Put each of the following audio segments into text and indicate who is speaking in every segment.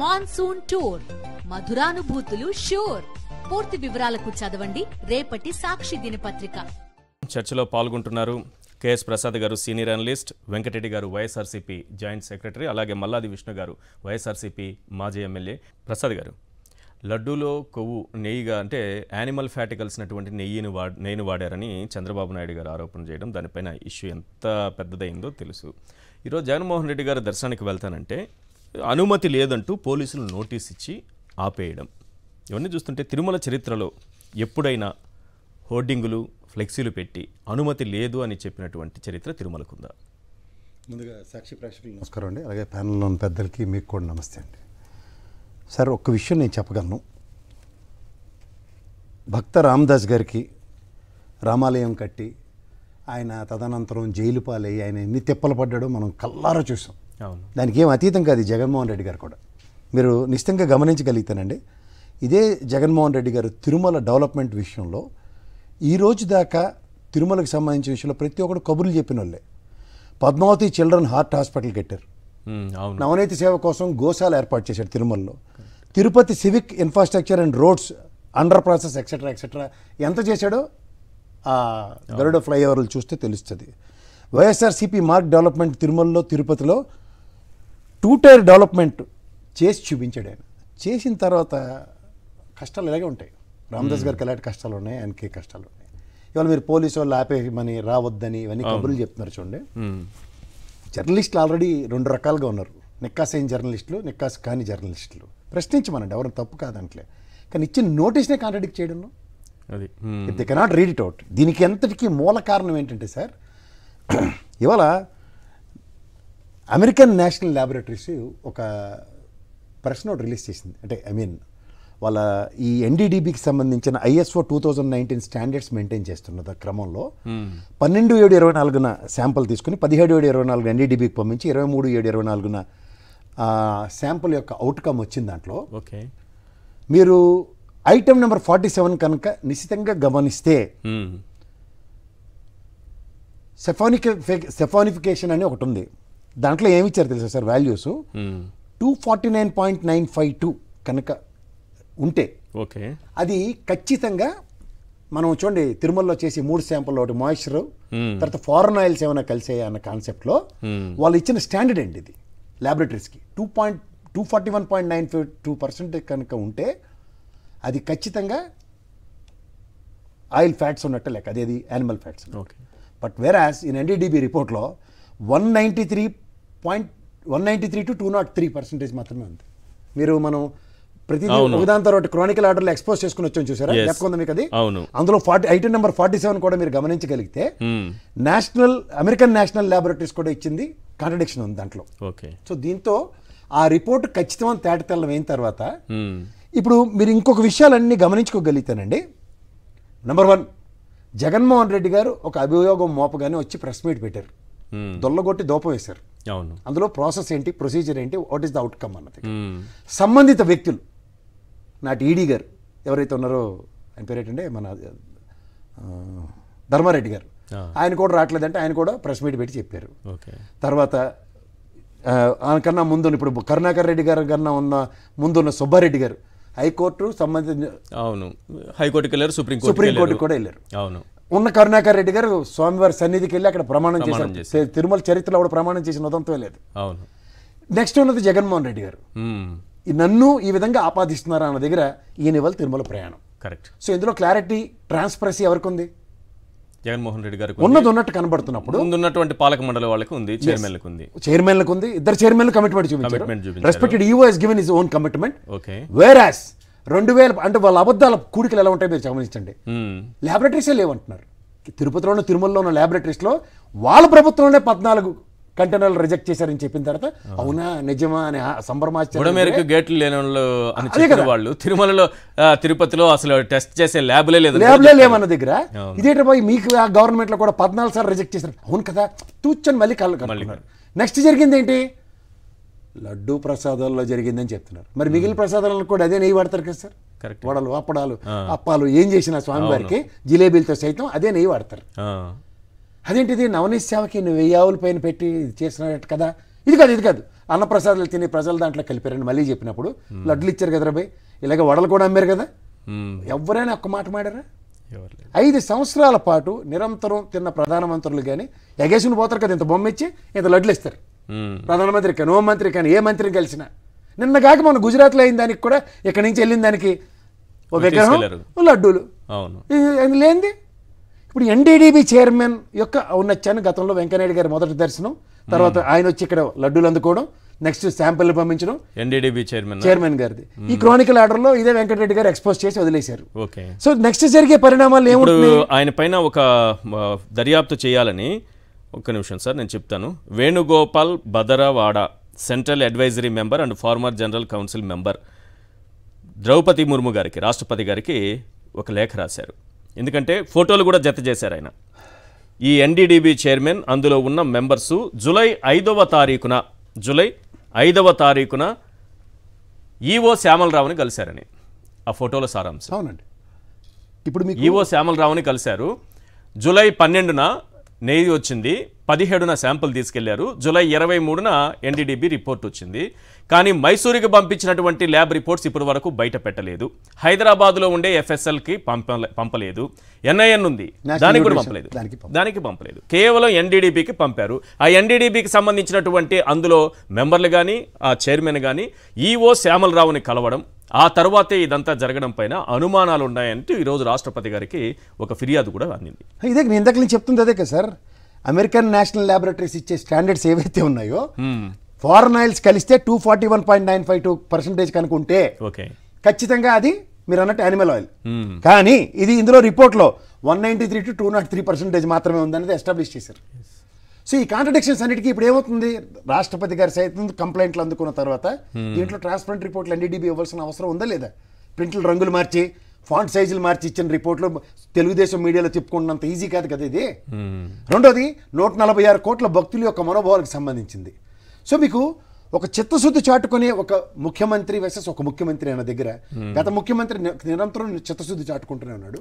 Speaker 1: Monsoon tour మధురానుభూతులు sure పూర్తి వివరాలకు చదవండి రేపటి సాక్షి దినపత్రిక
Speaker 2: చర్చలో పాల్గొంటున్నారు కేఎస్ ప్రసాద్ గారు సీనియర్ అనలిస్ట్ వెంకటరెడ్డి గారు వైఎస్ఆర్సీపీ జాయింట్ సెక్రటరీ అలాగే మల్లాది విష్ణు గారు వైఎస్ఆర్సీపీ మాజీ ఎమ్మెల్యే ప్రసాద్ గారు లడ్డూలో కొవ్వు నెయ్యిగా అంటే యానిమల్ ఫ్యాట్ కలిసినటువంటి నెయ్యిని వా నెయ్యిని వాడారని చంద్రబాబు నాయుడు గారు ఆరోపణ చేయడం దానిపైన ఇష్యూ ఎంత పెద్దదైందో తెలుసు ఈరోజు జగన్మోహన్ రెడ్డి గారు దర్శనానికి వెళ్తానంటే అనుమతి లేదంటూ పోలీసులు నోటీస్ ఇచ్చి ఆపేయడం ఇవన్నీ చూస్తుంటే తిరుమల చరిత్రలో ఎప్పుడైనా హోర్డింగులు ఫ్లెక్సీలు పెట్టి అనుమతి లేదు అని చెప్పినటువంటి చరిత్ర
Speaker 1: తిరుమలకుందా ముందుగా సాక్షి ప్రేక్షకులు నమస్కారం అండి అలాగే ప్యానల్లో ఉన్న పెద్దలకి మీకు కూడా నమస్తే అండి సార్ ఒక్క విషయం నేను చెప్పగలను భక్త రామ్దాస్ గారికి రామాలయం కట్టి ఆయన తదనంతరం జైలు పాలయ్యి ఆయన ఎన్ని తిప్పలు పడ్డాడో మనం కల్లారా చూసాం దానికి ఏం అతీతం కాదు జగన్మోహన్ రెడ్డి గారు కూడా మీరు నిశ్చితంగా గమనించగలుగుతానండి ఇదే జగన్మోహన్ రెడ్డి గారు తిరుమల డెవలప్మెంట్ విషయంలో ఈ రోజు దాకా తిరుమలకు సంబంధించిన విషయంలో ప్రతి ఒక్కరు కబుర్లు చెప్పిన వాళ్ళే పద్మావతి చిల్డ్రన్ హార్ట్ హాస్పిటల్ కట్టారు నవనీతి సేవ కోసం గోశాల ఏర్పాటు చేశారు తిరుమలలో Tirupati civic infrastructure and roads under process etcetera etcetera ఎంత చేశాడో ఆ గరుడ ఫ్లైఓవర్లు చూస్తే తెలుస్తుంది వైఎస్ఆర్సీపీ మార్క్ డెవలప్మెంట్ తిరుమలలో తిరుపతిలో టూ టైర్ డెవలప్మెంట్ చేసి చూపించాడు ఆయన చేసిన తర్వాత కష్టాలు ఇలాగే ఉంటాయి రామదాస్ గారికి ఎలాంటి కష్టాలు ఉన్నాయి ఆయనకి కష్టాలు ఉన్నాయి ఇవాళ మీరు పోలీసు వాళ్ళు ఆపేయమని రావద్దని ఇవన్నీ కబుర్లు చెప్తున్నారు చూడండి జర్నలిస్టులు ఆల్రెడీ రెండు రకాలుగా ఉన్నారు నిక్కాస్ అయిన జర్నలిస్టులు నిక్కాస్ కాని జర్నలిస్టులు ప్రశ్నించమనండి ఎవరు తప్పు కాదంటలే కానీ ఇచ్చిన నోటీస్నే కాంట్రడిక్ట్ చేయడంలో అది
Speaker 2: it the cannot read it
Speaker 1: out దీనికి ఎంతటికీ మూల కారణం ఏంటంటే సార్ ఇవాళ అమెరికన్ నేషనల్ ల్యాబొరేటరీస్ ఒక ప్రశ్న ఒకటి రిలీజ్ చేసింది అంటే ఐ మీన్ వాళ్ళ ఈ ఎన్డీడీబీకి సంబంధించిన ISO two thousand nineteen standards maintain చేస్తున్న క్రమంలో hmm. పన్నెండు ఏడు ఇరవై నాలుగున శాంపుల్ తీసుకుని పదిహేడు ఏడు ఇరవై నాలుగు ఎన్డీడీబీకి పంపించి ఇరవై మూడు ఏడు ఇరవై నాలుగున శాంపుల్ యొక్క అవుట్కమ్ వచ్చింది దాంట్లో ఓకే మీరు ఐటమ్ నెంబర్ ఫార్టీ సెవెన్ కనుక నిశ్చితంగా గమనిస్తే hmm. సెఫానిక సెఫానిఫికేషన్ అని ఒకటి ఉంది దాంట్లో ఏమి ఇచ్చారు తెలుసా sir values two forty nine point nine five two కనుక ఉంటే ఓకే అది ఖచ్చితంగా మనం చూడండి తిరుమలలో చేసి మూడు శాంపుల్ ఒకటి మాయిశ్చర్ hmm. తర్వాత ఫారెన్ ఆయిల్స్ ఏమైనా కలిసే అన్న కాన్సెప్ట్లో hmm. వాళ్ళు ఇచ్చిన స్టాండర్డ్ అండి ఇది ల్యాబొరేటరీస్కి two point two forty one point nine five two percent కనుక ఉంటే అది ఖచ్చితంగా ఆయిల్ ఫ్యాట్స్ ఉన్నట్టు లెక్క అదేది animal fats okay but whereas in NDDB రిపోర్ట్లో one ninety three point one ninety three to two naught three percentage మాత్రమే ఉంది మీరు మనం ప్రతి ఒకదాని తర్వాత క్రానికల్ ఆర్డర్లు ఎక్స్పోజ్ చేసుకుని వచ్చాం చూసారా చెప్పుకుందాం మీకు అది అందులో forty IT number forty seven కూడా మీరు గమనించగలిగితే hmm. National American national laboratories కూడా ఇచ్చింది కాంట్రడిక్షన్ ఉంది దాంట్లో ఓకే సో దీంతో ఆ రిపోర్ట్ ఖచ్చితమైన తేటతెల్లం అయిన తర్వాత hmm. ఇప్పుడు మీరు ఇంకొక విషయాలన్నీ గమనించుకోగలుగుతానండి నెంబర్ వన్ జగన్మోహన్ రెడ్డి గారు ఒక అభియోగం మోపగానే వచ్చి ప్రెస్ మీట్ పెట్టారు hmm. దొల్లగొట్టి దోప వేశారు అవును అందులో ప్రాసెస్ ఏంటి ప్రొసీజర్ ఏంటి వాట్ ఈస్ ద అవుట్కమ్ అన్నది hmm. సంబంధిత వ్యక్తులు నాటి ఈడీ e గారు ఎవరైతే ఉన్నారో ఆయన పేరేటంటే మన ధర్మారెడ్డి గారు ఆయన కూడా రావట్లేదంటే ఆయన కూడా ప్రెస్ మీట్ పెట్టి చెప్పారు తర్వాత ఆయనకన్నా ముందు ఇప్పుడు కరుణాకర్ రెడ్డి గారు కన్నా ఉన్న ముందున్న సుబ్బారెడ్డి గారు హైకోర్టు సంబంధించిన
Speaker 2: అవును హైకోర్టుకి వెళ్ళారు సుప్రీం సుప్రీంకోర్టుకి కూడా వెళ్ళారు అవును
Speaker 1: ఉన్న కరుణాకర్ రెడ్డి గారు స్వామివారి సన్నిధికి వెళ్ళి అక్కడ ప్రమాణం చేశారు తిరుమల చరిత్రలో కూడా ప్రమాణం చేసిన ఉదంతమే లేదు నెక్స్ట్ ఉన్నది జగన్మోహన్ రెడ్డి గారు నన్ను ఈ విధంగా ఆపాదిస్తున్నారా అన్న దగ్గర ఈయన ఇవాళ తిరుమల ప్రయాణం కరెక్ట్ సో ఇందులో క్లారిటీ ట్రాన్స్పరెన్సీ ఎవరికి ఉంది
Speaker 2: జగన్మోహన్ రెడ్డి గారికి ఉన్నది
Speaker 1: ఉన్నట్టు కనబడుతున్నప్పుడు
Speaker 2: ఉన్నటువంటి పాలక మండలి వాళ్ళకి ఉంది చైర్మన్లకు ఉంది
Speaker 1: చైర్మన్లకు ఉంది ఇద్దరు చైర్మన్లు కమిట్మెంట్ చూపించారు respected EO he's given his own commitment okay whereas రెండు వేల అంటే వాళ్ళ అబద్ధాల కూడికలు ఎలా ఉంటాయి మీరు గమనించండి ల్యాబొరేటరీసే లేవంటున్నారు తిరుపతిలోనూ తిరుమలలోనూ ల్యాబొరేటరీస్లో వాళ్ళ ప్రభుత్వంలోనే పద్నాలుగు కంటైనర్లు రిజెక్ట్ చేశారని చెప్పిన తర్వాత అవునా నిజమా అని సంబరమాచారు
Speaker 2: గేట్లు లేని వాళ్ళు వాళ్ళు తిరుమలలో తిరుపతిలో అసలు టెస్ట్ చేసే ల్యాబ్లే లేదు ల్యాబ్లే లేవన్న
Speaker 1: దగ్గర ఇదేంటి పోయి మీకు గవర్నమెంట్లో కూడా పద్నాలుగు సార్లు రిజెక్ట్ చేశారు అవును కదా తూచని మళ్ళీ కళ్ళు నెక్స్ట్ జరిగింది ఏంటి లడ్డు ప్రసాదాల్లో జరిగిందని చెప్తున్నారు మరి మిగిలిన ప్రసాదాలను కూడా అదే నెయ్యి వాడతారు కదా సార్ కరెక్ట్ వడలు అప్పడాలు అప్పాలు ఏం చేసినా స్వామివారికి జిలేబీలతో సైతం అదే నెయ్యి వాడతారు అదేంటిది నవనిశ్యావకి వెయ్యి ఆవుల పైన పెట్టి చేసినట్టు కదా ఇది కాదు ఇది కాదు అన్నప్రసాదాలు తినే ప్రజలు దాంట్లో కలిపారని మళ్ళీ చెప్పినప్పుడు లడ్లు ఇచ్చారు కదా రాబాయ్ ఇలాగే వడలు కూడా అమ్మారు కదా ఎవరైనా ఒక్క మాట మాడారా ఐదు సంవత్సరాల పాటు నిరంతరం తిన్న ప్రధానమంత్రులు కానీ ఎగేసుకుని పోతారు కదా ఇంత బొమ్మ ఇచ్చి ఇంత లడ్లు ఇస్తారు ప్రధానమంత్రి కానీ హోంమంత్రి కానీ ఏ మంత్రిని కలిసిన నిన్న కాక మన గుజరాత్లో అయిన దానికి కూడా ఇక్కడి నుంచి వెళ్ళిన దానికి ఓ విగ్రహం లడ్డూలు అవును లేనిది ఇప్పుడు ఎన్డీడీబీ చైర్మన్ యొక్క ఔన్నత్యాన్ని గతంలో వెంకయ్యనాయుడు గారి మొదటి దర్శనం తర్వాత ఆయన వచ్చి ఇక్కడ లడ్డూలు అందుకోవడం నెక్స్ట్ శాంపిల్ పంపించడం
Speaker 2: ఎన్డీడీబీ చైర్మన్ చైర్మన్ గారిది ఈ క్రానికల్
Speaker 1: ఆర్డర్ లో ఇదే వెంకటరెడ్డి గారు ఎక్స్పోజ్ చేసి వదిలేశారు ఓకే సో నెక్స్ట్ జరిగే పరిణామాలు ఏముంటాయి
Speaker 2: ఆయన పైన ఒక దర్యాప్తు చేయాలని ఒక్క నిమిషం సార్ నేను చెప్తాను Venugopal Badaravada central advisory member and former general council member Draupadi Murmu గారికి రాష్ట్రపతి గారికి ఒక లేఖ రాశారు ఎందుకంటే ఫోటోలు కూడా జత చేశారు ఆయన ఈ ఎన్డీడీబీ చైర్మన్ అందులో ఉన్న మెంబర్సు జులై ఐదవ తారీఖున జులై ఐదవ తారీఖున ఈఓ శ్యామలరావుని కలిశారని ఆ ఫోటోలో సారాంశం అవునండి ఇప్పుడు ఈవో శ్యామలరావుని కలిశారు జూలై పన్నెండున నెయ్యి వచ్చింది పదిహేడున శాంపుల్ తీసుకెళ్లారు జూలై ఇరవై మూడున ఎన్డీడీబీ రిపోర్ట్ వచ్చింది కానీ మైసూరుకి పంపించినటువంటి ల్యాబ్ రిపోర్ట్స్ ఇప్పటి వరకు బయట పెట్టలేదు హైదరాబాద్లో ఉండే ఎఫ్ఎస్ఎల్కి పంపలేదు ఎన్ఐఎన్ ఉంది దానికి కూడా పంపలేదు దానికి పంపలేదు కేవలం ఎన్డీడీబీకి పంపారు ఆ ఎన్డీడీబీకి సంబంధించినటువంటి అందులో మెంబర్లు కానీ ఆ చైర్మన్ కానీ ఈఓ శ్యామలరావుని కలవడం ఆ తర్వాతే ఇదంతా జరగడం పైన అనుమానాలు ఉన్నాయంటూ ఈరోజు రాష్ట్రపతి గారికి ఒక ఫిర్యాదు కూడా అందింది
Speaker 1: ఇదే నేను ఇంతకు నేను చెప్తుంది అదే కదా సార్ అమెరికన్ నేషనల్ ల్యాబొరేటరీస్ ఇచ్చే స్టాండర్డ్స్ ఏవైతే ఉన్నాయో ఫారెన్ ఆయిల్స్ కలిస్తే two forty one point nine five two percentage ఉంటే ఓకే ఖచ్చితంగా అది మీరు అన్నట్టు యానిమల్ ఆయిల్ కానీ ఇది ఇందులో రిపోర్ట్లో one ninety three to two naught three percentage మాత్రమే ఉందనేది ఎస్టాబ్లిష్ చేశారు సో ఈ కాంట్రడిక్షన్స్ అన్నిటికీ ఇప్పుడు ఏమవుతుంది రాష్ట్రపతి గారి సైతం కంప్లైంట్లు అందుకున్న తర్వాత hmm. దీంట్లో ట్రాన్స్పరెంట్ రిపోర్ట్లు ఎన్డీడీబీ ఇవ్వాల్సిన అవసరం ఉందా లేదా ప్రింట్లు రంగులు మార్చి ఫాంట్ సైజులు మార్చి ఇచ్చిన రిపోర్ట్లు తెలుగుదేశం మీడియాలో తిప్పుకున్నంత ఈజీ కాదు కదా ఇది hmm. రెండోది నూట నలభై ఆరు కోట్ల భక్తుల యొక్క మనోభావాలకు సంబంధించింది సో మీకు ఒక చిత్తశుద్ధి చాటుకునే ఒక ముఖ్యమంత్రి వర్సెస్ ఒక ముఖ్యమంత్రి ఆయన దగ్గర hmm. గత ముఖ్యమంత్రి నిరంతరం చిత్తశుద్ధి చాటుకుంటూనే ఉన్నాడు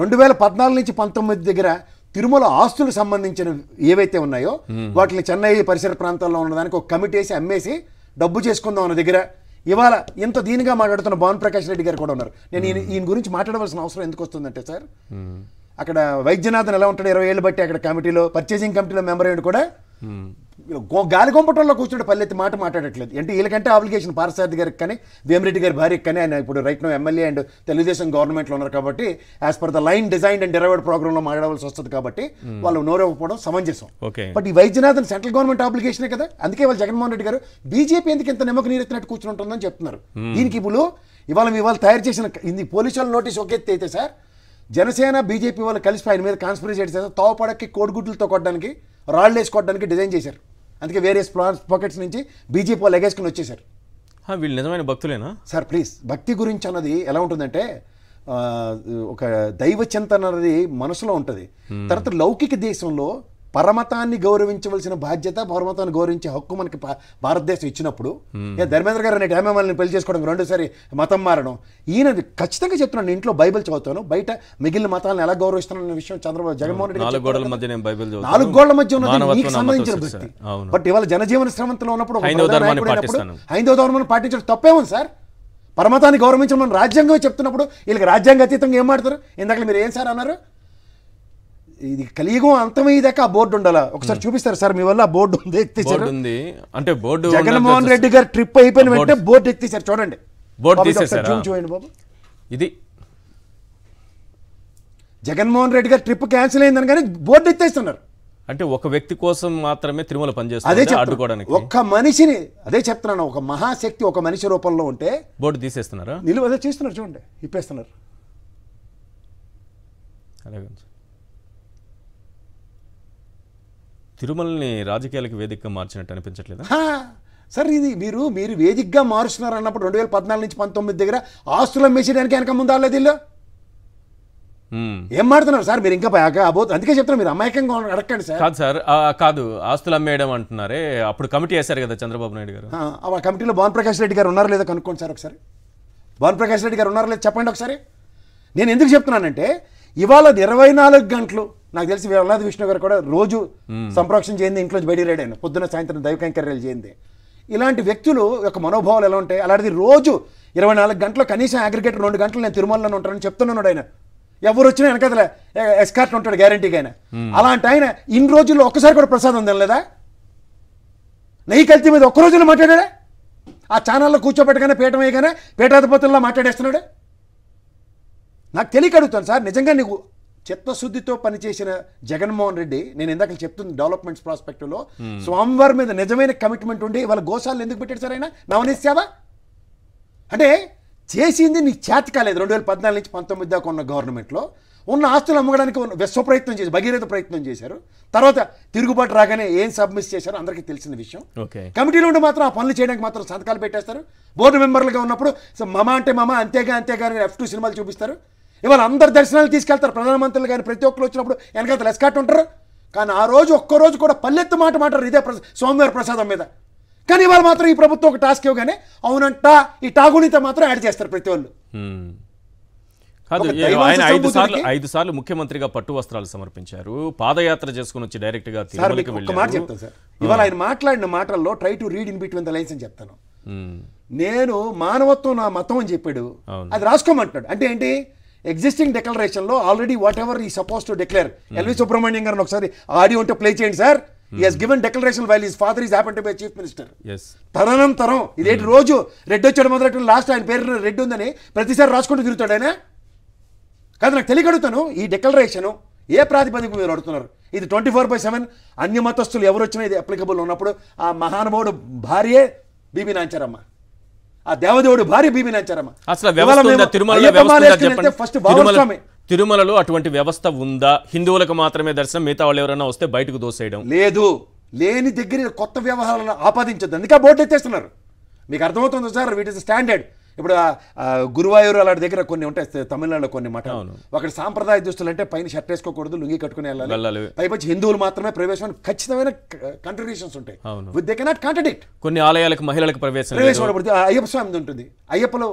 Speaker 1: రెండు వేల పద్నాలుగు నుంచి పంతొమ్మిది దగ్గర తిరుమల ఆస్తులకు సంబంధించిన ఏవైతే ఉన్నాయో వాటిని చెన్నై పరిసర ప్రాంతాల్లో ఉన్నదానికి ఒక కమిటీ వేసి అమ్మేసి డబ్బు చేసుకుందాం అన్న దగ్గర ఇవాళ ఇంత దీనిగా మాట్లాడుతున్న భవన్ ప్రకాష్ రెడ్డి గారు కూడా ఉన్నారు నేను ఈయన గురించి మాట్లాడవలసిన అవసరం ఎందుకు వస్తుందంటే సార్ అక్కడ వైద్యనాథన్ ఎలా ఉంటాడు ఇరవై ఏళ్ళు బట్టి అక్కడ కమిటీలో పర్చేసింగ్ కమిటీలో మెంబర్ అయ్యి కూడా గాలి గొంపటంలో కూర్చుంటే పల్లెత్తి మాట మాట్లాడట్లేదు అంటే వీళ్ళకంటే ఆబ్లిగేషన్ పారసారథి గారికి కానీ వేమిరెడ్డి గారి భార్యకి కానీ ఆయన ఇప్పుడు right now MLA and Telugu Desam గవర్నమెంట్లో ఉన్నారు కాబట్టి as per the line design and derived ప్రోగ్రామ్లో మాట్లాడవలసి వస్తుంది కాబట్టి hmm. వాళ్ళు నోరవ్వకపోవడం సమంజసం బట్ ఈ వైద్యనాథన్ సెంట్రల్ గవర్నమెంట్ ఆబ్లిగేషనే కదా అందుకే వాళ్ళు జగన్మోహన్ రెడ్డి గారు బీజేపీ ఎందుకు ఇంత నిమ్మకు నీరెత్తినట్టు కూర్చుని ఉంటుందని చెప్తున్నారు hmm. దీనికి ఇప్పుడు ఇవాళ మీ వాళ్ళు తయారు చేసిన ఇది పోలీసు నోటీస్ ఒక ఎత్తి అయితే సార్ జనసేన బీజేపీ వాళ్ళు కలిసి ఆయన మీద కాన్స్పిరేట్ చేశారు తోపడకి కోడిగుడ్లతో కొట్టడానికి రాళ్ళు వేసుకోవడానికి డిజైన్ చేశారు అందుకే వేరియస్ పాకెట్స్ నుంచి బీజేపీ ఎగేసుకుని వచ్చేసారు
Speaker 2: వీళ్ళు నిజమైన భక్తులేనా
Speaker 1: సార్ ప్లీజ్ భక్తి గురించి అన్నది ఎలా ఉంటుందంటే ఒక దైవ చింతన అనేది మనసులో ఉంటుంది తర్వాత లౌకిక దేశంలో పరమతాన్ని గౌరవించవలసిన బాధ్యత పరమతాన్ని గౌరవించే హక్కు మనకి భారతదేశం ఇచ్చినప్పుడు
Speaker 3: hmm. ధర్మేంద్ర
Speaker 1: గారు అనే డ్యామే మనల్ని పెళ్లి చేసుకోవడం రెండోసారి మతం మారడం ఈయన ఖచ్చితంగా చెప్తున్నాను ఇంట్లో బైబిల్ చదువుతాను బయట మిగిలిన మతాలను ఎలా గౌరవిస్తున్నాను విషయం చంద్రబాబు జగన్మోహన్
Speaker 2: రెడ్డి నాలుగు గోడల మధ్య సంబంధించిన భక్తి
Speaker 1: బట్ ఇవాళ జనజీవన శ్రమంతలో ఉన్నప్పుడు హైందవ ధర్మాన్ని పాటించడం తప్పేముంది సార్ పరమతాన్ని గౌరవించడం మనం రాజ్యాంగం చెప్తున్నప్పుడు వీళ్ళకి రాజ్యాంగ అతీతంగా ఏం మాడతారు ఇందాక మీరు ఏం సార్ అన్నారు ఇది కలియుగం అంతమయ్యేదాకా ఆ బోర్డు ఉండాలా ఒకసారి చూపిస్తారు సార్ మీ వల్ల బోర్డు ఉంది ఎత్తేసారు ఉంది
Speaker 2: అంటే బోర్డు జగన్మోహన్ రెడ్డి
Speaker 1: గారు ట్రిప్ అయిపోయిన వెంటనే బోర్డు ఎత్తేసారు చూడండి బోర్డు చూడండి బాబు ఇది జగన్మోహన్ రెడ్డి గారు ట్రిప్ క్యాన్సిల్ అయిందని కానీ బోర్డు ఎత్తేస్తున్నారు
Speaker 2: అంటే ఒక వ్యక్తి కోసం మాత్రమే తిరుమల పనిచేస్తుంది ఒక
Speaker 1: మనిషిని అదే చెప్తున్నాను ఒక మహాశక్తి ఒక మనిషి రూపంలో ఉంటే
Speaker 2: బోర్డు తీసేస్తున్నారు
Speaker 1: నిలువ అదే చేస్తున్నారు చూడండి ఇప్పేస్తున్నారు
Speaker 2: అలాగే తిరుమలని రాజకీయాలకు వేదికగా మార్చినట్టు అనిపించట్లేదు
Speaker 1: సార్ ఇది మీరు మీరు వేదికగా మారుస్తున్నారు అన్నప్పుడు రెండు వేల పద్నాలుగు నుంచి పంతొమ్మిది దగ్గర ఆస్తులు మెచ్చడానికి వెనక ముందు రాలేదు ఇల్లు ఏం మాడుతున్నారు సార్ మీరు ఇంకా అబో అందుకే చెప్తున్నారు మీరు అమాయకంగా అడగండి సార్
Speaker 2: కాదు సార్ కాదు ఆస్తులు అమ్మేయడం అంటున్నారే అప్పుడు కమిటీ వేశారు కదా చంద్రబాబు నాయుడు గారు
Speaker 1: ఆ కమిటీలో భాన్ ప్రకాష్ రెడ్డి గారు ఉన్నారా లేదా కనుక్కోండి సార్ ఒకసారి భాన్ ప్రకాష్ రెడ్డి గారు ఉన్నారా లేదా చెప్పండి ఒకసారి నేను ఎందుకు చెప్తున్నానంటే ఇవాళ ఇరవై నాలుగు గంటలు నాకు తెలిసి వీళ్ళది విష్ణు గారు కూడా రోజు సంప్రోక్షణ చేయింది ఇంట్లో బయట రాడాను పొద్దున సాయంత్రం దైవ కంకర్యాలు చేయింది ఇలాంటి వ్యక్తులు యొక్క మనోభావాలు ఎలా ఉంటాయి అలాంటిది రోజు ఇరవై నాలుగు గంటలు కనీసం అగ్రిగేటర్ రెండు గంటలు నేను తిరుమలలో ఉంటానని చెప్తున్నాడు ఆయన ఎవరు వచ్చినా వెనకదలే ఎస్కార్ట్ ఉంటాడు గ్యారంటీగా ఆయన అలాంటి ఆయన ఇన్ని రోజుల్లో ఒక్కసారి కూడా ప్రసాదం తినలేదా నెయ్యి కల్తీ మీద ఒక్క రోజుల్లో మాట్లాడాడా ఆ ఛానల్లో కూర్చోబెట్టగానే పీఠం వేయగానే పీఠాధిపతుల్లో మాట్లాడేస్తున్నాడు నాకు తెలియక అడుగుతాను సార్ నిజంగా నీకు చిత్తశుద్ధితో పనిచేసిన జగన్మోహన్ రెడ్డి నేను ఇందాక చెప్తుంది డెవలప్మెంట్స్ ప్రాస్పెక్ట్ లో స్వామివారి మీద నిజమైన కమిట్మెంట్ ఉండి వాళ్ళ గోశాలను ఎందుకు పెట్టాడు సార్ ఆయన అంటే చేసింది నీకు చేత కాలేదు రెండు వేల పద్నాలుగు నుంచి పంతొమ్మిది దాకా ఉన్న గవర్నమెంట్లో ఉన్న ఆస్తులు అమ్మడానికి విశ్వ ప్రయత్నం చేసి భగీరథ ప్రయత్నం చేశారు తర్వాత తిరుగుబాటు రాగానే ఏం సబ్మిట్ చేశారో అందరికీ తెలిసిన విషయం కమిటీలో ఉండి మాత్రం ఆ పనులు చేయడానికి మాత్రం సంతకాలు పెట్టేస్తారు బోర్డు మెంబర్లుగా ఉన్నప్పుడు మమ అంటే మమ అంతేగా అంతేగా ఎఫ్ టూ సినిమాలు చూపిస్తారు ఇవాళ అందరు దర్శనాలు తీసుకెళ్తారు ప్రధానమంత్రులు కానీ ప్రతి ఒక్కరు వచ్చినప్పుడు వెనకాల ఎస్కాట్ ఉంటారు కానీ ఆ రోజు ఒక్కరోజు కూడా పల్లెత్తు మాట మాట్లాడరు ఇదే ప్రసా సోమవారి ప్రసాదం మీద కానీ ఇవాళ మాత్రం ఈ ప్రభుత్వం ఒక టాస్క్ ఇవ్వగానే అవునంట ఈ టాగునితో మాత్రం యాడ్ చేస్తారు ప్రతి వాళ్ళు
Speaker 2: కాదు ఆయన ఐదు సార్లు ఐదు సార్లు ముఖ్యమంత్రిగా పట్టు వస్త్రాలు సమర్పించారు పాదయాత్ర చేసుకుని వచ్చి డైరెక్ట్ గా మాట చెప్తాను
Speaker 1: సార్ ఇవాళ ఆయన మాట్లాడిన మాటల్లో try to read in between the lines అని చెప్తాను నేను మానవత్వం నా మతం అని చెప్పాడు అది రాసుకోమంటున్నాడు అంటే ఏంటి ఎగ్జిస్టింగ్ డెక్లరేషన్లో ఆల్రెడీ వాట్ ఎవర్ ఈ suppose to declare LV Subrahmanyam గారిని ఒకసారి ఆడియో ఉంటే ప్లే చేయండి సార్ ఈ he's given declaration while his father is happen chief minister తదనంతరం ఇదేంటి hmm. రోజు రెడ్ వచ్చాడు మొదలెట్టు లాస్ట్ ఆయన పేరు రెడ్ ఉందని ప్రతిసారి రాసుకుంటూ తిరుగుతాడు ఆయన కాదు నాకు తెలియగడుగుతాను ఈ డెక్లరేషను ఏ ప్రాతిపదిక మీరు అడుగుతున్నారు ఇది ట్వంటీ ఫోర్ బై సెవెన్ అన్య మతస్థులు ఎవరు వచ్చినా ఇది అప్లికబుల్ ఉన్నప్పుడు ఆ మహానుభావుడు భార్యే బీబీ నాంచారమ్మ ఆ దేవదేవుడు భార్య భీమినాచారమ్మ అసలు ఫస్ట్
Speaker 2: తిరుమలలో అటువంటి వ్యవస్థ ఉందా హిందువులకు మాత్రమే దర్శనం మిగతా వాళ్ళు ఎవరైనా వస్తే బయటకు దోసేయడం
Speaker 1: లేదు లేని దగ్గర కొత్త వ్యవహారాలను ఆపాదించద్దు అందుకే బోర్డు ఎత్తేస్తున్నారు మీకు అర్థమవుతుంది సార్ వీట్ స్టాండర్డ్ ఇప్పుడు గురువాయూరు అలాంటి దగ్గర కొన్ని ఉంటాయి తమిళనాడులో కొన్ని మఠాలు అక్కడ సాంప్రదాయ దుస్తులు అంటే పైన షర్ట్ వేసుకోకూడదు లుంగి కట్టుకుని వెళ్ళాలి పైపచ్చి హిందువులు మాత్రమే ప్రవేశం ఖచ్చితమైన కంట్రిబ్యూషన్స్ ఉంటాయి విత్ దే కెనాట్ కాంట్రడిక్ట్
Speaker 2: కొన్ని ఆలయాలకు మహిళలకు ప్రవేశం ప్రవేశం
Speaker 1: అయ్యప్ప స్వామి ఉంటుంది అయ్యప్పలో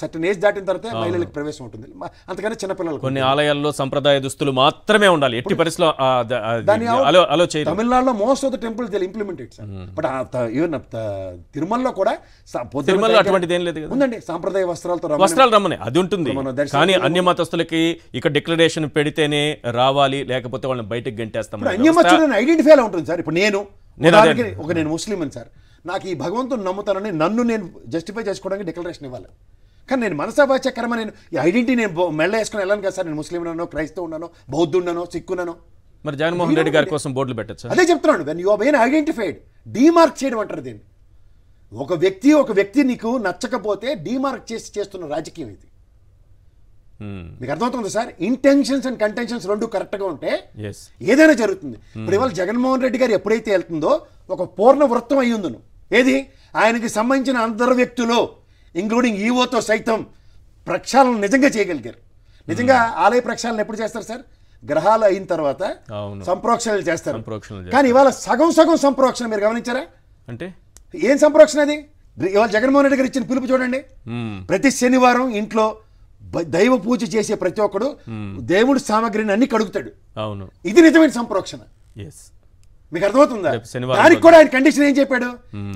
Speaker 1: సర్టన్ ఏజ్ దాటిన తర్వాత మహిళలకు ప్రవేశం ఉంటుంది అంతకన్నా చిన్నపిల్లలు కొన్ని
Speaker 2: ఆలయాల్లో సంప్రదాయ దుస్తులు మాత్రమే ఉండాలి ఎట్టి పరిస్థితిలో
Speaker 1: తమిళనాడులో most of the temple implemented but even తిరుమలలో కూడా అటువంటిది ఏం లేదు ఉందండి సాంప్రదాయ వస్త్రాలతో వస్త్రాలు రమ్మని
Speaker 2: అది ఉంటుంది కానీ అన్య మతస్థులకి ఇక్కడ డిక్లరేషన్ పెడితేనే రావాలి లేకపోతే వాళ్ళని బయటకు గంటేస్తాం అన్య మతస్థులను
Speaker 1: ఐడెంటిఫై ఎలా ఉంటుంది సార్ ఇప్పుడు నేను ఒక నేను ముస్లిం అని సార్ నాకు ఈ భగవంతుని నమ్ముతానని నన్ను నేను జస్టిఫై చేసుకోవడానికి డిక్లరేషన్ ఇవ్వాలి కానీ నేను మనసాభాచక్రమ నేను ఈ ఐడెంటిటీ నేను మెళ్ళ వేసుకుని వెళ్ళాను కదా సార్ నేను ముస్లిం ఉన్నాను క్రైస్తవు ఉన్నాను బౌద్ధున్నాను సిక్కునో
Speaker 2: మరి జగన్మోహన్ రెడ్డి గారి కోసం బోర్డులు పెట్టచ్చు అదే
Speaker 1: చెప్తున్నాను when you been identified demark చేయడం అంటారు దీన్ని ఒక వ్యక్తి ఒక వ్యక్తి నీకు నచ్చకపోతే డీమార్క్ చేసి చేస్తున్న రాజకీయం ఇది hmm. మీకు అర్థమవుతుంది సార్ ఇంటెన్షన్స్ అండ్ కంటెన్షన్స్ రెండు కరెక్ట్గా ఉంటే ఏదైనా జరుగుతుంది hmm. ఇప్పుడు ఇవాళ జగన్మోహన్ రెడ్డి గారు ఎప్పుడైతే వెళ్తుందో ఒక పూర్ణ వృత్తం ఉందను ఏది ఆయనకి సంబంధించిన అందరు వ్యక్తులు ఇంక్లూడింగ్ ఈవోతో e సైతం ప్రక్షాళన నిజంగా చేయగలిగారు నిజంగా hmm. ఆలయ ప్రక్షాళన ఎప్పుడు చేస్తారు సార్ గ్రహాలు అయిన తర్వాత సంప్రోక్షణలు చేస్తారు కానీ ఇవాళ సగం సగం సంప్రోక్షణ మీరు గమనించారా అంటే ఏం సంప్రోక్షణ అది ఇవాళ జగన్మోహన్ రెడ్డి గారు ఇచ్చిన పిలుపు చూడండి ప్రతి శనివారం ఇంట్లో దైవ పూజ చేసే ప్రతి ఒక్కడు దేవుడి సామగ్రిని అన్ని కడుగుతాడు అవును ఇది నిజమైన సంప్రోక్షణ మీకు అర్థమవుతుందా దానికి కూడా ఆయన కండిషన్ ఏం చెప్పాడు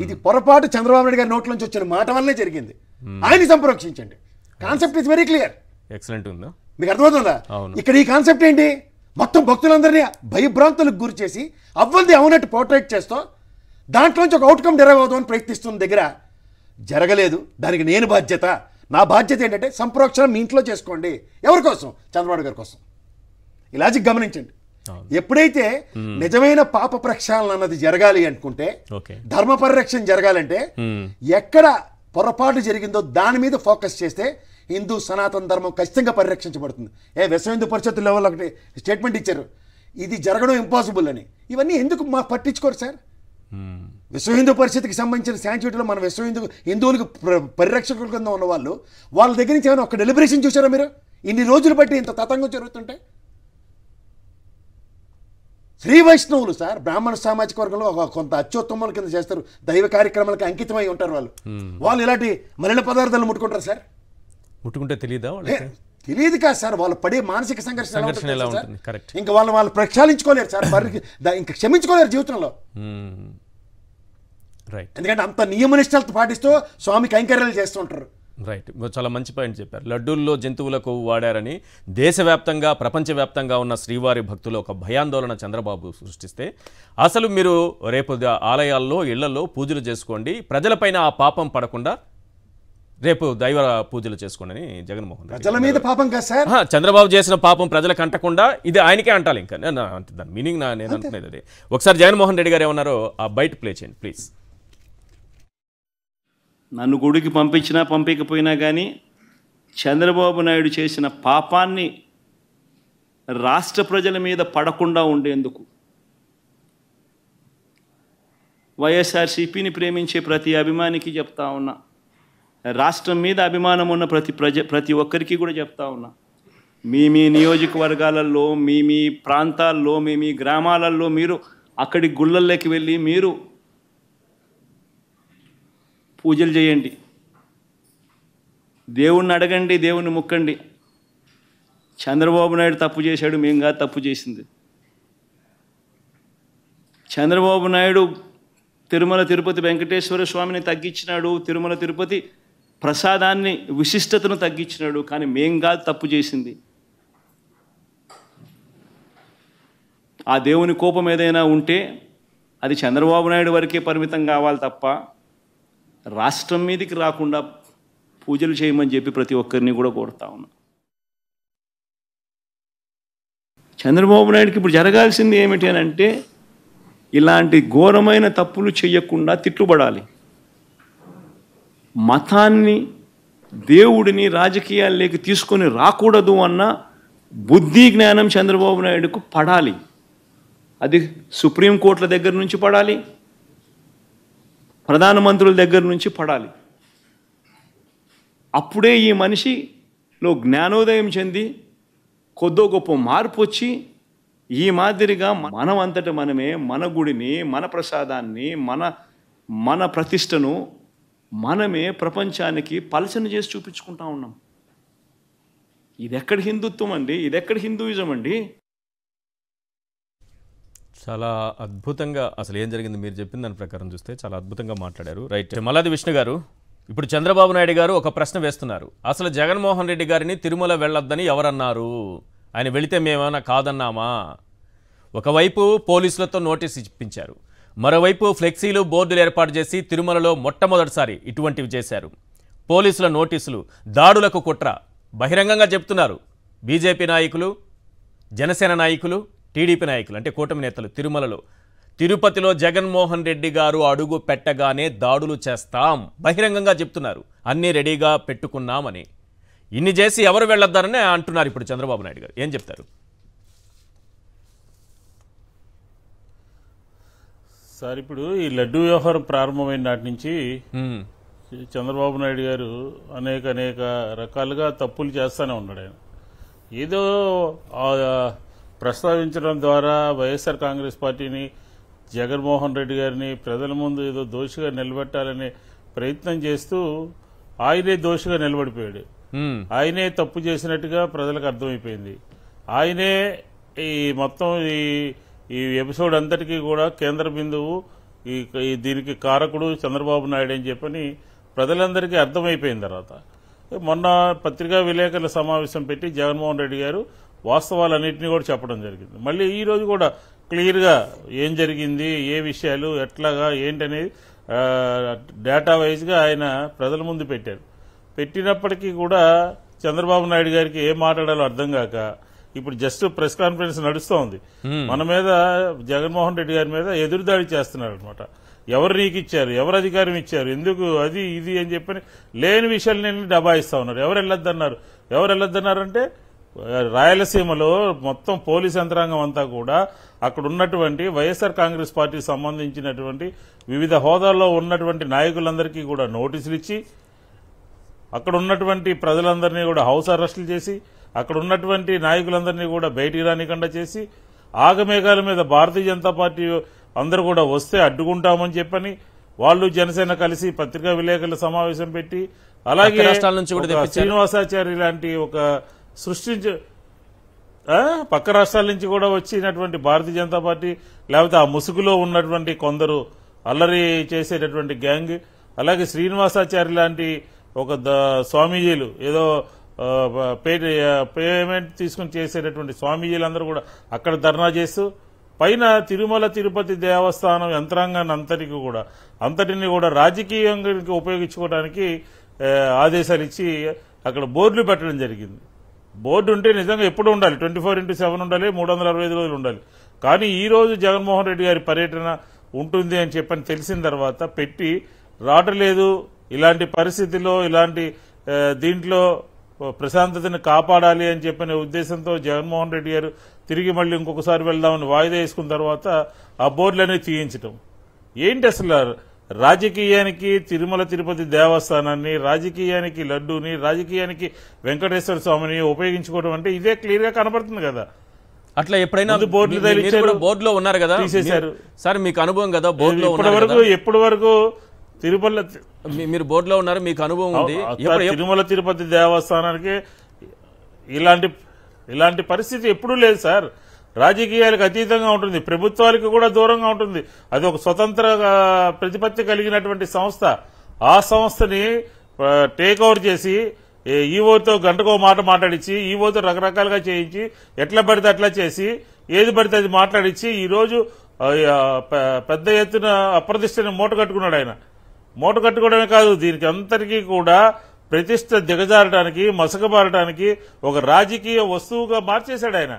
Speaker 1: ఇది పొరపాటు చంద్రబాబు నాయుడు గారి నోట్ల నుంచి వచ్చిన మాట వల్లే జరిగింది ఆయన సంప్రోక్షించండి concept is very clear excellent ఉందా మీకు అర్థమవుతుందా ఇక్కడ ఈ కాన్సెప్ట్ ఏంటి మొత్తం భక్తులందరినీ భయభ్రాంతులకు గురి చేసి అవ్వంది అవునట్టు పోర్ట్రేట్ చేస్తూ దాంట్లోంచి ఒక అవుట్కమ్ డెరైవ్ అవుదామని ప్రయత్నిస్తున్న దగ్గర జరగలేదు దానికి నేను బాధ్యత నా బాధ్యత ఏంటంటే సంప్రోక్షణ మీ ఇంట్లో చేసుకోండి ఎవరి కోసం చంద్రబాబు గారి కోసం ఇలాజిక్ గమనించండి ఎప్పుడైతే నిజమైన పాప ప్రక్షాళన అన్నది జరగాలి అనుకుంటే ధర్మ పరిరక్షణ జరగాలంటే ఎక్కడ పొరపాటు జరిగిందో దాని మీద ఫోకస్ చేస్తే హిందూ సనాతన ధర్మం ఖచ్చితంగా పరిరక్షించబడుతుంది ఏ విశ్వ హిందూ పరిషత్ లెవెల్ ఒకటి స్టేట్మెంట్ ఇచ్చారు ఇది జరగడం ఇంపాసిబుల్ అని ఇవన్నీ ఎందుకు మా పట్టించుకోరు సార్ విశ్వ హిందూ పరిషత్కి సంబంధించిన శాంచుటీలో మన విశ్వ హిందూ హిందువులకు పరిరక్షకుల కింద ఉన్న వాళ్ళు వాళ్ళ దగ్గర నుంచి ఏమైనా ఒక డెలిబరేషన్ చూసారా మీరు ఇన్ని రోజులు బట్టి ఇంత తతంగం జరుగుతుంటే శ్రీ వైష్ణవులు సార్ బ్రాహ్మణ సామాజిక వర్గంలో కొంత అత్యుత్తమాల కింద చేస్తారు దైవ కార్యక్రమాలకు అంకితమై ఉంటారు వాళ్ళు వాళ్ళు ఇలాంటి మలిన పదార్థాలు ముట్టుకుంటారు సార్
Speaker 2: ముట్టుకుంటే తెలియదా
Speaker 1: తెలియదు కాదు సార్ వాళ్ళు పడే మానసిక సంఘర్షణ ఇంకా వాళ్ళు వాళ్ళు ప్రక్షాళించుకోలేరు సార్ ఇంకా క్షమించుకోలేరు జీవితంలో రైట్ ఎందుకంటే అంత నియమనిష్టలతో పాటిస్తూ స్వామి కైంకర్యాలు చేస్తుంటారు
Speaker 2: రైట్ చాలా మంచి పాయింట్ చెప్పారు లడ్డూల్లో జంతువుల కొవ్వు వాడారని దేశవ్యాప్తంగా ప్రపంచవ్యాప్తంగా ఉన్న శ్రీవారి భక్తులు ఒక భయాందోళన చంద్రబాబు సృష్టిస్తే అసలు మీరు రేపు ఆలయాల్లో ఇళ్లలో పూజలు చేసుకోండి ప్రజలపైన ఆ పాపం పడకుండా రేపు దైవ పూజలు చేసుకోండి అని జగన్మోహన్ ప్రజల
Speaker 1: మీద పాపం కదా సార్
Speaker 2: చంద్రబాబు చేసిన పాపం ప్రజలకు అంటకుండా ఇది ఆయనకే అంటాలి ఇంకా దాని మీనింగ్ నేను అనుకునేది అదే ఒకసారి జగన్మోహన్ రెడ్డి గారు
Speaker 4: ఏమన్నారో ఆ బయట ప్లే చేయండి ప్లీజ్ నన్ను గుడికి పంపించినా పంపించకపోయినా కానీ చంద్రబాబు నాయుడు చేసిన పాపాన్ని రాష్ట్ర ప్రజల మీద పడకుండా ఉండేందుకు వైఎస్ఆర్సీపీని ప్రేమించే ప్రతి అభిమానికి చెప్తా ఉన్నా రాష్ట్రం మీద అభిమానం ఉన్న ప్రతి ప్రజ ప్రతి ఒక్కరికి కూడా చెప్తా ఉన్నా మీ మీ నియోజకవర్గాలలో మీ మీ ప్రాంతాల్లో మీ మీ గ్రామాలలో మీరు అక్కడి గుళ్ళల్లోకి వెళ్ళి మీరు పూజలు చేయండి దేవుణ్ణి అడగండి దేవుణ్ణి ముక్కండి చంద్రబాబు నాయుడు తప్పు చేశాడు మేము కాదు తప్పు చేసింది చంద్రబాబు నాయుడు తిరుమల తిరుపతి వెంకటేశ్వర స్వామిని తగ్గించినాడు తిరుమల తిరుపతి ప్రసాదాన్ని విశిష్టతను తగ్గించినాడు కానీ మేం కాదు తప్పు చేసింది ఆ దేవుని కోపం ఏదైనా ఉంటే అది చంద్రబాబు నాయుడు వరకే పరిమితం కావాలి తప్ప రాష్ట్రం మీదకి రాకుండా పూజలు చేయమని చెప్పి ప్రతి ఒక్కరిని కూడా కోరుతా ఉన్నా చంద్రబాబు నాయుడుకి ఇప్పుడు జరగాల్సింది ఏమిటి అని అంటే ఇలాంటి ఘోరమైన తప్పులు చేయకుండా తిట్టుబడాలి మతాన్ని దేవుడిని రాజకీయాల్లోకి తీసుకొని రాకూడదు అన్న బుద్ధి జ్ఞానం చంద్రబాబు నాయుడుకు పడాలి అది సుప్రీంకోర్టుల దగ్గర నుంచి పడాలి ప్రధానమంత్రుల దగ్గర నుంచి పడాలి అప్పుడే ఈ మనిషిలో జ్ఞానోదయం చెంది కొద్దో గొప్ప మార్పు వచ్చి ఈ మాదిరిగా మనమంతట మనమే మన గుడిని మన ప్రసాదాన్ని మన మన ప్రతిష్టను మనమే ప్రపంచానికి పలచన చేసి చూపించుకుంటా ఉన్నాం ఇది ఎక్కడ హిందుత్వం అండి ఇది ఎక్కడ హిందూయిజం అండి
Speaker 2: చాలా అద్భుతంగా అసలు ఏం జరిగింది మీరు చెప్పిన దాని ప్రకారం చూస్తే చాలా అద్భుతంగా మాట్లాడారు రైట్ మల్లాది విష్ణు గారు ఇప్పుడు చంద్రబాబు నాయుడు గారు ఒక ప్రశ్న వేస్తున్నారు అసలు జగన్మోహన్ రెడ్డి గారిని తిరుమల వెళ్ళొద్దని ఎవరన్నారు ఆయన వెళితే మేమేమైనా కాదన్నామా ఒకవైపు పోలీసులతో నోటీస్ ఇప్పించారు మరోవైపు ఫ్లెక్సీలు బోర్డులు ఏర్పాటు చేసి తిరుమలలో మొట్టమొదటిసారి ఇటువంటివి చేశారు పోలీసుల నోటీసులు దాడులకు కుట్ర బహిరంగంగా చెప్తున్నారు బీజేపీ నాయకులు జనసేన నాయకులు టీడీపీ నాయకులు అంటే కూటమి నేతలు తిరుమలలో తిరుపతిలో జగన్మోహన్ రెడ్డి గారు అడుగు పెట్టగానే దాడులు చేస్తాం బహిరంగంగా చెప్తున్నారు అన్నీ రెడీగా పెట్టుకున్నామని ఇన్ని చేసి ఎవరు వెళ్ళొద్దారని అంటున్నారు ఇప్పుడు చంద్రబాబు నాయుడు గారు ఏం
Speaker 3: చెప్తారు సార్ ఇప్పుడు ఈ లడ్డు వ్యవహారం ప్రారంభమైన నాటి నుంచి చంద్రబాబు నాయుడు గారు అనేక అనేక రకాలుగా తప్పులు చేస్తూనే ఉన్నాడు ఆయన ఏదో ప్రస్తావించడం ద్వారా వైఎస్ఆర్ కాంగ్రెస్ పార్టీని జగన్మోహన్ రెడ్డి గారిని ప్రజల ముందు ఏదో దోషిగా నిలబెట్టాలనే ప్రయత్నం చేస్తూ ఆయనే దోషిగా నిలబడిపోయాడు ఆయనే తప్పు చేసినట్టుగా ప్రజలకు అర్థమైపోయింది ఆయనే ఈ మొత్తం ఈ ఈ ఎపిసోడ్ అంతటికీ కూడా కేంద్ర బిందువు ఈ దీనికి కారకుడు చంద్రబాబు నాయుడు అని చెప్పని ప్రజలందరికీ అర్థమైపోయిన తర్వాత మొన్న పత్రికా విలేకరుల సమావేశం పెట్టి జగన్మోహన్ రెడ్డి గారు వాస్తవాలన్నింటినీ కూడా చెప్పడం జరిగింది మళ్ళీ ఈరోజు కూడా క్లియర్గా ఏం జరిగింది ఏ విషయాలు ఎట్లాగా ఏంటనేది డేటా వైజ్గా ఆయన ప్రజల ముందు పెట్టారు పెట్టినప్పటికీ కూడా చంద్రబాబు నాయుడు గారికి ఏం మాట్లాడాలో అర్థం కాక ఇప్పుడు జస్ట్ ప్రెస్ కాన్ఫరెన్స్ నడుస్తోంది మన మీద జగన్మోహన్ రెడ్డి గారి మీద ఎదురుదాడి చేస్తున్నారు అనమాట ఎవరు ఇచ్చారు ఎవరు అధికారం ఇచ్చారు ఎందుకు అది ఇది అని చెప్పని లేని విషయాలు నేను డబాయిస్తా ఉన్నారు ఎవరు వెళ్ళొద్దన్నారు ఎవరు వెళ్ళొద్దన్నారంటే రాయలసీమలో మొత్తం పోలీస్ యంత్రాంగం అంతా కూడా అక్కడ ఉన్నటువంటి వైఎస్ఆర్ కాంగ్రెస్ పార్టీకి సంబంధించినటువంటి వివిధ హోదాల్లో ఉన్నటువంటి నాయకులందరికీ కూడా నోటీసులు ఇచ్చి అక్కడ ఉన్నటువంటి ప్రజలందరినీ కూడా హౌస్ అరెస్టులు చేసి అక్కడ ఉన్నటువంటి నాయకులందరినీ కూడా బయటికి రానికుండా చేసి ఆగమేఘాల మీద భారతీయ జనతా పార్టీ అందరూ కూడా వస్తే అడ్డుకుంటామని చెప్పని వాళ్ళు జనసేన కలిసి పత్రికా విలేకరుల సమావేశం పెట్టి అలాగే శ్రీనివాసాచారి లాంటి ఒక సృష్టించ పక్క రాష్ట్రాల నుంచి కూడా వచ్చినటువంటి భారతీయ జనతా పార్టీ లేకపోతే ఆ ముసుగులో ఉన్నటువంటి కొందరు అల్లరి చేసేటటువంటి గ్యాంగ్ అలాగే శ్రీనివాసాచారి లాంటి ఒక స్వామీజీలు ఏదో పే పేమెంట్ తీసుకుని చేసేటటువంటి స్వామీజీలందరూ కూడా అక్కడ ధర్నా చేస్తూ పైన తిరుమల తిరుపతి దేవస్థానం యంత్రాంగాన్ని అంతటికి కూడా అంతటిని కూడా రాజకీయంగా ఉపయోగించుకోవడానికి ఆదేశాలు ఇచ్చి అక్కడ బోర్డులు పెట్టడం జరిగింది బోర్డు ఉంటే నిజంగా ఎప్పుడు ఉండాలి ట్వంటీ ఫోర్ ఇంటూ సెవెన్ ఉండాలి మూడు వందల అరవై ఐదు రోజులు ఉండాలి కానీ ఈరోజు జగన్మోహన్ రెడ్డి గారి పర్యటన ఉంటుంది అని చెప్పని తెలిసిన తర్వాత పెట్టి రాటలేదు ఇలాంటి పరిస్థితిలో ఇలాంటి దీంట్లో ప్రశాంతతను కాపాడాలి అని చెప్పిన ఉద్దేశంతో జగన్మోహన్ రెడ్డి గారు తిరిగి మళ్ళీ ఇంకొకసారి వెళ్దామని వాయిదా వేసుకున్న తర్వాత ఆ బోర్డులనే తీయించడం ఏంటి అసలు రాజకీయానికి తిరుమల తిరుపతి దేవస్థానాన్ని రాజకీయానికి లడ్డూని రాజకీయానికి వెంకటేశ్వర స్వామిని ఉపయోగించుకోవడం అంటే ఇదే క్లియర్ గా కనపడుతుంది కదా అట్లా ఎప్పుడైనా బోర్డులో ఉన్నారు కదా తీసేశారు సార్ మీకు అనుభవం కదా బోర్డు ఎప్పటి వరకు తిరుమల మీరు బోర్డులో ఉన్నారు మీకు అనుభవం ఉంది తిరుమల తిరుపతి దేవస్థానానికి ఇలాంటి ఇలాంటి పరిస్థితి ఎప్పుడూ లేదు సార్ రాజకీయాలకు అతీతంగా ఉంటుంది ప్రభుత్వాలకు కూడా దూరంగా ఉంటుంది అది ఒక స్వతంత్ర ప్రతిపత్తి కలిగినటువంటి సంస్థ ఆ సంస్థని టేక్ ఓవర్ చేసి ఈవోతో e గంటకో మాట మాట్లాడించి ఈవోతో e రకరకాలుగా చేయించి ఎట్లా పడితే అట్లా చేసి ఏది పడితే అది మాట్లాడించి ఈరోజు పెద్ద ఎత్తున అప్రతిష్టని మూట కట్టుకున్నాడు ఆయన మూట కట్టుకోవడమే కాదు దీనికి అంతటికీ కూడా ప్రతిష్ట దిగజారడానికి మసకబారడానికి ఒక రాజకీయ వస్తువుగా మార్చేశాడు ఆయన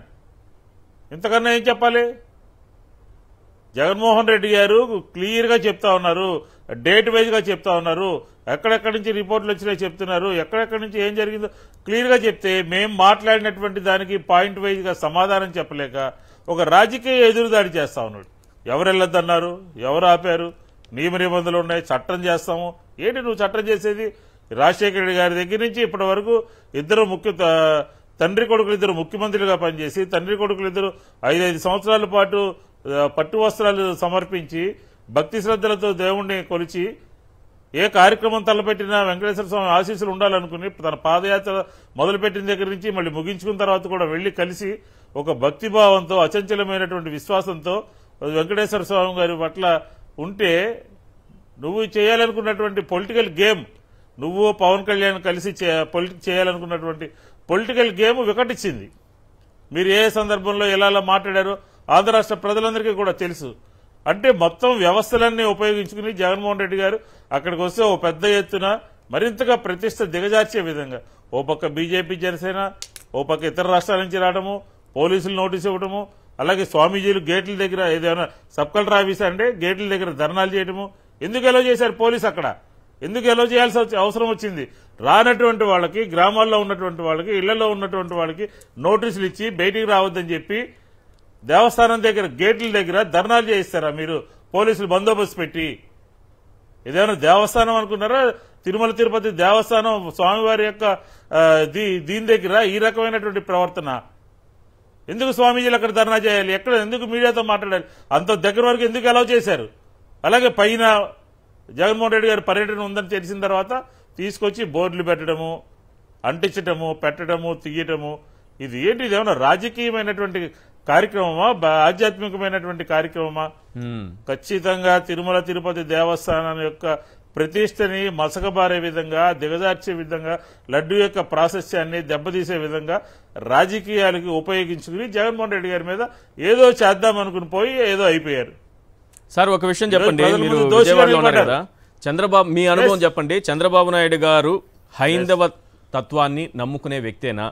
Speaker 3: ఇంతకన్నా ఏం చెప్పాలి జగన్మోహన్ రెడ్డి గారు క్లియర్గా చెప్తా ఉన్నారు డేట్ వైజ్గా చెప్తా ఉన్నారు ఎక్కడెక్కడి నుంచి రిపోర్ట్లు వచ్చినాయి చెప్తున్నారు ఎక్కడెక్కడి నుంచి ఏం జరిగిందో క్లియర్గా చెప్తే మేం మాట్లాడినటువంటి దానికి పాయింట్ వైజ్గా సమాధానం చెప్పలేక ఒక రాజకీయ ఎదురుదాడి చేస్తా ఉన్నాడు ఎవరు వెళ్ళొద్దన్నారు ఎవరు ఆపారు నియమ నిబంధనలు ఉన్నాయి చట్టం చేస్తాము ఏంటి నువ్వు చట్టం చేసేది రాజశేఖర రెడ్డి గారి దగ్గర నుంచి ఇప్పటి వరకు ఇద్దరు ముఖ్య తండ్రి కొడుకులు ఇద్దరు ముఖ్యమంత్రులుగా పనిచేసి తండ్రి కొడుకులు ఇద్దరు ఐదైదు సంవత్సరాల పాటు పట్టు వస్త్రాలు సమర్పించి భక్తి శ్రద్ధలతో దేవుణ్ణి కొలిచి ఏ కార్యక్రమం తలపెట్టినా వెంకటేశ్వర స్వామి ఆశీస్సులు ఉండాలనుకుని తన పాదయాత్ర మొదలుపెట్టిన దగ్గర నుంచి మళ్ళీ ముగించుకున్న తర్వాత కూడా వెళ్లి కలిసి ఒక భక్తిభావంతో అచంచలమైనటువంటి విశ్వాసంతో వెంకటేశ్వర స్వామి గారి పట్ల ఉంటే నువ్వు చేయాలనుకున్నటువంటి పొలిటికల్ గేమ్ నువ్వు పవన్ కళ్యాణ్ కలిసి పొలిటిక్ చేయాలనుకున్నటువంటి పొలిటికల్ గేమ్ వికటించింది మీరు ఏ సందర్భంలో ఎలా మాట్లాడారో ఆంధ్ర రాష్ట్ర ప్రజలందరికీ కూడా తెలుసు అంటే మొత్తం వ్యవస్థలన్నీ ఉపయోగించుకుని జగన్మోహన్ రెడ్డి గారు అక్కడికి వస్తే ఓ పెద్ద ఎత్తున మరింతగా ప్రతిష్ట దిగజార్చే విధంగా ఓ పక్క బీజేపీ జనసేన ఓ పక్క ఇతర రాష్ట్రాల నుంచి రావడము పోలీసులు నోటీస్ ఇవ్వడము అలాగే స్వామీజీలు గేట్ల దగ్గర ఏదైనా సబ్ కలెక్టర్ ఆఫీస్ అంటే గేట్ల దగ్గర ధర్నాలు చేయడము ఎందుకు ఎలా చేశారు పోలీసు అక్కడ ఎందుకు ఎలా చేయాల్సి వచ్చి అవసరం వచ్చింది రానటువంటి వాళ్ళకి గ్రామాల్లో ఉన్నటువంటి వాళ్ళకి ఇళ్లలో ఉన్నటువంటి వాళ్ళకి నోటీసులు ఇచ్చి బయటికి రావద్దని చెప్పి దేవస్థానం దగ్గర గేట్ల దగ్గర ధర్నాలు చేయిస్తారా మీరు పోలీసులు బందోబస్తు పెట్టి ఏదైనా దేవస్థానం అనుకున్నారా తిరుమల తిరుపతి దేవస్థానం స్వామివారి యొక్క దీని దగ్గర ఈ రకమైనటువంటి ప్రవర్తన ఎందుకు స్వామీజీలు అక్కడ ధర్నా చేయాలి ఎక్కడ ఎందుకు మీడియాతో మాట్లాడాలి అంత దగ్గర వరకు ఎందుకు అలౌ చేశారు అలాగే పైన జగన్మోహన్ రెడ్డి గారు పర్యటన ఉందని తెలిసిన తర్వాత తీసుకొచ్చి బోర్డులు పెట్టడము అంటించటము పెట్టడము తీయటము ఇది ఏంటి ఇది ఏమైనా రాజకీయమైనటువంటి కార్యక్రమమా ఆధ్యాత్మికమైనటువంటి కార్యక్రమమా ఖచ్చితంగా తిరుమల తిరుపతి దేవస్థానం యొక్క ప్రతిష్టని మసకబారే విధంగా దిగజార్చే విధంగా లడ్డు యొక్క ప్రాశస్యాన్ని దెబ్బతీసే విధంగా రాజకీయాలకి ఉపయోగించుకుని జగన్మోహన్ రెడ్డి గారి మీద ఏదో చేద్దామనుకుని పోయి ఏదో అయిపోయారు సార్ ఒక విషయం చెప్పండి మీరు విజయవాడలో ఉన్నారు కదా
Speaker 2: చంద్రబాబు మీ అనుభవం చెప్పండి చంద్రబాబు నాయుడు గారు హైందవ తత్వాన్ని నమ్ముకునే వ్యక్తేనా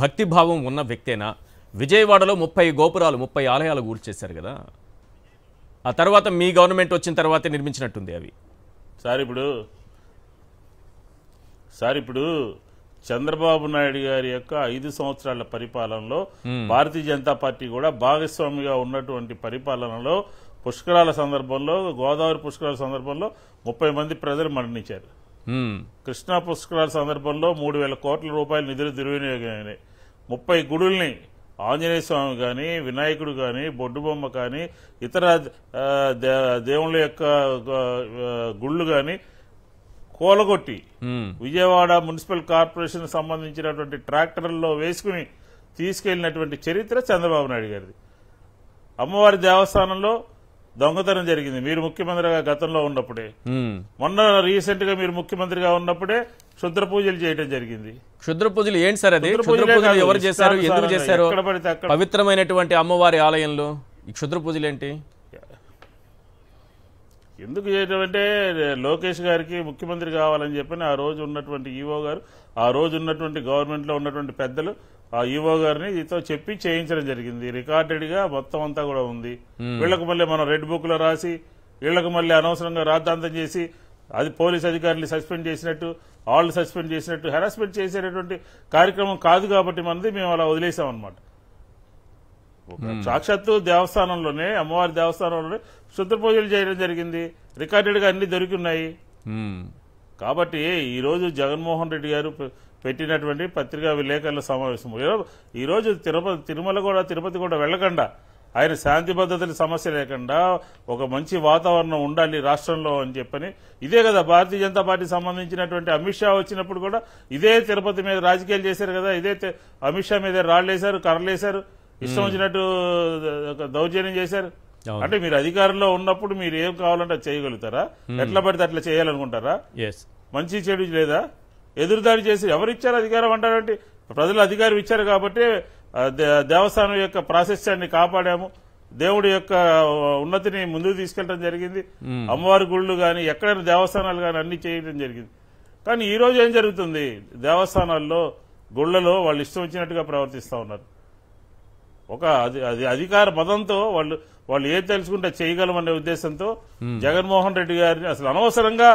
Speaker 2: భక్తిభావం ఉన్న వ్యక్తేనా విజయవాడలో ముప్పై గోపురాలు ముప్పై ఆలయాలు కూల్చేశారు కదా ఆ తర్వాత మీ గవర్నమెంట్ వచ్చిన తర్వాత నిర్మించినట్టుంది అవి
Speaker 3: సార్ ఇప్పుడు సార్ ఇప్పుడు చంద్రబాబు నాయుడు గారి యొక్క ఐదు సంవత్సరాల పరిపాలనలో hmm. భారతీయ జనతా పార్టీ కూడా భాగస్వామిగా ఉన్నటువంటి పరిపాలనలో పుష్కరాల సందర్భంలో గోదావరి పుష్కరాల సందర్భంలో ముప్పై మంది ప్రజలు మరణించారు కృష్ణా పుష్కరాల సందర్భంలో మూడు వేల కోట్ల రూపాయల నిధులు దుర్వినియోగం ముప్పై గుడుల్ని ఆంజనేయ స్వామి కానీ వినాయకుడు కానీ బొడ్డుబొమ్మ కానీ ఇతర దేవుళ్ళ యొక్క గుళ్ళు కానీ కోలగొట్టి విజయవాడ మున్సిపల్ కార్పొరేషన్ సంబంధించినటువంటి ట్రాక్టర్లో వేసుకుని తీసుకెళ్లినటువంటి చరిత్ర చంద్రబాబు నాయుడు గారిది అమ్మవారి దేవస్థానంలో దొంగతనం జరిగింది మీరు ముఖ్యమంత్రిగా గతంలో ఉన్నప్పుడే మొన్న రీసెంట్ గా మీరు ముఖ్యమంత్రిగా ఉన్నప్పుడే క్షుద్ర పూజలు చేయడం జరిగింది
Speaker 2: క్షుద్ర పూజలు ఏంటి సార్ అది ఎవరు చేశారు ఎందుకు చేశారు పవిత్రమైనటువంటి అమ్మవారి ఆలయంలో ఈ
Speaker 3: క్షుద్ర పూజలు ఏంటి ఎందుకు చేయటం అంటే లోకేష్ గారికి ముఖ్యమంత్రి కావాలని చెప్పని ఆ రోజు ఉన్నటువంటి ఈవో గారు ఆ రోజు ఉన్నటువంటి గవర్నమెంట్లో ఉన్నటువంటి పెద్దలు ఆ ఈవో గారిని దీంతో చెప్పి చేయించడం జరిగింది రికార్డెడ్గా మొత్తం అంతా కూడా ఉంది వీళ్లకు మళ్ళీ మనం రెడ్ బుక్ లో రాసి వీళ్ళకు మళ్ళీ అనవసరంగా రాద్ధాంతం చేసి అది పోలీస్ అధికారులు సస్పెండ్ చేసినట్టు వాళ్ళు సస్పెండ్ చేసినట్టు హెరాస్మెంట్ చేసేటటువంటి కార్యక్రమం కాదు కాబట్టి మనది మేము అలా వదిలేసామన్నమాట సాక్షాత్తు దేవస్థానంలోనే అమ్మవారి దేవస్థానంలోనే శుద్ధ పూజలు చేయడం జరిగింది రికార్డెడ్గా అన్ని ఉన్నాయి కాబట్టి ఈరోజు జగన్మోహన్ రెడ్డి గారు పెట్టినటువంటి పత్రికా విలేకరుల సమావేశం ఈరోజు తిరుపతి తిరుమల కూడా తిరుపతి కూడా వెళ్ళకుండా ఆయన శాంతి భద్రతల సమస్య లేకుండా ఒక మంచి వాతావరణం ఉండాలి రాష్ట్రంలో అని చెప్పని ఇదే కదా భారతీయ జనతా పార్టీ సంబంధించినటువంటి అమిత్ షా వచ్చినప్పుడు కూడా ఇదే తిరుపతి మీద రాజకీయాలు చేశారు కదా ఇదే అమిత్ షా మీద రాళ్ళేశారు కర్రలేశారు ఇష్టం వచ్చినట్టు దౌర్జన్యం చేశారు అంటే మీరు అధికారంలో ఉన్నప్పుడు మీరు ఏం కావాలంటే చేయగలుగుతారా ఎట్లా పడితే అట్లా చేయాలనుకుంటారా మంచి చెడు లేదా ఎదురుదాడి చేసి ఎవరిచ్చారు అధికారం అంటారంటే ప్రజలు అధికారం ఇచ్చారు కాబట్టి దేవస్థానం యొక్క ప్రాశస్యాన్ని కాపాడాము దేవుడి యొక్క ఉన్నతిని ముందుకు తీసుకెళ్లడం జరిగింది అమ్మవారి గుళ్ళు కానీ ఎక్కడైనా దేవస్థానాలు కానీ అన్ని చేయడం జరిగింది కానీ ఈ రోజు ఏం జరుగుతుంది దేవస్థానాల్లో గుళ్లలో వాళ్ళు ఇష్టం వచ్చినట్టుగా ప్రవర్తిస్తూ ఉన్నారు ఒక అది అధికార పదంతో వాళ్ళు వాళ్ళు ఏం తెలుసుకుంటే చేయగలమనే ఉద్దేశంతో జగన్మోహన్ రెడ్డి గారిని అసలు అనవసరంగా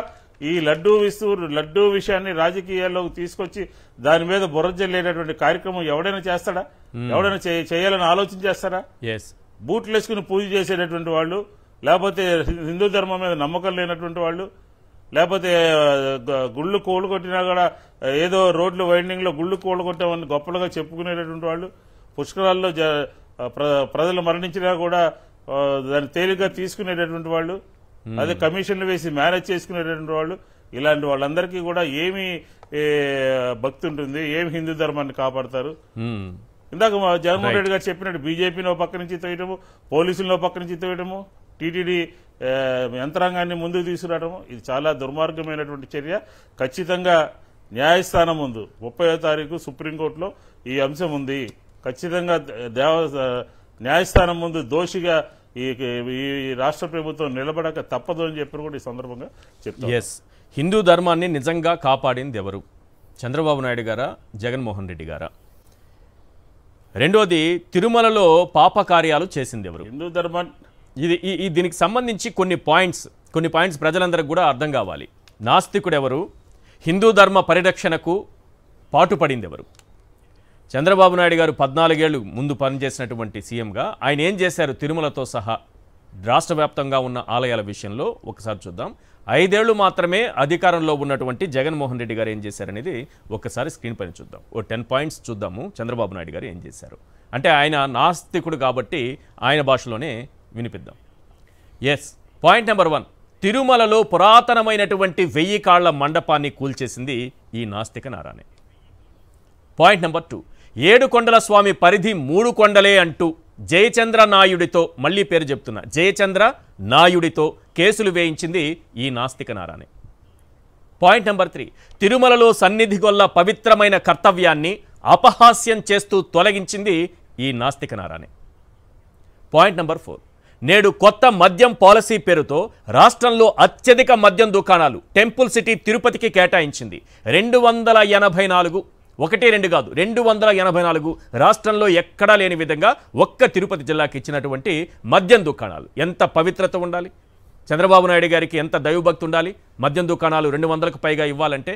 Speaker 3: ఈ లడ్డూ విస్తూ లడ్డూ విషయాన్ని రాజకీయాల్లోకి తీసుకొచ్చి దాని మీద బుర్రజల్లేటటువంటి కార్యక్రమం ఎవడైనా చేస్తాడా hmm. ఎవడైనా చేయాలని ఆలోచన చేస్తారా బూట్లేసుకుని పూజ చేసేటటువంటి వాళ్ళు లేకపోతే హిందూ ధర్మం మీద నమ్మకం లేనటువంటి వాళ్ళు లేకపోతే గుళ్ళు కోళ్ళు కొట్టినా కూడా ఏదో రోడ్లు వైండింగ్లో గుళ్ళు కోళ్ళు కొట్టామని గొప్పలుగా చెప్పుకునేటటువంటి వాళ్ళు పుష్కరాల్లో ప్రజలు మరణించినా కూడా దాన్ని తేలిగ్గా తీసుకునేటటువంటి వాళ్ళు Hmm. అదే కమిషన్లు వేసి మేనేజ్ చేసుకునేటువంటి వాళ్ళు ఇలాంటి వాళ్ళందరికీ కూడా ఏమి భక్తి ఉంటుంది ఏమి హిందూ ధర్మాన్ని కాపాడతారు hmm. ఇందాక జగన్మోహన్ రెడ్డి గారు చెప్పినట్టు బీజేపీని ఒక పక్క నుంచి తోయటము పోలీసులను ఒక పక్క నుంచి తోయటము టీటీడీ యంత్రాంగాన్ని ముందుకు తీసుకురావడము ఇది చాలా దుర్మార్గమైనటువంటి చర్య ఖచ్చితంగా న్యాయస్థానం ముందు ముప్పై తారీఖు సుప్రీంకోర్టులో ఈ అంశం ఉంది ఖచ్చితంగా దేవ న్యాయస్థానం ముందు దోషిగా ఈ ఈ రాష్ట్ర ప్రభుత్వం నిలబడక తప్పదు అని చెప్పి కూడా ఈ సందర్భంగా చెప్తా ఎస్
Speaker 2: హిందూ ధర్మాన్ని నిజంగా కాపాడింది ఎవరు చంద్రబాబు నాయుడు గారా జగన్మోహన్ రెడ్డి గారా రెండోది తిరుమలలో పాపకార్యాలు చేసింది ఎవరు హిందూ ధర్మం ఇది ఈ దీనికి సంబంధించి కొన్ని పాయింట్స్ కొన్ని పాయింట్స్ ప్రజలందరికీ కూడా అర్థం కావాలి నాస్తికుడెవరు హిందూ ధర్మ పరిరక్షణకు పాటుపడింది ఎవరు చంద్రబాబు నాయుడు గారు పద్నాలుగేళ్లు ముందు పనిచేసినటువంటి సీఎంగా ఆయన ఏం చేశారు తిరుమలతో సహా రాష్ట్ర వ్యాప్తంగా ఉన్న ఆలయాల విషయంలో ఒకసారి చూద్దాం ఐదేళ్లు మాత్రమే అధికారంలో ఉన్నటువంటి జగన్మోహన్ రెడ్డి గారు ఏం చేశారనేది ఒకసారి స్క్రీన్ పైన చూద్దాం ఓ టెన్ పాయింట్స్ చూద్దాము చంద్రబాబు నాయుడు గారు ఏం చేశారు అంటే ఆయన నాస్తికుడు కాబట్టి ఆయన భాషలోనే వినిపిద్దాం ఎస్ పాయింట్ నెంబర్ వన్ తిరుమలలో పురాతనమైనటువంటి వెయ్యి కాళ్ల మండపాన్ని కూల్చేసింది ఈ నాస్తిక నారానే పాయింట్ నెంబర్ టూ ఏడుకొండల స్వామి పరిధి మూడు కొండలే అంటూ జయచంద్ర నాయుడితో మళ్ళీ పేరు చెప్తున్నా జయచంద్ర నాయుడితో కేసులు వేయించింది ఈ నాస్తిక నారానే పాయింట్ నెంబర్ త్రీ తిరుమలలో సన్నిధిగొల్ల పవిత్రమైన కర్తవ్యాన్ని అపహాస్యం చేస్తూ తొలగించింది ఈ నాస్తిక నారానే పాయింట్ నెంబర్ ఫోర్ నేడు కొత్త మద్యం పాలసీ పేరుతో రాష్ట్రంలో అత్యధిక మద్యం దుకాణాలు టెంపుల్ సిటీ తిరుపతికి కేటాయించింది రెండు వందల ఎనభై నాలుగు ఒకటి రెండు కాదు రెండు వందల ఎనభై నాలుగు రాష్ట్రంలో ఎక్కడా లేని విధంగా ఒక్క తిరుపతి జిల్లాకి ఇచ్చినటువంటి మద్యం దుకాణాలు ఎంత పవిత్రత ఉండాలి చంద్రబాబు నాయుడు గారికి ఎంత దైవభక్తి ఉండాలి మద్యం దుకాణాలు రెండు వందలకు పైగా ఇవ్వాలంటే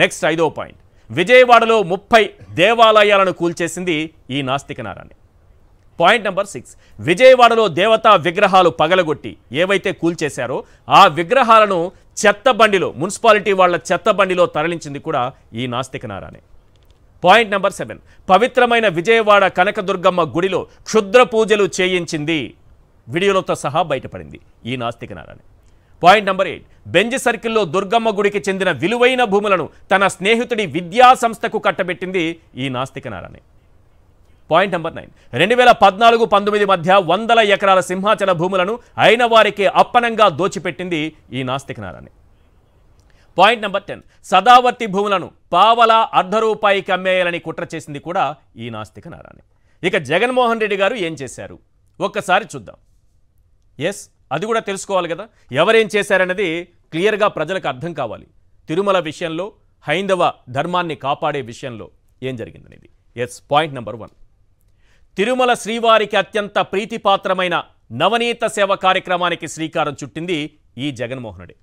Speaker 2: నెక్స్ట్ ఐదో పాయింట్ విజయవాడలో ముప్పై దేవాలయాలను కూల్చేసింది ఈ నాస్తిక నారాన్ని పాయింట్ నెంబర్ సిక్స్ విజయవాడలో దేవతా విగ్రహాలు పగలగొట్టి ఏవైతే కూల్చేశారో ఆ విగ్రహాలను చెత్త బండిలో మున్సిపాలిటీ వాళ్ళ చెత్త బండిలో తరలించింది కూడా ఈ నాస్తిక నారానే పాయింట్ నెంబర్ సెవెన్ పవిత్రమైన విజయవాడ కనకదుర్గమ్మ గుడిలో క్షుద్ర పూజలు చేయించింది వీడియోలతో సహా బయటపడింది ఈ నాస్తిక Narayana point number eight Benz సర్కిల్లో దుర్గమ్మ గుడికి చెందిన విలువైన భూములను తన స్నేహితుడి విద్యా సంస్థకు కట్టబెట్టింది ఈ నాస్తిక నారాయణ పాయింట్ నెంబర్ నైన్ రెండు వేల పద్నాలుగు పంతొమ్మిది మధ్య వందల ఎకరాల సింహాచల భూములను అయిన వారికి అప్పనంగా దోచిపెట్టింది ఈ నాస్తిక Narayana point number ten Sadavarthi భూములను పావల అర్ధ రూపాయికి అమ్మేయాలని కుట్ర చేసింది కూడా ఈ నాస్తిక నారాయణ ఇక జగన్మోహన్ రెడ్డి గారు ఏం చేశారు ఒక్కసారి చూద్దాం ఎస్ అది కూడా తెలుసుకోవాలి కదా ఎవరేం చేశారనేది క్లియర్గా ప్రజలకు అర్థం కావాలి తిరుమల విషయంలో హైందవ ధర్మాన్ని కాపాడే విషయంలో ఏం జరిగిందనేది yes point number one Tirumala శ్రీవారికి అత్యంత ప్రీతిపాత్రమైన నవనీత సేవ కార్యక్రమానికి శ్రీకారం చుట్టింది ఈ Jaganmohan Reddy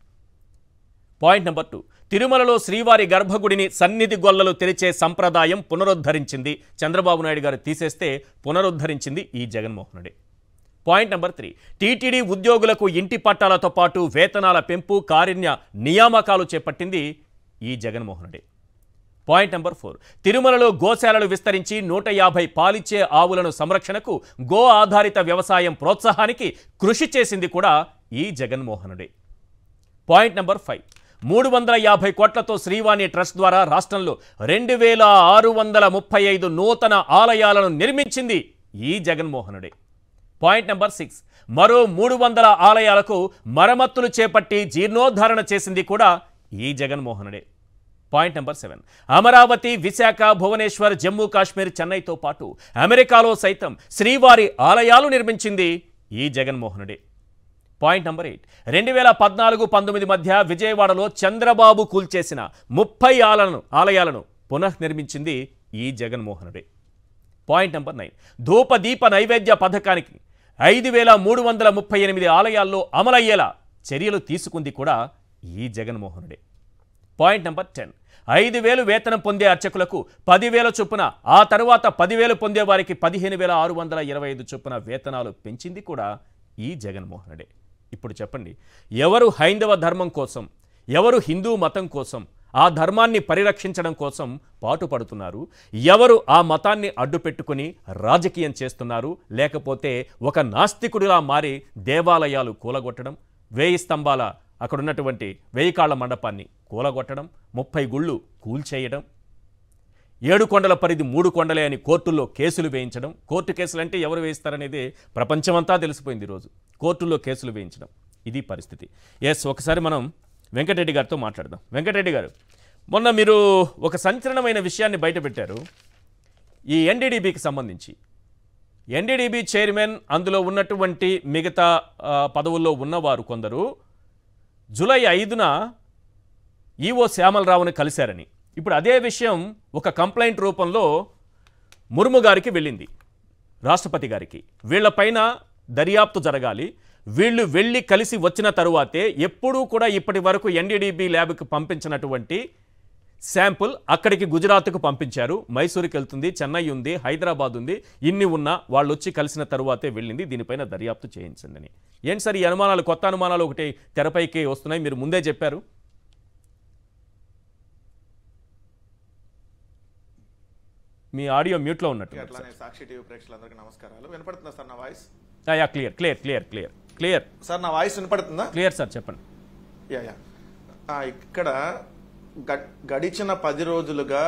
Speaker 2: point number two తిరుమలలో శ్రీవారి గర్భగుడిని సన్నిధి గొల్లలు తెరిచే సంప్రదాయం పునరుద్ధరించింది చంద్రబాబు నాయుడు గారు తీసేస్తే పునరుద్ధరించింది ఈ Jaganmohan Reddy point number three TTD ఉద్యోగులకు ఇంటి పట్టాలతో పాటు వేతనాల పెంపు కారుణ్య నియామకాలు చేపట్టింది ఈ Jaganmohan Reddy point number four తిరుమలలో గోశాలలు విస్తరించి నూట యాభై పాలిచ్చే ఆవులను సంరక్షణకు గో ఆధారిత వ్యవసాయం ప్రోత్సాహానికి కృషి చేసింది కూడా ఈ జగన్మోహనుడే పాయింట్ నెంబర్ ఫైవ్ మూడు వందల యాభై కోట్లతో శ్రీవాణి ట్రస్ట్ ద్వారా రాష్ట్రంలో రెండు వేల ఆరు వందల ముప్పై ఐదు నూతన ఆలయాలను నిర్మించింది ఈ జగన్మోహనుడే పాయింట్ నెంబర్ సిక్స్ మరో మూడు వందల ఆలయాలకు మరమ్మత్తులు చేపట్టి జీర్ణోద్ధరణ చేసింది కూడా ఈ జగన్మోహనుడే point number seven Amaravati Visakha Bhubaneswar Jammu Kashmir చెన్నైతో పాటు అమెరికాలో సైతం శ్రీవారి ఆలయాలు నిర్మించింది ఈ జగన్మోహనుడే పాయింట్ నెంబర్ ఎయిట్ రెండు వేల పద్నాలుగు పంతొమ్మిది మధ్య విజయవాడలో చంద్రబాబు కూల్చేసిన ముప్పై ఆలలను ఆలయాలను పునఃనిర్మించింది ఈ జగన్మోహనుడే పాయింట్ నెంబర్ నైన్ ధూపదీప నైవేద్య పథకానికి ఐదు వేల మూడు వందల ముప్పై ఎనిమిది ఆలయాల్లో అమలయ్యేలా చర్యలు తీసుకుంది కూడా ఈ జగన్మోహనుడే పాయింట్ నెంబర్ టెన్ ఐదు వేలు వేతనం పొందే అర్చకులకు పదివేల చొప్పున ఆ తర్వాత పదివేలు పొందే వారికి పదిహేను వేల ఆరు వందల ఇరవై ఐదు చొప్పున వేతనాలు పెంచింది కూడా ఈ జగన్మోహనుడే ఇప్పుడు చెప్పండి ఎవరు హైందవ ధర్మం కోసం ఎవరు హిందూ మతం కోసం ఆ ధర్మాన్ని పరిరక్షించడం కోసం పాటుపడుతున్నారు ఎవరు ఆ మతాన్ని అడ్డుపెట్టుకుని రాజకీయం చేస్తున్నారు లేకపోతే ఒక నాస్తికుడిలా మారి దేవాలయాలు కూలగొట్టడం వేయి స్తంభాల అక్కడ ఉన్నటువంటి వెయ్యి కాళ్ల మండపాన్ని కూలగొట్టడం ముప్పై గుళ్ళు కూల్చేయడం ఏడు కొండల పరిధి మూడు కొండలే అని కోర్టుల్లో కేసులు వేయించడం కోర్టు కేసులు అంటే ఎవరు వేయిస్తారనేది ప్రపంచమంతా తెలిసిపోయింది ఈరోజు కోర్టుల్లో కేసులు వేయించడం ఇది పరిస్థితి ఎస్ ఒకసారి మనం వెంకటరెడ్డి గారితో మాట్లాడదాం వెంకటరెడ్డి గారు మొన్న మీరు ఒక సంచలనమైన విషయాన్ని బయటపెట్టారు ఈ ఎన్డీడీబీకి సంబంధించి ఎన్డీడీబీ చైర్మన్ అందులో ఉన్నటువంటి మిగతా పదవుల్లో ఉన్నవారు కొందరు జూలై ఐదున ఈఓ శ్యామలరావుని కలిశారని ఇప్పుడు అదే విషయం ఒక కంప్లైంట్ రూపంలో ముర్ము గారికి వెళ్ళింది రాష్ట్రపతి గారికి వీళ్ళపైన దర్యాప్తు జరగాలి వీళ్ళు వెళ్ళి కలిసి వచ్చిన తరువాతే ఎప్పుడూ కూడా ఇప్పటి వరకు ఎన్డీడీబీ ల్యాబ్కి పంపించినటువంటి శాంపుల్ అక్కడికి గుజరాత్కు పంపించారు మైసూరుకి వెళ్తుంది చెన్నై ఉంది హైదరాబాద్ ఉంది ఇన్ని ఉన్న వాళ్ళు వచ్చి కలిసిన తరువాతే వెళ్ళింది దీనిపైన దర్యాప్తు చేయించిందని ఏంటి సార్ ఈ అనుమానాలు కొత్త అనుమానాలు ఒకటి తెరపైకి వస్తున్నాయి మీరు ముందే చెప్పారు మీ ఆడియో మ్యూట్లో ఉన్నట్టు
Speaker 5: సాక్షి టీవీ ప్రేక్షకులందరికీ నమస్కారాలు వినపడుతుందా సార్ నా voice
Speaker 2: ya clear clear clear clear clear
Speaker 5: sir నా వాయిస్ వినపడుతుందా
Speaker 2: క్లియర్ సార్ చెప్పండి
Speaker 5: యా యా ఇక్కడ గడిచిన పది రోజులుగా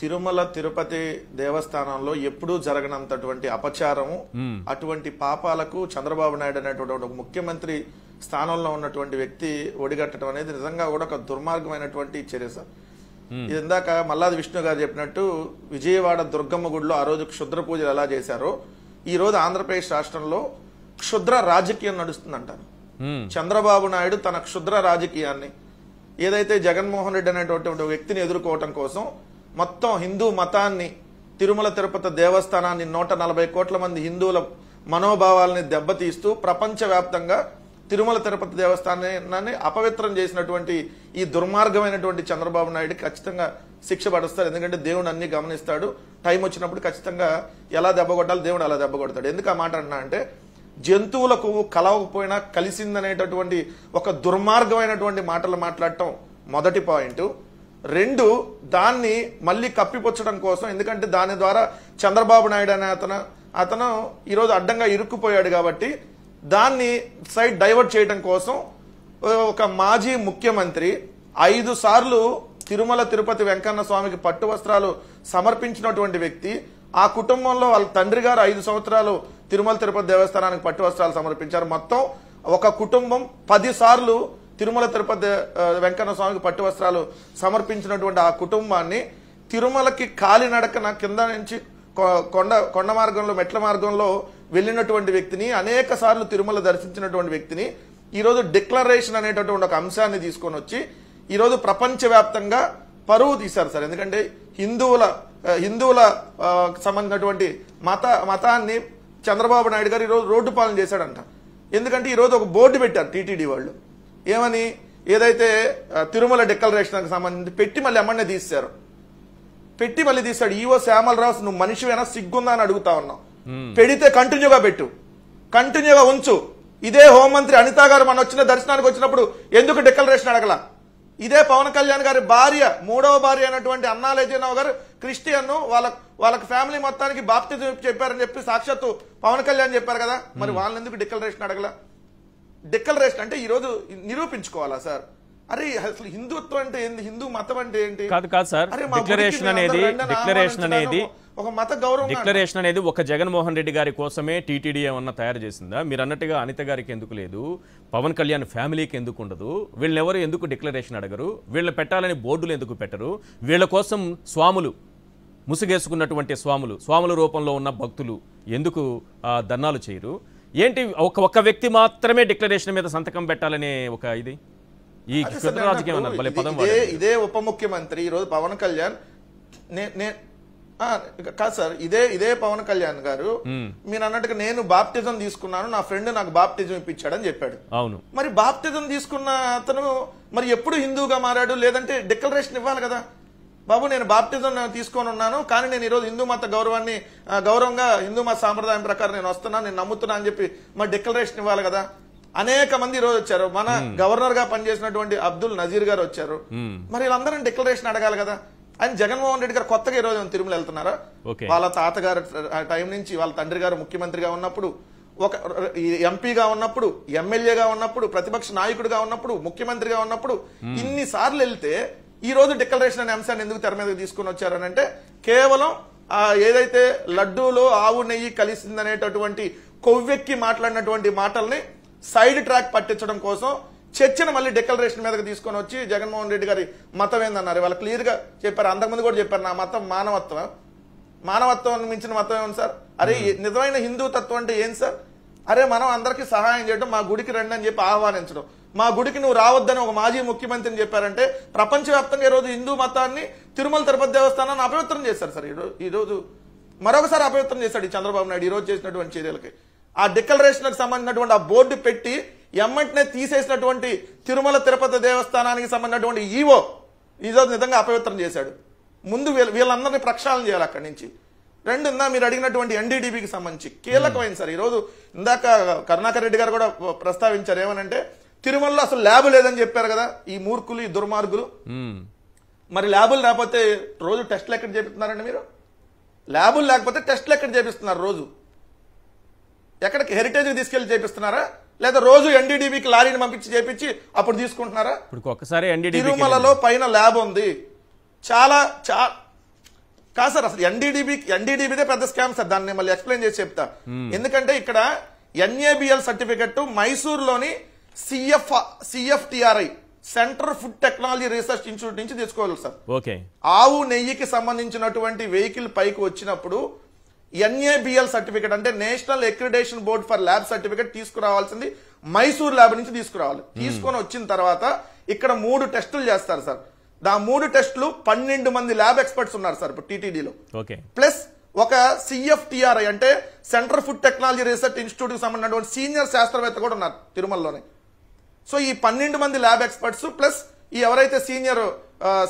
Speaker 5: తిరుమల తిరుపతి దేవస్థానంలో ఎప్పుడూ జరగనంతటువంటి అపచారము అటువంటి పాపాలకు చంద్రబాబు నాయుడు అనేటువంటి ఒక ముఖ్యమంత్రి స్థానంలో ఉన్నటువంటి వ్యక్తి ఒడిగట్టడం అనేది నిజంగా కూడా ఒక దుర్మార్గమైనటువంటి చర్య సార్ ఇది ఇందాక మల్లాది విష్ణు గారు చెప్పినట్టు విజయవాడ దుర్గమ్మ గుడిలో ఆ రోజు క్షుద్ర పూజలు ఎలా చేశారో ఈరోజు ఆంధ్రప్రదేశ్ రాష్ట్రంలో క్షుద్ర రాజకీయం నడుస్తుందంటారు చంద్రబాబు నాయుడు తన క్షుద్ర రాజకీయాన్ని ఏదైతే జగన్మోహన్ రెడ్డి అనేటువంటి వ్యక్తిని ఎదుర్కోవటం కోసం మొత్తం హిందూ మతాన్ని తిరుమల తిరుపతి దేవస్థానాన్ని నూట నలభై కోట్ల మంది హిందువుల మనోభావాలని దెబ్బతీస్తూ ప్రపంచవ్యాప్తంగా తిరుమల తిరుపతి దేవస్థానాన్ని అపవిత్రం చేసినటువంటి ఈ దుర్మార్గమైనటువంటి చంద్రబాబు నాయుడు ఖచ్చితంగా శిక్ష పడుస్తారు ఎందుకంటే దేవుడు అన్ని గమనిస్తాడు టైం వచ్చినప్పుడు ఖచ్చితంగా ఎలా దెబ్బ కొట్టాలి దేవుడు అలా దెబ్బ కొడతాడు ఎందుకు ఆ మాట అన్నా అంటే జంతువులకు కలవకపోయినా కలిసిందనేటటువంటి ఒక దుర్మార్గమైనటువంటి మాటలు మాట్లాడటం మొదటి పాయింట్ రెండు దాన్ని మళ్ళీ కప్పిపుచ్చడం కోసం ఎందుకంటే దాని ద్వారా చంద్రబాబు నాయుడు అనే అతను అతను ఈరోజు అడ్డంగా ఇరుక్కుపోయాడు కాబట్టి దాన్ని సైడ్ డైవర్ట్ చేయడం కోసం ఒక మాజీ ముఖ్యమంత్రి ఐదు సార్లు తిరుమల తిరుపతి వెంకన్న స్వామికి పట్టు వస్త్రాలు సమర్పించినటువంటి వ్యక్తి ఆ కుటుంబంలో వాళ్ళ తండ్రి గారు ఐదు సంవత్సరాలు తిరుమల తిరుపతి దేవస్థానానికి పట్టు వస్త్రాలు సమర్పించారు మొత్తం ఒక కుటుంబం పది సార్లు తిరుమల తిరుపతి వెంకన్న స్వామికి పట్టు వస్త్రాలు సమర్పించినటువంటి ఆ కుటుంబాన్ని తిరుమలకి కాలినడకన కింద నుంచి కొండ కొండ మార్గంలో మెట్ల మార్గంలో వెళ్ళినటువంటి వ్యక్తిని అనేక సార్లు తిరుమల దర్శించినటువంటి వ్యక్తిని ఈరోజు డిక్లరేషన్ అనేటటువంటి ఒక అంశాన్ని తీసుకొని వచ్చి ఈరోజు ప్రపంచవ్యాప్తంగా పరువు తీశారు సార్ ఎందుకంటే హిందువుల హిందువుల సంబంధించినటువంటి మత మతాన్ని చంద్రబాబు నాయుడు గారు ఈరోజు రోడ్డు పాలన చేశాడంట ఎందుకంటే ఈరోజు ఒక బోర్డు పెట్టారు టీటీడీ వాళ్ళు ఏమని ఏదైతే తిరుమల డిక్లరేషన్కి సంబంధించి పెట్టి మళ్ళీ ఎమ్మెల్యే తీశారు పెట్టి మళ్ళీ తీశాడు ఈవో శ్యామలరావు నువ్వు మనిషివేనా సిగ్గుందా అని అడుగుతా ఉన్నావు Hmm. పెడితే కంటిన్యూగా పెట్టు కంటిన్యూగా ఉంచు ఇదే హోంమంత్రి అనితా గారు మన వచ్చిన దర్శనానికి వచ్చినప్పుడు ఎందుకు డిక్లరేషన్ అడగల ఇదే పవన్ కళ్యాణ్ గారి భార్య మూడవ భార్య అయినటువంటి అన్నాలేజీనావు గారు క్రిస్టియన్ వాళ్ళ వాళ్ళ ఫ్యామిలీ మొత్తానికి బాప్తి చెప్పారని చెప్పి సాక్షాత్తు పవన్ కళ్యాణ్ చెప్పారు కదా మరి hmm. వాళ్ళని ఎందుకు డిక్లరేషన్ అడగల డిక్లరేషన్ అంటే ఈరోజు నిరూపించుకోవాలా సార్ అరే అసలు హిందుత్వం అంటే ఏంటి హిందూ మతం అంటే ఏంటి కాదు కాదు సార్ డిక్లరేషన్ అనేది డిక్లరేషన్ అనేది ఒక మత గౌరవం డిక్లరేషన్
Speaker 2: అనేది ఒక జగన్మోహన్ రెడ్డి గారి కోసమే టీటీడీ ఏమన్నా తయారు చేసిందా మీరు అన్నట్టుగా అనిత గారికి ఎందుకు లేదు పవన్ కళ్యాణ్ ఫ్యామిలీకి ఎందుకు ఉండదు వీళ్ళెవరు ఎందుకు డిక్లరేషన్ అడగరు వీళ్ళు పెట్టాలని బోర్డులు ఎందుకు పెట్టరు వీళ్ళ కోసం స్వాములు ముసుగేసుకున్నటువంటి స్వాములు స్వాముల రూపంలో ఉన్న భక్తులు ఎందుకు దర్ణాలు చేయరు ఏంటి ఒక ఒక్క వ్యక్తి మాత్రమే డిక్లరేషన్ మీద సంతకం పెట్టాలనే ఒక ఇది ఈ రాజకీయం పదం
Speaker 5: ఇదే ఉప ముఖ్యమంత్రి ఈ రోజు పవన్ కళ్యాణ్ కాదు సార్ ఇదే ఇదే పవన్ కళ్యాణ్ గారు మీరు అన్నట్టుగా నేను బాప్టిజం తీసుకున్నాను నా ఫ్రెండ్ నాకు బాప్టిజం ఇప్పించాడని చెప్పాడు అవును మరి బాప్టిజం తీసుకున్న అతను మరి ఎప్పుడు హిందూగా మారాడు లేదంటే డిక్లరేషన్ ఇవ్వాలి కదా బాబు నేను బాప్టిజం తీసుకొని ఉన్నాను కానీ నేను ఈరోజు హిందూ మత గౌరవాన్ని గౌరవంగా హిందూ మత సాంప్రదాయం ప్రకారం నేను వస్తున్నాను నేను నమ్ముతున్నా అని చెప్పి మరి డిక్లరేషన్ ఇవ్వాలి కదా అనేక మంది ఈరోజు వచ్చారు మన గవర్నర్ గా పనిచేసినటువంటి అబ్దుల్ నజీర్ గారు వచ్చారు మరి వీళ్ళందరం డిక్లరేషన్ అడగాలి కదా ఆయన జగన్మోహన్ రెడ్డి గారు కొత్తగా ఈరోజు తిరుమల వెళ్తున్నారా వాళ్ళ తాతగారు టైం నుంచి వాళ్ళ తండ్రి గారు ముఖ్యమంత్రిగా ఉన్నప్పుడు ఒక ఎంపీగా ఉన్నప్పుడు ఎమ్మెల్యేగా ఉన్నప్పుడు ప్రతిపక్ష నాయకుడిగా ఉన్నప్పుడు ముఖ్యమంత్రిగా ఉన్నప్పుడు ఇన్నిసార్లు వెళ్తే ఈ రోజు డిక్లరేషన్ అనే అంశాన్ని ఎందుకు తెర మీద తీసుకుని వచ్చారనంటే కేవలం ఏదైతే లడ్డూలో ఆవు నెయ్యి కలిసిందనేటటువంటి కొవ్వెక్కి మాట్లాడినటువంటి మాటల్ని సైడ్ ట్రాక్ పట్టించడం కోసం చర్చను మళ్ళీ డిక్లరేషన్ మీదకి తీసుకొని వచ్చి జగన్మోహన్ రెడ్డి గారి మతం ఏందన్నారు వాళ్ళు క్లియర్గా చెప్పారు అంతకుముందు కూడా చెప్పారు నా మతం మానవత్వం మానవత్వం మించిన మతం ఏమి సార్ అరే నిజమైన హిందూ తత్వం అంటే ఏం సార్ అరే మనం అందరికీ సహాయం చేయడం మా గుడికి రండి అని చెప్పి ఆహ్వానించడం మా గుడికి నువ్వు రావద్దని ఒక మాజీ ముఖ్యమంత్రిని చెప్పారంటే ప్రపంచవ్యాప్తంగా ఈరోజు హిందూ మతాన్ని తిరుమల తిరుపతి దేవస్థానాన్ని అపవిత్రం చేశారు సార్ ఈరోజు ఈరోజు మరొకసారి అపవిత్రం చేశాడు ఈ చంద్రబాబు నాయుడు ఈరోజు చేసినటువంటి చర్యలకి ఆ డిక్లరేషన్కు సంబంధించినటువంటి ఆ బోర్డు పెట్టి ఎమ్మంటనే తీసేసినటువంటి తిరుమల తిరుపతి దేవస్థానానికి సంబంధించినటువంటి ఈవో ఈరోజు నిజంగా అపవిత్రం చేశాడు ముందు వీళ్ళందరినీ ప్రక్షాళన చేయాలి అక్కడి నుంచి రెండు ఇందా మీరు అడిగినటువంటి ఎన్డీడీబీకి సంబంధించి కీలకమైంది సార్ ఈరోజు ఇందాక కరుణాకర్ రెడ్డి గారు కూడా ప్రస్తావించారు ఏమనంటే తిరుమలలో అసలు ల్యాబ్ లేదని చెప్పారు కదా ఈ మూర్ఖులు ఈ దుర్మార్గులు మరి ల్యాబులు లేకపోతే రోజు టెస్ట్లు ఎక్కడ చేపిస్తున్నారండి మీరు ల్యాబులు లేకపోతే టెస్ట్లు ఎక్కడ చేపిస్తున్నారు రోజు ఎక్కడికి హెరిటేజ్ తీసుకెళ్లి చేపిస్తున్నారా లేదా రోజు ఎన్డీడీబీకి లారీని పంపించి చేపించి అప్పుడు తీసుకుంటున్నారా
Speaker 2: ఇప్పుడు ఒక్కసారి తిరుమలలో
Speaker 5: పైన ల్యాబ్ ఉంది చాలా చా కాదు సార్ అసలు ఎన్డీడీబీ ఎన్డీడీబీదే పెద్ద స్కామ్ సార్ దాన్ని మళ్ళీ ఎక్స్ప్లెయిన్ చేసి చెప్తా hmm. ఎందుకంటే ఇక్కడ ఎన్ఏబిఎల్ సర్టిఫికెట్ మైసూర్లోని CF CFTRI centre food technology research institute నుంచి తీసుకోవాలి సార్ ఓకే ఆవు నెయ్యికి సంబంధించినటువంటి వెహికల్ పైకి వచ్చినప్పుడు ఎన్ఏబిఎల్ సర్టిఫికేట్ అంటే national accreditation board for lab certificate తీసుకురావాల్సింది మైసూర్ ల్యాబ్ నుంచి తీసుకురావాలి hmm. తీసుకొని వచ్చిన తర్వాత ఇక్కడ మూడు టెస్టులు చేస్తారు సార్ దా మూడు టెస్టులు పన్నెండు మంది ల్యాబ్ ఎక్స్పర్ట్స్ ఉన్నారు సార్ ఇప్పుడు టీటీడీలో ప్లస్ ఒక సిఎఫ్టిఆర్ఐ అంటే centre food technology research institute కి సంబంధించినటువంటి సీనియర్ శాస్త్రవేత్త కూడా ఉన్నారు తిరుమలలోనే సో ఈ పన్నెండు మంది ల్యాబ్ ఎక్స్పర్ట్స్ ప్లస్ ఈ ఎవరైతే సీనియర్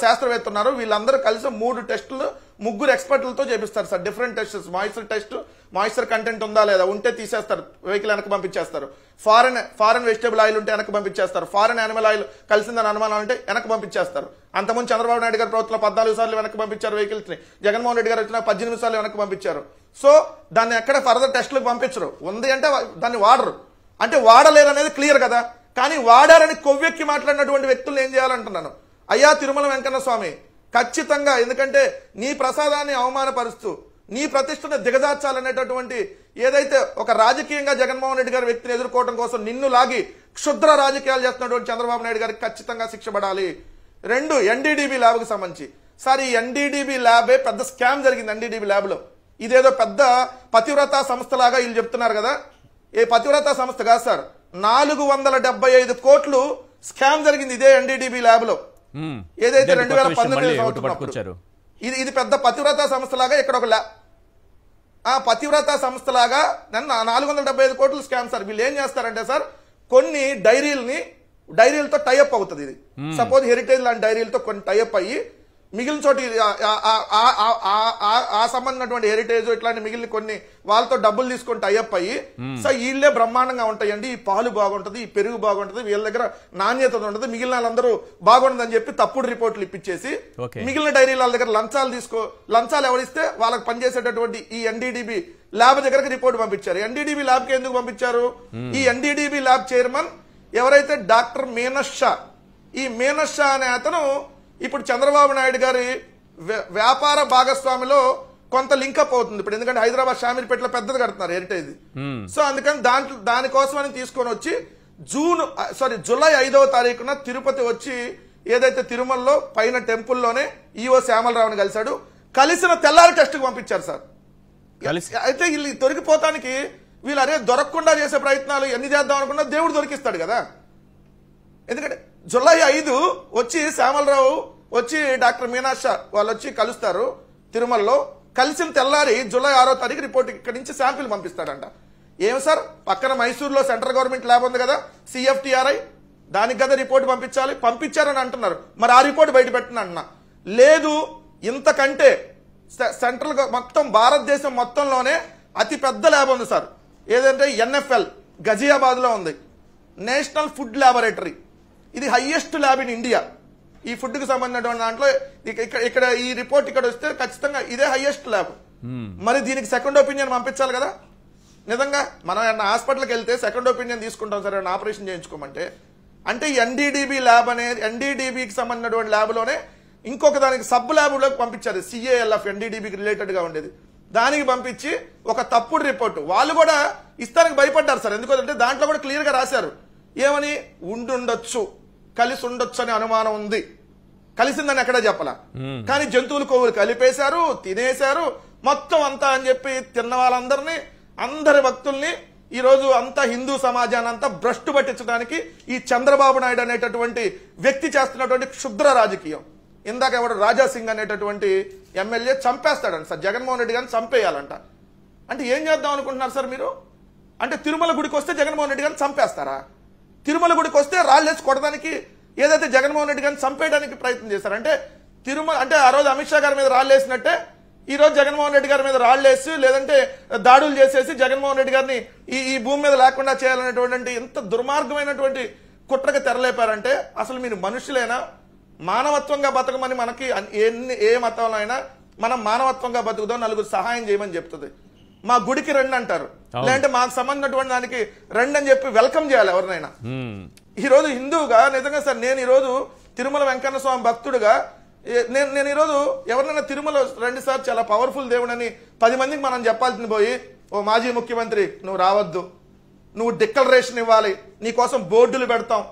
Speaker 5: శాస్త్రవేత్త ఉన్నారు వీళ్ళందరూ కలిసి మూడు టెస్టులు ముగ్గురు ఎక్స్పర్టులతో చేపిస్తారు sir different tests moisture test moisture content ఉందా లేదా ఉంటే తీసేస్తారు వెహికల్ వెనక పంపించేస్తారు ఫారెన్ ఫారెన్ వెజిటేబుల్ ఆయిల్ ఉంటే వెనక పంపించేస్తారు ఫారెన్ యానిమల్ ఆయిల్ కలిసిందని అనుమానం ఉంటే వెనక పంపించేస్తారు అంతకుముందు చంద్రబాబు నాయుడు గారు ప్రభుత్వంలో పద్నాలుగు సార్లు వెనక పంపించారు వెహికల్స్ని జగన్మోహన్ రెడ్డి గారు వచ్చిన పద్దెనిమిది సార్లు వెనక పంపించారు సో దాన్ని ఎక్కడ ఫర్దర్ టెస్టులకు పంపించరు ఉంది అంటే దాన్ని వాడరు అంటే వాడలేరు అనేది క్లియర్ కదా కానీ వాడారని కొవ్వెక్కి మాట్లాడినటువంటి వ్యక్తులు ఏం చేయాలంటున్నాను అయ్యా తిరుమల వెంకన్న స్వామి ఖచ్చితంగా ఎందుకంటే నీ ప్రసాదాన్ని అవమానపరుస్తూ నీ ప్రతిష్టను దిగజార్చాలనేటటువంటి ఏదైతే ఒక రాజకీయంగా జగన్మోహన్ రెడ్డి గారి వ్యక్తిని ఎదుర్కోవడం కోసం నిన్ను లాగి క్షుద్ర రాజకీయాలు చేస్తున్నటువంటి చంద్రబాబు నాయుడు గారికి ఖచ్చితంగా శిక్ష పడాలి రెండు ఎన్డీడీబీ ల్యాబ్కి సంబంధించి సార్ ఈ ఎన్డీడీబీ ల్యాబే పెద్ద స్కామ్ జరిగింది ఎన్డీడీబీ ల్యాబ్లో ఇదేదో పెద్ద పతివ్రత సంస్థలాగా వీళ్ళు చెప్తున్నారు కదా ఏ పతివ్రత సంస్థ కాదు సార్ నాలుగు వందల డెబ్బై ఐదు కోట్లు స్కామ్ జరిగింది ఇదే ఎన్డీడీబీ ల్యాబ్లో ఏదైతే రెండు వేల పంతొమ్మిది ఇది ఇది పెద్ద పతివ్రత సంస్థలాగా ఇక్కడ ఒక ఆ పతివ్రత సంస్థలాగా నన్ను నాలుగు వందల డెబ్బై ఐదు కోట్లు స్కామ్ సార్ వీళ్ళు ఏం చేస్తారంటే సార్ కొన్ని డైరీలని డైరీలతో టైఅప్ అవుతుంది ఇది సపోజ్ హెరిటేజ్ లాంటి డైరీలతో కొన్ని టైఅప్ అయ్యి మిగిలిన చోటి ఆ సంబంధించినటువంటి హెరిటేజ్ ఇట్లాంటి మిగిలిన కొన్ని వాళ్ళతో డబ్బులు తీసుకొని టైఅప్ అయ్యి సో వీళ్ళే బ్రహ్మాండంగా ఉంటాయండి ఈ పాలు బాగుంటుంది ఈ పెరుగు బాగుంటుంది వీళ్ళ దగ్గర నాణ్యత ఉంటుంది మిగిలిన వాళ్ళందరూ బాగుంటుంది అని చెప్పి తప్పుడు రిపోర్ట్లు ఇప్పించేసి మిగిలిన డైరీ వాళ్ళ దగ్గర లంచాలు తీసుకో లంచాలు ఎవరిస్తే వాళ్ళకి పనిచేసేటటువంటి ఈ ఎన్డిడిబి ల్యాబ్ దగ్గరకు రిపోర్ట్ పంపించారు ల్యాబ్ కి ఎందుకు పంపించారు ఈ ఎన్డిడిబి ల్యాబ్ చైర్మన్ ఎవరైతే డాక్టర్ మేనష్ షా ఈ మేనష్ షా అనే అతను ఇప్పుడు చంద్రబాబు నాయుడు గారి వ్యాపార భాగస్వామిలో కొంత అప్ అవుతుంది ఇప్పుడు ఎందుకంటే హైదరాబాద్ షామీర్పేటలో పెద్దది కడుతున్నారు హెరిటేజ్ సో అందుకని దాంట్లో అని తీసుకొని వచ్చి జూన్ సారీ జులై ఐదవ తారీఖున తిరుపతి వచ్చి ఏదైతే తిరుమలలో పైన టెంపుల్లోనే ఈవో శ్యామలరావుని కలిశాడు కలిసిన తెల్లారి టెస్ట్కి పంపించారు సార్ అయితే వీళ్ళు దొరికిపోతానికి వీళ్ళు అరే దొరకకుండా చేసే ప్రయత్నాలు ఎన్ని చేద్దాం అనుకున్నా దేవుడు దొరికిస్తాడు కదా ఎందుకంటే జులై ఐదు వచ్చి శ్యామలరావు వచ్చి డాక్టర్ మీనాక్ష వాళ్ళు వచ్చి కలుస్తారు తిరుమలలో కలిసిన తెల్లారి జులై ఆరో తారీఖు రిపోర్ట్ ఇక్కడి నుంచి శాంపిల్ పంపిస్తాడంట ఏం సార్ పక్కన మైసూర్లో సెంట్రల్ గవర్నమెంట్ ల్యాబ్ ఉంది కదా సిఎఫ్టీఆర్ఐ దానికి కదా రిపోర్ట్ పంపించాలి పంపించారని అంటున్నారు మరి ఆ రిపోర్ట్ బయట పెట్టిన లేదు ఇంతకంటే సెంట్రల్ మొత్తం భారతదేశం మొత్తంలోనే అతి పెద్ద ల్యాబ్ ఉంది సార్ ఏదంటే ఎన్ఎఫ్ఎల్ గజియాబాద్లో ఉంది నేషనల్ ఫుడ్ ల్యాబొరేటరీ ఇది హైయెస్ట్ ల్యాబ్ ఇన్ ఇండియా ఈ ఫుడ్ కి సంబంధించిన దాంట్లో ఇక్కడ ఈ రిపోర్ట్ ఇక్కడ వస్తే ఖచ్చితంగా ఇదే హైయెస్ట్ ల్యాబ్ hmm. మరి దీనికి సెకండ్ ఒపీనియన్ పంపించాలి కదా నిజంగా మనం ఏమన్నా హాస్పిటల్కి వెళ్తే సెకండ్ ఒపీనియన్ తీసుకుంటాం సరే ఆపరేషన్ చేయించుకోమంటే అంటే ఎన్డీడీబీ ల్యాబ్ అనేది ఎన్డీడీబీకి సంబంధించినటువంటి ల్యాబ్లోనే ఇంకొక దానికి సబ్ ల్యాబ్లోకి పంపించారు సిఏఎల్ఎఫ్ ఎన్డీడీబీకి రిలేటెడ్గా ఉండేది దానికి పంపించి ఒక తప్పుడు రిపోర్టు వాళ్ళు కూడా ఇస్తానికి భయపడ్డారు సార్ ఎందుకంటే దాంట్లో కూడా క్లియర్గా రాశారు ఏమని ఉండుండొచ్చు కలిసి ఉండొచ్చని అనుమానం ఉంది కలిసిందని ఎక్కడ చెప్పలా కానీ జంతువులు కొవ్వులు కలిపేశారు తినేశారు మొత్తం అంతా అని చెప్పి తిన్న వాళ్ళందరినీ అందరి భక్తుల్ని ఈ రోజు అంతా హిందూ సమాజాన్ని అంతా భ్రష్టు పట్టించడానికి ఈ చంద్రబాబు నాయుడు అనేటటువంటి వ్యక్తి చేస్తున్నటువంటి క్షుద్ర రాజకీయం ఇందాక ఎవడు రాజా సింగ్ అనేటటువంటి ఎమ్మెల్యే చంపేస్తాడంట సార్ జగన్మోహన్ రెడ్డి గారిని చంపేయాలంట అంటే ఏం చేద్దాం అనుకుంటున్నారు సార్ మీరు అంటే తిరుమల గుడికి వస్తే జగన్మోహన్ రెడ్డి గారిని చంపేస్తారా తిరుమల గుడికి వస్తే రాళ్ళేసి కొట్టడానికి ఏదైతే జగన్మోహన్ రెడ్డి గారిని చంపేయడానికి ప్రయత్నం చేశారు అంటే తిరుమల అంటే ఆ రోజు అమిత్ షా గారి మీద రాళ్ళేసినట్టే ఈ రోజు జగన్మోహన్ రెడ్డి గారి మీద రాళ్ళేసి లేదంటే దాడులు చేసేసి జగన్మోహన్ రెడ్డి గారిని ఈ ఈ భూమి మీద లేకుండా చేయాలనేటువంటి ఎంత దుర్మార్గమైనటువంటి కుట్రకు తెరలేపారంటే అసలు మీరు మనుషులైనా మానవత్వంగా బతకమని మనకి ఎన్ని ఏ మతంలో అయినా మనం మానవత్వంగా బతుకుదాం నలుగురు సహాయం చేయమని చెప్తుంది మా గుడికి రండి అంటారు లేదంటే మాకు సంబంధించినటువంటి దానికి రండి అని చెప్పి వెల్కమ్ చేయాలి ఎవరినైనా ఈ రోజు హిందువుగా నిజంగా సార్ నేను ఈ రోజు తిరుమల వెంకన్న స్వామి భక్తుడుగా నేను నేను ఈరోజు ఎవరినైనా తిరుమల రండి సార్ చాలా పవర్ఫుల్ దేవుడని పది మందికి మనం చెప్పాల్సింది పోయి ఓ మాజీ ముఖ్యమంత్రి నువ్వు రావద్దు నువ్వు డిక్లరేషన్ ఇవ్వాలి నీ కోసం బోర్డులు పెడతాం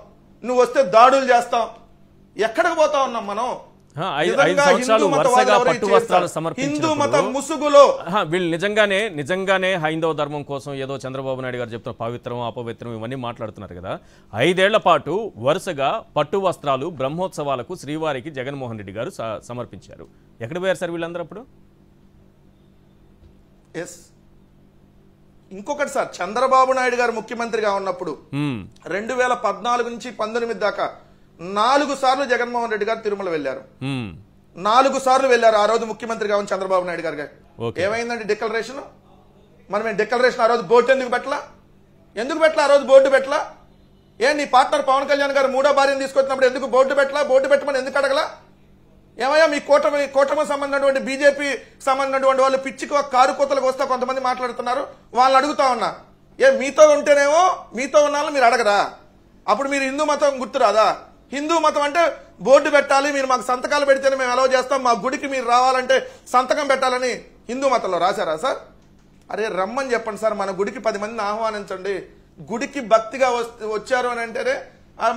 Speaker 5: నువ్వు వస్తే దాడులు చేస్తాం ఎక్కడికి పోతా ఉన్నాం మనం హిందూ మతం
Speaker 2: ముసుగులో వీళ్ళు నిజంగానే నిజంగానే హైందవ ధర్మం కోసం ఏదో చంద్రబాబు నాయుడు గారు చెప్తున్న పవిత్రం అపవిత్రం ఇవన్నీ మాట్లాడుతున్నారు కదా ఐదేళ్ల పాటు వరుసగా పట్టు వస్త్రాలు బ్రహ్మోత్సవాలకు శ్రీవారికి జగన్మోహన్ రెడ్డి గారు సమర్పించారు ఎక్కడ పోయారు
Speaker 5: సార్ వీళ్ళందరూ అప్పుడు ఎస్ ఇంకొకటి సార్ చంద్రబాబు నాయుడు గారు ముఖ్యమంత్రిగా ఉన్నప్పుడు రెండు వేల పద్నాలుగు నుంచి పంతొమ్మిది దాకా నాలుగు సార్లు జగన్మోహన్ రెడ్డి గారు తిరుమల వెళ్ళారు నాలుగు సార్లు వెళ్ళారు ఆ రోజు ముఖ్యమంత్రిగా ఉన్న చంద్రబాబు నాయుడు గారు ఏమైందండి డిక్లరేషన్ మనం డిక్లరేషన్ ఆ రోజు బోర్డు ఎందుకు పెట్టలా ఎందుకు పెట్టలా ఆ రోజు బోర్డు పెట్టలా ఏ నీ పార్ట్నర్ పవన్ కళ్యాణ్ గారు మూడో భార్యను తీసుకొచ్చినప్పుడు ఎందుకు బోర్డు పెట్టలా బోర్డు పెట్టమని ఎందుకు అడగలా ఏమయ్యా మీ కూటమి కూటమి సంబంధించినటువంటి బీజేపీ సంబంధించినటువంటి వాళ్ళు పిచ్చికి ఒక కారు కోతలకు వస్తే కొంతమంది మాట్లాడుతున్నారు వాళ్ళని అడుగుతా ఉన్నా ఏ మీతో ఉంటేనేమో మీతో ఉన్నాలో మీరు అడగరా అప్పుడు మీరు హిందూ మతం గుర్తురాదా హిందూ మతం అంటే బోర్డు పెట్టాలి మీరు మాకు సంతకాలు పెడితేనే మేము అలవ్ చేస్తాం మా గుడికి మీరు రావాలంటే సంతకం పెట్టాలని హిందూ మతంలో రాశారా సార్ అరే రమ్మని చెప్పండి సార్ మన గుడికి పది మందిని ఆహ్వానించండి గుడికి భక్తిగా వచ్చారు అని అంటేనే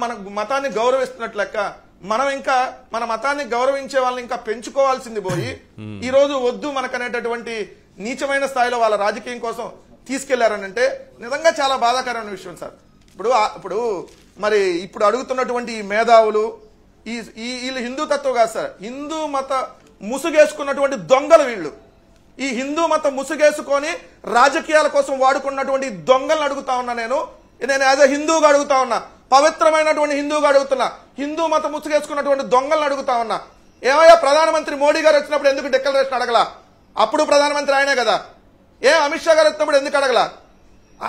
Speaker 5: మన మతాన్ని గౌరవిస్తున్నట్లు లెక్క మనం ఇంకా మన మతాన్ని గౌరవించే వాళ్ళని ఇంకా పెంచుకోవాల్సింది పోయి hmm. ఈ రోజు వద్దు మనకనేటటువంటి నీచమైన స్థాయిలో వాళ్ళ రాజకీయం కోసం తీసుకెళ్లారనంటే నిజంగా చాలా బాధాకరమైన విషయం సార్ ఇప్పుడు ఇప్పుడు మరి ఇప్పుడు అడుగుతున్నటువంటి ఈ మేధావులు ఈ వీళ్ళు హిందూ తత్వం కాదు సార్ హిందూ మత ముసుగేసుకున్నటువంటి దొంగలు వీళ్ళు ఈ హిందూ మతం ముసుగేసుకొని రాజకీయాల కోసం వాడుకున్నటువంటి దొంగలను అడుగుతా ఉన్నా నేను నేను యాజ్ అ హిందూగా అడుగుతా ఉన్నా పవిత్రమైనటువంటి హిందూగా అడుగుతున్నా హిందూ మతం ముసుగేసుకున్నటువంటి దొంగలను అడుగుతా ఉన్నా ఏమయ్యా ప్రధానమంత్రి మోడీ గారు వచ్చినప్పుడు ఎందుకు డిక్లరేషన్ అడగల అప్పుడు ప్రధానమంత్రి ఆయనే కదా ఏ అమిత్ షా గారు వచ్చినప్పుడు ఎందుకు అడగల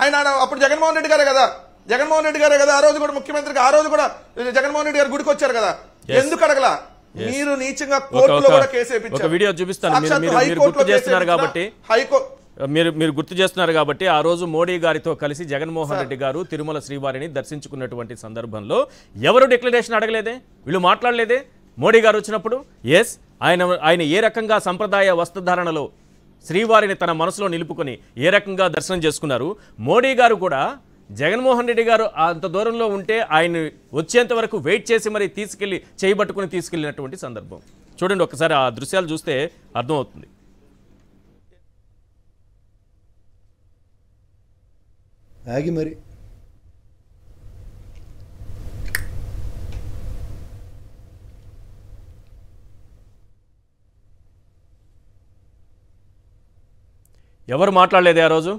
Speaker 5: ఆయన అప్పుడు జగన్మోహన్ రెడ్డి గారే కదా జగన్మోహన్ రెడ్డి గారే కదా ఆ రోజు కూడా ముఖ్యమంత్రికి ఆ రోజు కూడా జగన్మోహన్ రెడ్డి గారు గుడికి వచ్చారు కదా ఎందుకు అడగలా మీరు నీచంగా కోర్టులో కూడా కేసు వేయించారు వీడియో చూపిస్తాను చేస్తున్నారు కాబట్టి హైకోర్టు
Speaker 2: మీరు మీరు గుర్తు చేస్తున్నారు కాబట్టి ఆ రోజు మోడీ గారితో కలిసి జగన్మోహన్ రెడ్డి గారు తిరుమల శ్రీవారిని దర్శించుకున్నటువంటి సందర్భంలో ఎవరు డిక్లరేషన్ అడగలేదే వీళ్ళు మాట్లాడలేదే మోడీ గారు వచ్చినప్పుడు ఎస్ ఆయన ఆయన ఏ రకంగా సంప్రదాయ వస్త్రధారణలో శ్రీవారిని తన మనసులో నిలుపుకొని ఏ రకంగా దర్శనం చేసుకున్నారు మోడీ గారు కూడా జగన్మోహన్ రెడ్డి గారు అంత దూరంలో ఉంటే ఆయన వచ్చేంత వరకు వెయిట్ చేసి మరి తీసుకెళ్ళి చేయబట్టుకుని తీసుకెళ్ళినటువంటి సందర్భం చూడండి ఒకసారి ఆ దృశ్యాలు చూస్తే అర్థమవుతుంది ఆగి మరి ఎవరు మాట్లాడలేదే ఆ రోజు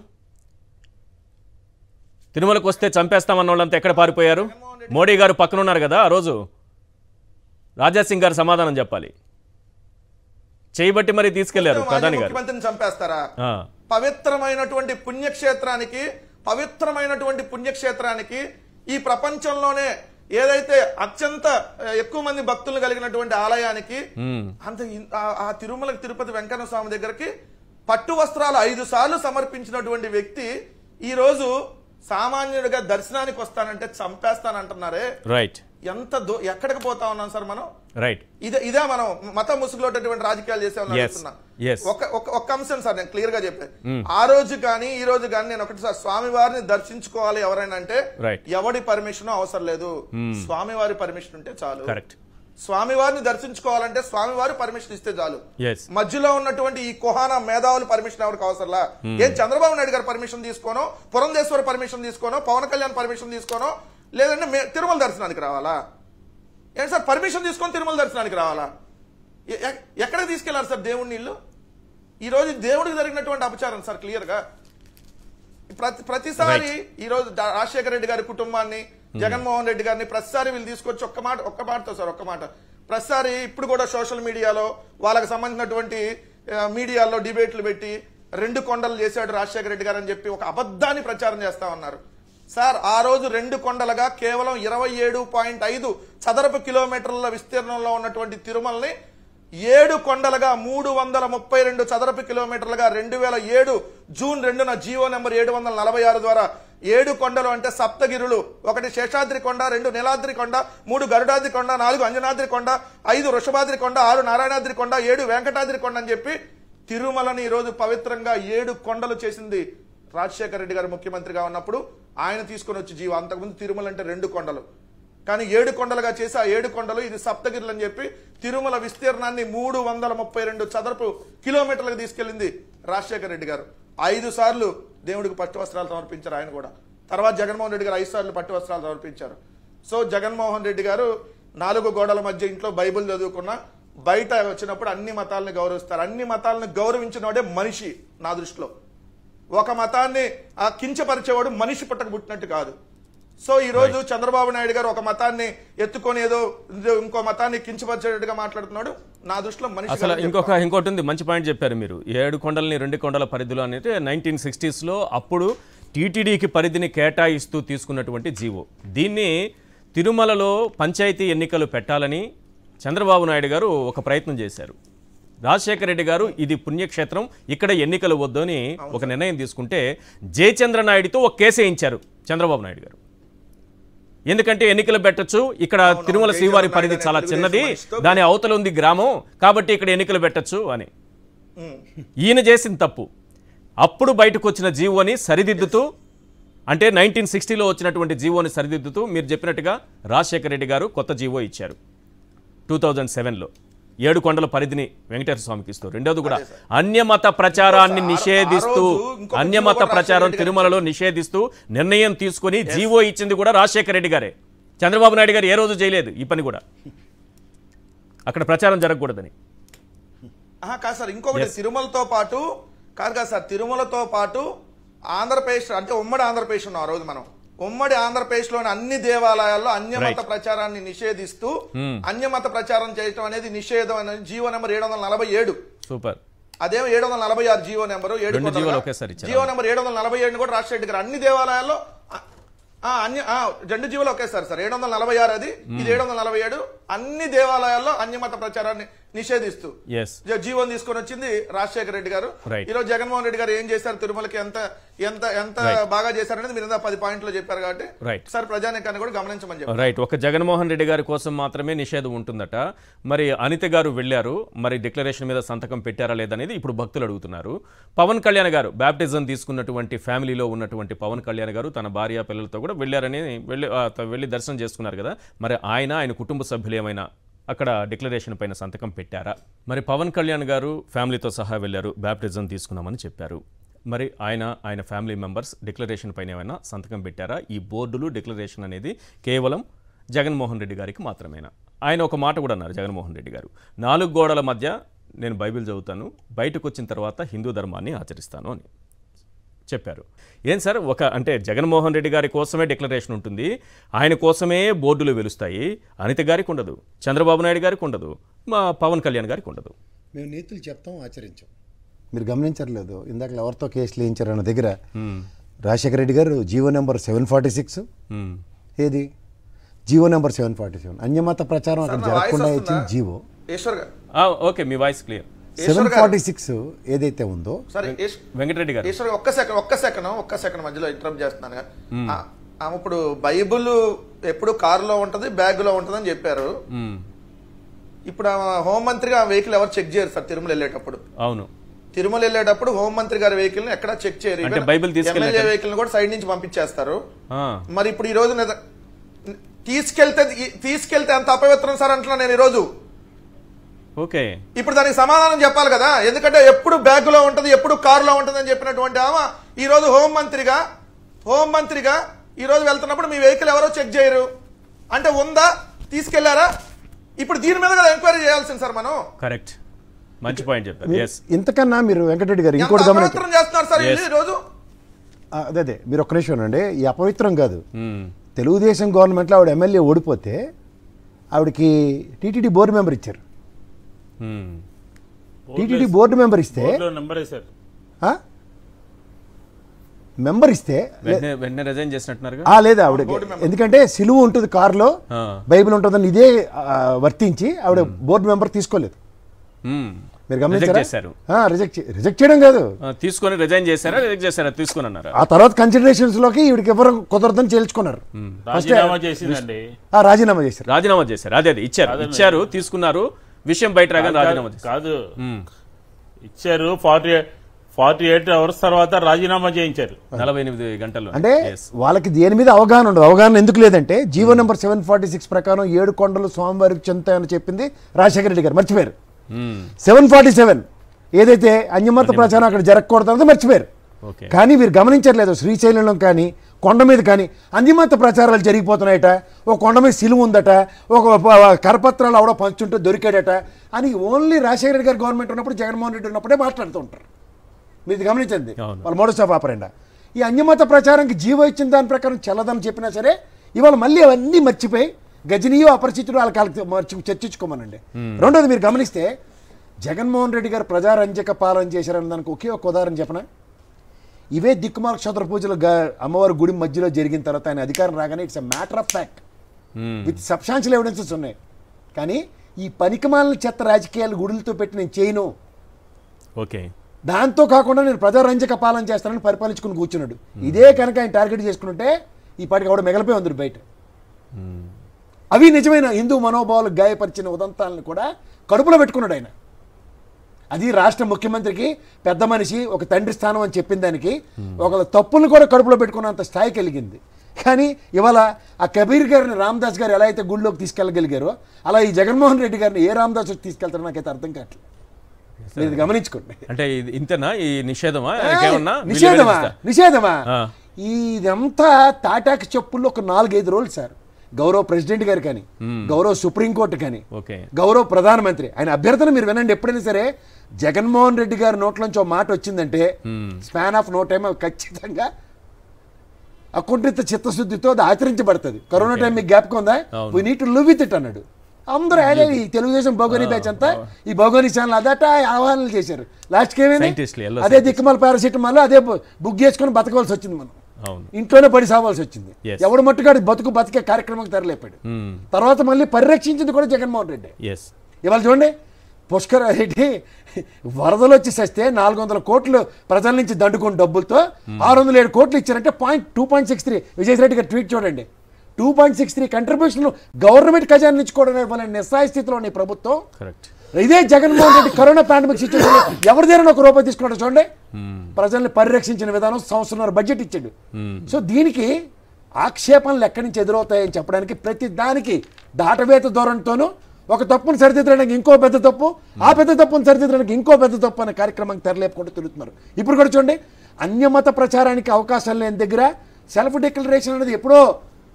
Speaker 2: తిరుమలకు వస్తే చంపేస్తామన్న వాళ్ళంతా ఎక్కడ పారిపోయారు మోడీ గారు పక్కనున్నారు కదా ఆ రోజు రాజాసింగ్ గారు సమాధానం చెప్పాలి చేయబట్టి మరి తీసుకెళ్లారు ప్రధాని గారు
Speaker 5: చంపేస్తారా పవిత్రమైనటువంటి పుణ్యక్షేత్రానికి పవిత్రమైనటువంటి పుణ్యక్షేత్రానికి ఈ ప్రపంచంలోనే ఏదైతే అత్యంత ఎక్కువ మంది భక్తులు కలిగినటువంటి ఆలయానికి అంత ఆ తిరుమల తిరుపతి వెంకన్న స్వామి దగ్గరకి పట్టు వస్త్రాలు ఐదు సార్లు సమర్పించినటువంటి వ్యక్తి ఈ రోజు సామాన్యుడిగా దర్శనానికి వస్తానంటే చంపేస్తానంటున్నారే రైట్ ఎంత దో ఎక్కడికి పోతా ఉన్నాం సార్ మనం రైట్ ఇదే ఇదే మనం మత ముసుగులోటటువంటి రాజకీయాలు చేసే ఒక ఒక్క అంశం సార్ నేను క్లియర్ గా చెప్పాను hmm. ఆ రోజు కానీ ఈ రోజు కానీ నేను ఒకటి సార్ స్వామివారిని దర్శించుకోవాలి ఎవరైనా అంటే ఎవడి పర్మిషన్ అవసరం లేదు hmm. స్వామివారి పర్మిషన్ ఉంటే చాలు కరెక్ట్ స్వామివారిని దర్శించుకోవాలంటే స్వామివారు పర్మిషన్ ఇస్తే చాలు మధ్యలో ఉన్నటువంటి ఈ కుహాన మేధావులు పర్మిషన్ ఎవరికి అవసరంలా hmm. ఏం చంద్రబాబు నాయుడు గారు పర్మిషన్ తీసుకోనో పురంధేశ్వర పర్మిషన్ తీసుకోనో పవన్ కళ్యాణ్ పర్మిషన్ తీసుకోనో లేదంటే తిరుమల దర్శనానికి రావాలా ఏంటి సార్ పర్మిషన్ తీసుకొని తిరుమల దర్శనానికి రావాలా ఎక్కడికి తీసుకెళ్లారు సార్ దేవుడిని ఇల్లు ఈరోజు దేవుడికి జరిగినటువంటి అపచారం సార్ క్లియర్గా ప్రతి ప్రతిసారి ఈరోజు రాజశేఖర రెడ్డి గారి కుటుంబాన్ని జగన్మోహన్ రెడ్డి గారిని ప్రతిసారి వీళ్ళు తీసుకొచ్చి ఒక్క మాట ఒక్క మాటతో సార్ ఒక్క మాట ప్రతిసారి ఇప్పుడు కూడా సోషల్ మీడియాలో వాళ్ళకి సంబంధించినటువంటి మీడియాలో డిబేట్లు పెట్టి రెండు కొండలు చేశాడు రాజశేఖర రెడ్డి గారు అని చెప్పి ఒక అబద్ధాన్ని ప్రచారం చేస్తా ఉన్నారు సార్ ఆ రోజు రెండు కొండలుగా కేవలం ఇరవై ఏడు పాయింట్ ఐదు చదరపు కిలోమీటర్ల విస్తీర్ణంలో ఉన్నటువంటి తిరుమలని ఏడు కొండలుగా మూడు వందల ముప్పై రెండు చదరపు కిలోమీటర్లుగా రెండు వేల ఏడు జూన్ రెండున జీవో నెంబర్ ఏడు వందల నలభై ఆరు ద్వారా ఏడు కొండలు అంటే సప్తగిరులు ఒకటి శేషాద్రి కొండ రెండు నీలాద్రి కొండ మూడు గరుడాద్రి కొండ నాలుగు అంజనాద్రి కొండ ఐదు వృషభాద్రి కొండ ఆరు నారాయణాద్రి కొండ ఏడు వెంకటాద్రి కొండ అని చెప్పి తిరుమలని ఈరోజు పవిత్రంగా ఏడు కొండలు చేసింది రాజశేఖర రెడ్డి గారు ముఖ్యమంత్రిగా ఉన్నప్పుడు ఆయన తీసుకొని వచ్చి జీవో అంతకుముందు తిరుమల అంటే రెండు కొండలు కానీ ఏడు కొండలుగా చేసి ఆ ఏడు కొండలు ఇది సప్తగిరులు అని చెప్పి తిరుమల విస్తీర్ణాన్ని మూడు వందల ముప్పై రెండు చదరపు కిలోమీటర్లకు తీసుకెళ్లింది రాజశేఖర రెడ్డి గారు ఐదు సార్లు దేవుడికి పట్టు వస్త్రాలు సమర్పించారు ఆయన కూడా తర్వాత జగన్మోహన్ రెడ్డి గారు ఐదు సార్లు పట్టు వస్త్రాలు సమర్పించారు సో జగన్మోహన్ రెడ్డి గారు నాలుగు గోడల మధ్య ఇంట్లో బైబిల్ చదువుకున్న బయట వచ్చినప్పుడు అన్ని మతాలను గౌరవిస్తారు అన్ని మతాలను వాడే మనిషి నా దృష్టిలో ఒక మతాన్ని ఆ కించపరిచేవాడు మనిషి పుట్టక పుట్టినట్టు కాదు సో ఈ రోజు చంద్రబాబు నాయుడు గారు ఒక మతాన్ని ఎత్తుకొని ఏదో ఇంకో మతాన్ని కించపరిచేటట్టుగా మాట్లాడుతున్నాడు నా దృష్టిలో మనిషి అసలు ఇంకొక
Speaker 2: ఇంకోటి ఉంది మంచి పాయింట్ చెప్పారు మీరు ఏడు కొండలని రెండు కొండల పరిధిలో అనేది నైన్టీన్ సిక్స్టీస్లో అప్పుడు టీటీడీకి పరిధిని కేటాయిస్తూ తీసుకున్నటువంటి జీవో దీన్ని తిరుమలలో పంచాయతీ ఎన్నికలు పెట్టాలని చంద్రబాబు నాయుడు గారు ఒక ప్రయత్నం చేశారు రాజశేఖర రెడ్డి గారు ఇది పుణ్యక్షేత్రం ఇక్కడ ఎన్నికలు వద్దని ఒక నిర్ణయం తీసుకుంటే జయచంద్ర నాయుడితో ఒక కేసు వేయించారు చంద్రబాబు నాయుడు గారు ఎందుకంటే ఎన్నికలు పెట్టచ్చు ఇక్కడ తిరుమల శ్రీవారి పరిధి చాలా చిన్నది దాని అవతల ఉంది గ్రామం కాబట్టి ఇక్కడ ఎన్నికలు పెట్టచ్చు అని ఈయన చేసిన తప్పు అప్పుడు బయటకు వచ్చిన జీవోని సరిదిద్దుతూ అంటే నైన్టీన్ సిక్స్టీలో వచ్చినటువంటి జీవోని సరిదిద్దుతూ మీరు చెప్పినట్టుగా రాజశేఖర రెడ్డి గారు కొత్త జీవో ఇచ్చారు టూ థౌజండ్ సెవెన్లో ఏడు కొండల పరిధిని వెంకటేశ్వర స్వామికి ఇస్తూ రెండోది కూడా అన్యమత ప్రచారాన్ని నిషేధిస్తూ అన్యమత ప్రచారం తిరుమలలో నిషేధిస్తూ నిర్ణయం తీసుకుని జీవో ఇచ్చింది కూడా రాజశేఖర రెడ్డి గారే చంద్రబాబు నాయుడు గారు ఏ రోజు చేయలేదు ఈ పని కూడా అక్కడ ప్రచారం జరగకూడదని
Speaker 5: కాదు సార్ ఇంకొకటి తిరుమలతో పాటు కాదు కాదు సార్ తిరుమలతో పాటు ఆంధ్రప్రదేశ్ అంటే ఉమ్మడి ఆంధ్రప్రదేశ్ ఉన్నాం ఆ రోజు మనం ఉమ్మడి ఆంధ్రప్రదేశ్లోని అన్ని దేవాలయాల్లో అన్యమత ప్రచారాన్ని నిషేధిస్తూ hmm. అన్యమత ప్రచారం చేయటం అనేది నిషేధం అనేది జీవో నెంబర్ ఏడు వందల నలభై ఏడు సూపర్ అదేమో ఏడు వందల నలభై ఆరు జీవో నెంబర్ ఏడు జీవో నెంబర్ ఏడు వందల నలభై ఏడు కూడా రాజశేఖర్ గారు అన్ని దేవాలయాల్లో అన్య రెండు జీవులు ఒకేసారి సార్ ఏడు వందల నలభై ఆరు అది hmm. ఇది ఏడు వందల నలభై ఏడు అన్ని దేవాలయాల్లో అన్యమత ప్రచారాన్ని నిషేధిస్తూ జీవన్ తీసుకొని వచ్చింది రాజశేఖర రెడ్డి గారు ఈ రోజు జగన్మోహన్ రెడ్డి గారు ఏం చేశారు తిరుమలకి ఎంత ఎంత ఎంత బాగా చేశారనేది మీరు పది పాయింట్లు చెప్పారు కాబట్టి సార్ ప్రజానికాన్ని కూడా గమనించమని చెప్పారు
Speaker 2: రైట్ ఒక జగన్మోహన్ రెడ్డి గారి కోసం మాత్రమే నిషేధం ఉంటుందట మరి అనిత గారు వెళ్లారు మరి డిక్లరేషన్ మీద సంతకం పెట్టారా లేదనేది ఇప్పుడు భక్తులు అడుగుతున్నారు పవన్ కళ్యాణ్ గారు బ్యాప్టిజం తీసుకున్నటువంటి ఫ్యామిలీలో ఉన్నటువంటి పవన్ కళ్యాణ్ గారు తన భార్య పిల్లలతో కూడా వెళ్లారని వెళ్ళి వెళ్ళి దర్శనం చేసుకున్నారు కదా మరి ఆయన ఆయన కుటుంబ సభ్యులు ఏమైనా అక్కడ డిక్లరేషన్ పైన సంతకం పెట్టారా మరి పవన్ కళ్యాణ్ గారు ఫ్యామిలీతో సహా వెళ్ళారు బ్యాప్టిజం తీసుకున్నామని చెప్పారు మరి ఆయన ఆయన ఫ్యామిలీ మెంబర్స్ డిక్లరేషన్ పైన ఏమైనా సంతకం పెట్టారా ఈ బోర్డులు డిక్లరేషన్ అనేది కేవలం జగన్మోహన్ రెడ్డి గారికి మాత్రమేనా ఆయన ఒక మాట కూడా అన్నారు జగన్మోహన్ రెడ్డి గారు నాలుగు గోడల మధ్య నేను బైబిల్ చదువుతాను బయటకు వచ్చిన తర్వాత హిందూ ధర్మాన్ని ఆచరిస్తాను అని చెప్పారు ఏం సార్ ఒక అంటే జగన్మోహన్ రెడ్డి గారి కోసమే డిక్లరేషన్ ఉంటుంది ఆయన కోసమే బోర్డులు వెలుస్తాయి అనిత గారికి ఉండదు చంద్రబాబు నాయుడు గారికి ఉండదు మా పవన్ కళ్యాణ్ గారికి ఉండదు
Speaker 1: మేము నేతలు చెప్తాం ఆచరించాం మీరు గమనించట్లేదు ఇందాక ఎవరితో కేసులు వేయించారు అన్న దగ్గర రాజశేఖర రెడ్డి గారు GO number seven forty six ఏది GO number seven forty seven అన్యమత ప్రచారం అక్కడ జరగకుండా ఇచ్చిన జీవో
Speaker 2: ఓకే మీ voice clear
Speaker 1: seven forty six ఏదైతే ఉందో
Speaker 5: సరే వెంకటరెడ్డి గారు ఈశ్వర్ ఒక్క సెకండ్ ఒక్క సెకండ్ ఒక్క సెకండ్ మధ్యలో ఇంటరప్ట్ చేస్తున్నాను ఆమె ఇప్పుడు బైబుల్ ఎప్పుడు కారులో ఉంటుంది బ్యాగ్లో ఉంటుంది అని చెప్పారు ఇప్పుడు ఆమె హోంమంత్రిగా ఆ వెహికల్ ఎవరు చెక్ చేయరు సార్ తిరుమల వెళ్ళేటప్పుడు అవును తిరుమల వెళ్ళేటప్పుడు హోంమంత్రి గారి వెహికల్ ఎక్కడ చెక్ చేయరు బైబిల్ ఎమ్మెల్యే వెహికల్ కూడా సైడ్ నుంచి పంపించేస్తారు మరి ఇప్పుడు ఈ రోజు తీసుకెళ్తే తీసుకెళ్తే అంత అపవిత్రం సార్ అంటున్నా నేను ఈ రోజు ఓకే ఇప్పుడు దానికి సమాధానం చెప్పాలి కదా ఎందుకంటే ఎప్పుడు బ్యాగ్ లో ఉంటది ఎప్పుడు కారులో ఉంటది అని చెప్పినటువంటి ఆమె ఈ రోజు హోం మంత్రిగా హోం మంత్రిగా ఈ రోజు వెళ్తున్నప్పుడు మీ వెహికల్ ఎవరో చెక్ చేయరు అంటే ఉందా తీసుకెళ్లారా ఇప్పుడు దీని మీద ఎంక్వైరీ చేయాల్సింది సార్ మనం
Speaker 2: కరెక్ట్ మంచి పాయింట్ చెప్పారు
Speaker 1: ఇంతకన్నా మీరు వెంకటరెడ్డి గారు ఇంకోటి గమనించారు
Speaker 5: చేస్తున్నారు సార్ ఈ రోజు
Speaker 1: అదే అదే మీరు ఒక్క నిమిషం అండి ఈ అపవిత్రం కాదు hmm. తెలుగుదేశం గవర్నమెంట్లో ఆవిడ ఎమ్మెల్యే ఓడిపోతే ఆవిడకి టీటీడీ బోర్డు మెంబర్ ఇచ్చారు
Speaker 3: Hmm. టీటీడీ బోర్డు మెంబర్ ఇస్తే
Speaker 1: మెంబర్ ఇస్తే
Speaker 2: వెంటనే రిజైన్ లేదా ఆవిడ
Speaker 1: ఎందుకంటే సిలువు ఉంటుంది కారులో బైబిల్ ఉంటుందని ఇదే వర్తించి ఆవిడ hmm. బోర్డు మెంబర్ తీసుకోలేదు hmm. మీరు గమనించారు రిజెక్ట్ రిజెక్ట్ చేయడం కాదు
Speaker 2: తీసుకొని రిజైన్ చేశారా రిజెక్ట్ చేశారా తీసుకొని అన్నారు ఆ
Speaker 1: తర్వాత కన్సిడరేషన్స్ లోకి ఇవిడికి ఎవరు కుదరదని చేల్చుకున్నారు
Speaker 2: రాజీనామా చేశారు రాజీనామా చేశారు రాజీనామా చేశారు అదే ఇచ్చారు ఇచ్చారు
Speaker 3: తీసుకున్నారు విషయం బయట రాగానే రాజీనామా కాదు ఇచ్చారు ఫార్టీ ఫార్టీ ఎయిట్ అవర్స్ తర్వాత రాజీనామా చేయించారు నలభై ఎనిమిది గంటలు అంటే
Speaker 1: వాళ్ళకి దేని మీద అవగాహన ఉండదు అవగాహన ఎందుకు లేదంటే GO number seven forty six ప్రకారం ఏడు కొండలు స్వామివారికి చెందుతాయని చెప్పింది రాజశేఖర రెడ్డి గారు మర్చిపోయారు సెవెన్ ఫార్టీ సెవెన్ ఏదైతే అన్యమత ప్రచారం అక్కడ జరగకూడదు మర్చిపోయారు కానీ వీరు గమనించట్లేదు శ్రీశైలంలో కానీ కొండ మీద కానీ అందిమంత ప్రచారాలు జరిగిపోతున్నాయట ఒక కొండ మీద సిలువు ఉందట ఒక కరపత్రాలు అవడ పంచుంటే దొరికాడట అని ఓన్లీ రాజశేఖర రెడ్డి గారు గవర్నమెంట్ ఉన్నప్పుడు జగన్మోహన్ రెడ్డి ఉన్నప్పుడే మాట్లాడుతూ ఉంటారు మీరు గమనించండి వాళ్ళ మోడస్ ఆఫ్ ఆపరేండ ఈ అన్యమత ప్రచారానికి జీవో ఇచ్చిన దాని ప్రకారం చల్లదని చెప్పినా సరే ఇవాళ మళ్ళీ అవన్నీ మర్చిపోయి గజనీయో అపరిచితుడు వాళ్ళ కాలకి చర్చించుకోమనండి రెండోది మీరు గమనిస్తే జగన్మోహన్ రెడ్డి గారు ప్రజారంజక పాలన చేశారని దానికి ఒకే ఒక ఉదాహరణ చెప్పనా ఇవే దిక్కుమార్ క్షేత్ర పూజలు అమ్మవారి గుడి మధ్యలో జరిగిన తర్వాత ఆయన అధికారం రాగానే it's a matter of fact hmm. With substantial evidences ఉన్నాయి కానీ ఈ పనికిమాలిన చెత్త రాజకీయాలు గుడులతో పెట్టి నేను చేయను ఓకే దాంతో కాకుండా నేను ప్రజారంజక పాలన చేస్తానని పరిపాలించుకుని కూర్చున్నాడు hmm. ఇదే కనుక ఆయన టార్గెట్ చేసుకుంటే ఈ పాటికి ఆవిడ మిగలిపోయి ఉంది బయట hmm. అవి నిజమైన హిందూ మనోభావాలు గాయపరిచిన ఉదంతాలను కూడా కడుపులో పెట్టుకున్నాడు ఆయన అది రాష్ట్ర ముఖ్యమంత్రికి పెద్ద మనిషి ఒక తండ్రి స్థానం అని చెప్పిన దానికి ఒకళ్ళ తప్పులను కూడా కడుపులో పెట్టుకున్నంత స్థాయి కలిగింది కానీ ఇవాళ ఆ కబీర్ గారిని రామ్దాస్ గారు ఎలా అయితే గుళ్ళోకి తీసుకెళ్ళగలిగారో అలా ఈ జగన్మోహన్ రెడ్డి గారిని ఏ రామ్దాస్ వచ్చి తీసుకెళ్తారో నాకైతే అర్థం కావట్లేదు గమనించుకోండి
Speaker 2: అంటే ఇంతనా ఈ నిషేధమా నిషేధమా నిషేధమా
Speaker 1: ఇదంతా తాటాకి చెప్పుల్లో ఒక నాలుగైదు రోజులు సార్ గౌరవ ప్రెసిడెంట్ గారు కానీ గౌరవ సుప్రీంకోర్టు కానీ గౌరవ ప్రధానమంత్రి ఆయన అభ్యర్థన మీరు వినండి ఎప్పుడైనా సరే జగన్మోహన్ రెడ్డి గారి నోట్లోంచి ఒక మాట వచ్చిందంటే స్పాన్ ఆఫ్ నో టైం ఖచ్చితంగా అకుంఠిత చిత్తశుద్ధితో అది ఆచరించబడుతుంది కరోనా టైం మీకు గ్యాప్ ఉందా we need live with it అన్నాడు అందరూ hmm. ఈ తెలుగుదేశం భౌగోని బ్యాచ్ అంతా ఈ భౌగోని ఛానల్ అదట ఆహ్వానాలు చేశారు లాస్ట్ ఏమైంది అదే దిక్కుమాల పారాసిటమాల్ అదే బుక్ చేసుకుని బతకవలసి వచ్చింది మనం ఇంట్లోనే పడి సావాల్సి వచ్చింది ఎవడు మట్టుగా బతుకు బతికే కార్యక్రమం తెరలేపాడు hmm. తర్వాత మళ్ళీ పరిరక్షించింది కూడా జగన్మోహన్ రెడ్డి ఇవాళ చూడండి పుష్కరారెడ్డి వరదలు వచ్చి సస్తే నాలుగు వందల కోట్లు ప్రజల నుంచి దండుకున్న డబ్బులతో hmm. ఆరు వందల ఏడు కోట్లు ఇచ్చారంటే point two point six three Vijayasai Reddy గారు ట్వీట్ చూడండి two point six three contribution government ఖజానా నుంచి కూడా నిస్సాయ స్థితిలో ఉన్నాయి ప్రభుత్వం ఇదే Jaganmohan Reddy corona pandemic situation ఎవరిదైనా ఒక రూపాయి తీసుకున్నాడు చూడండి hmm. ప్రజల్ని పరిరక్షించిన విధానం సంవత్సరం బడ్జెట్ ఇచ్చాడు hmm. సో దీనికి ఆక్షేపణలు ఎక్కడి నుంచి ఎదురవుతాయని చెప్పడానికి ప్రతి దానికి దాటవేత ధోరణితోనూ ఒక తప్పును సరిదిద్దడానికి ఇంకో పెద్ద తప్పు ఆ పెద్ద తప్పును సరిదిద్దడానికి ఇంకో పెద్ద తప్పు అనే కార్యక్రమం తెరలేపకుండా తిరుగుతున్నారు ఇప్పుడు కూడా చూడండి అన్యమత ప్రచారానికి అవకాశం లేని దగ్గర సెల్ఫ్ డిక్లరేషన్ అనేది ఎప్పుడో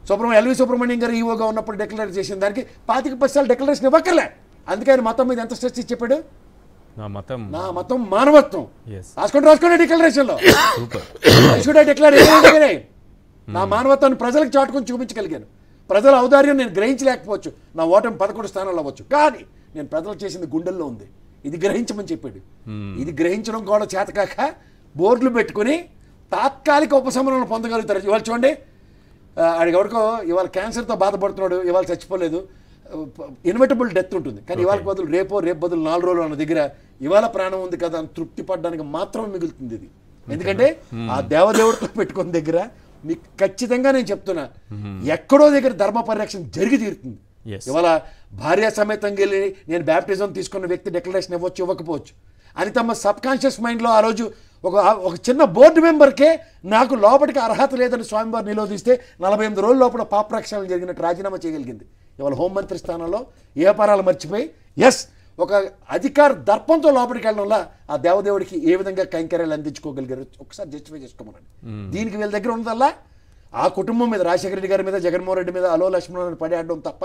Speaker 1: సుబ్రహ్మణ్యం ఎల్వి సుబ్రహ్మణ్యం గారు ఈవోగా ఉన్నప్పుడు డిక్లరేట్ చేసిన దానికి పాతిక పక్షాలు డిక్లరేషన్ ఇవ్వక్కర్లే అందుకే ఆయన మతం మీద ఎంత స్ట్రెస్ ఇచ్చి చెప్పాడు
Speaker 2: నా మతం నా
Speaker 1: మతం మానవత్వం రాసుకోండి రాసుకోండి డిక్లరేషన్ లో డిక్లేర్ నా మానవత్వాన్ని ప్రజలకు చాటుకుని చూపించగలిగాను ప్రజల ఔదార్యం నేను గ్రహించలేకపోవచ్చు నా ఓటమి పదకొండు స్థానాలు అవ్వచ్చు కానీ నేను ప్రజలు చేసింది గుండెల్లో ఉంది ఇది గ్రహించమని చెప్పాడు ఇది గ్రహించడం కూడా చేతకాక బోర్డులు పెట్టుకుని తాత్కాలిక ఉపశమనం పొందగలుగుతారు ఇవాళ చూడండి ఎవరికో ఇవాళ క్యాన్సర్తో బాధపడుతున్నాడు ఇవాళ చచ్చిపోలేదు ఇన్వెటబుల్ డెత్ ఉంటుంది కానీ ఇవాళ బదులు రేపో రేపు బదులు నాలుగు రోజులు అన్న దగ్గర ఇవాళ ప్రాణం ఉంది కదా అని తృప్తి పడడానికి మాత్రం మిగులుతుంది ఇది ఎందుకంటే ఆ దేవదేవుడితో పెట్టుకున్న దగ్గర మీకు ఖచ్చితంగా నేను చెప్తున్నా ఎక్కడో దగ్గర ధర్మ పరిరక్షణ జరిగి తీరుతుంది ఇవాళ భార్య సమేతంగా వెళ్ళి నేను బ్యాప్టిజం తీసుకున్న వ్యక్తి డిక్లరేషన్ ఇవ్వచ్చు ఇవ్వకపోవచ్చు అది తమ సబ్ కాన్షియస్ మైండ్లో ఆ రోజు ఒక ఒక చిన్న బోర్డు మెంబర్కే నాకు లోపలికి అర్హత లేదని స్వామివారు నిలోదిస్తే నలభై ఎనిమిది రోజుల లోపల పాపరక్షణలు జరిగినట్టు రాజీనామా చేయగలిగింది ఇవాళ హోంమంత్రి స్థానంలో ఏ పరాలు మర్చిపోయి ఎస్ ఒక అధికార దర్పంతో లోపలికి వెళ్ళడంలా ఆ దేవదేవుడికి ఏ విధంగా కైంకర్యాలు అందించుకోగలిగారు ఒకసారి జస్టిఫై చేసుకోమని దీనికి వీళ్ళ దగ్గర ఉన్నదల్లా ఆ కుటుంబం మీద రాజశేఖర రెడ్డి గారి మీద జగన్మోహన్ రెడ్డి మీద అలో లక్ష్మణ్ ఆడడం తప్ప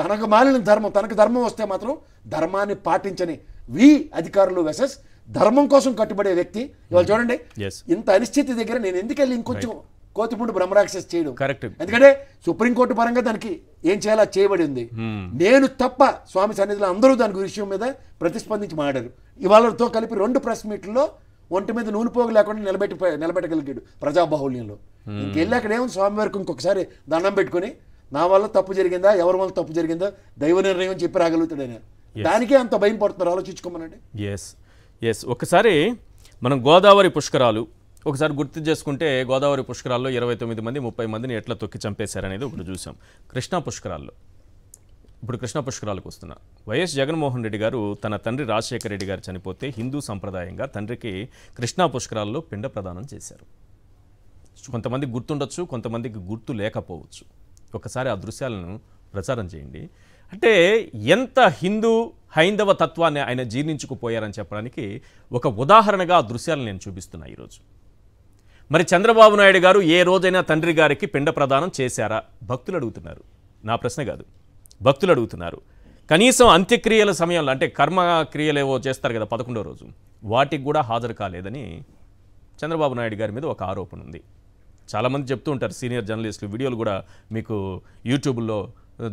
Speaker 1: తనకు మాలిన ధర్మం తనకు ధర్మం వస్తే మాత్రం ధర్మాన్ని పాటించని వి అధికారులు వెసెస్ ధర్మం కోసం కట్టుబడే వ్యక్తి ఇవాళ చూడండి ఇంత అనిశ్చితి దగ్గర నేను ఎందుకెళ్ళి ఇంకొంచెం కోతిపుండు బ్రహ్మరాక్షస్ చేయడం
Speaker 2: కరెక్ట్ ఎందుకంటే
Speaker 1: సుప్రీంకోర్టు పరంగా దానికి ఏం చేయాలో చేయబడి ఉంది నేను తప్ప స్వామి సన్నిధిలో అందరూ దాని విషయం మీద ప్రతిస్పందించి మాడారు ఇవాళతో కలిపి రెండు ప్రెస్ మీట్లలో ఒంటి మీద నూనె పోగు లేకుండా నిలబెట్టి నిలబెట్టగలిగాడు ప్రజాబాహుళ్యంలో ఇంకెళ్ళి ఏమో స్వామి వారికి ఇంకొకసారి దండం పెట్టుకుని నా వల్ల తప్పు జరిగిందా ఎవరి వల్ల తప్పు జరిగిందా దైవ నిర్ణయం చెప్పి రాగలుగుతాడు ఆయన దానికే అంత భయం పడుతున్నారు ఆలోచించుకోమనండి
Speaker 2: ఎస్ ఎస్ ఒకసారి మనం గోదావరి పుష్కరాలు ఒకసారి గుర్తు చేసుకుంటే గోదావరి పుష్కరాల్లో ఇరవై తొమ్మిది మంది ముప్పై మందిని ఎట్లా తొక్కి చంపేశారనేది ఇప్పుడు చూసాం కృష్ణా పుష్కరాల్లో ఇప్పుడు కృష్ణా పుష్కరాలకు వస్తున్నా వైఎస్ జగన్మోహన్ రెడ్డి గారు తన తండ్రి రాజశేఖర రెడ్డి గారు చనిపోతే హిందూ సంప్రదాయంగా తండ్రికి కృష్ణా పుష్కరాల్లో పిండ ప్రదానం చేశారు కొంతమంది గుర్తుండొచ్చు కొంతమందికి గుర్తు లేకపోవచ్చు ఒకసారి ఆ దృశ్యాలను ప్రచారం చేయండి అంటే ఎంత హిందూ హైందవ తత్వాన్ని ఆయన జీర్ణించుకుపోయారని చెప్పడానికి ఒక ఉదాహరణగా ఆ దృశ్యాలను నేను చూపిస్తున్నా ఈరోజు మరి చంద్రబాబు నాయుడు గారు ఏ రోజైనా తండ్రి గారికి పిండ ప్రదానం చేశారా భక్తులు అడుగుతున్నారు నా ప్రశ్న కాదు భక్తులు అడుగుతున్నారు కనీసం అంత్యక్రియల సమయంలో అంటే కర్మక్రియలు ఏవో చేస్తారు కదా పదకొండో రోజు వాటికి కూడా హాజరు కాలేదని చంద్రబాబు నాయుడు గారి మీద ఒక ఆరోపణ ఉంది చాలామంది చెప్తూ ఉంటారు సీనియర్ జర్నలిస్టులు వీడియోలు కూడా మీకు యూట్యూబ్లో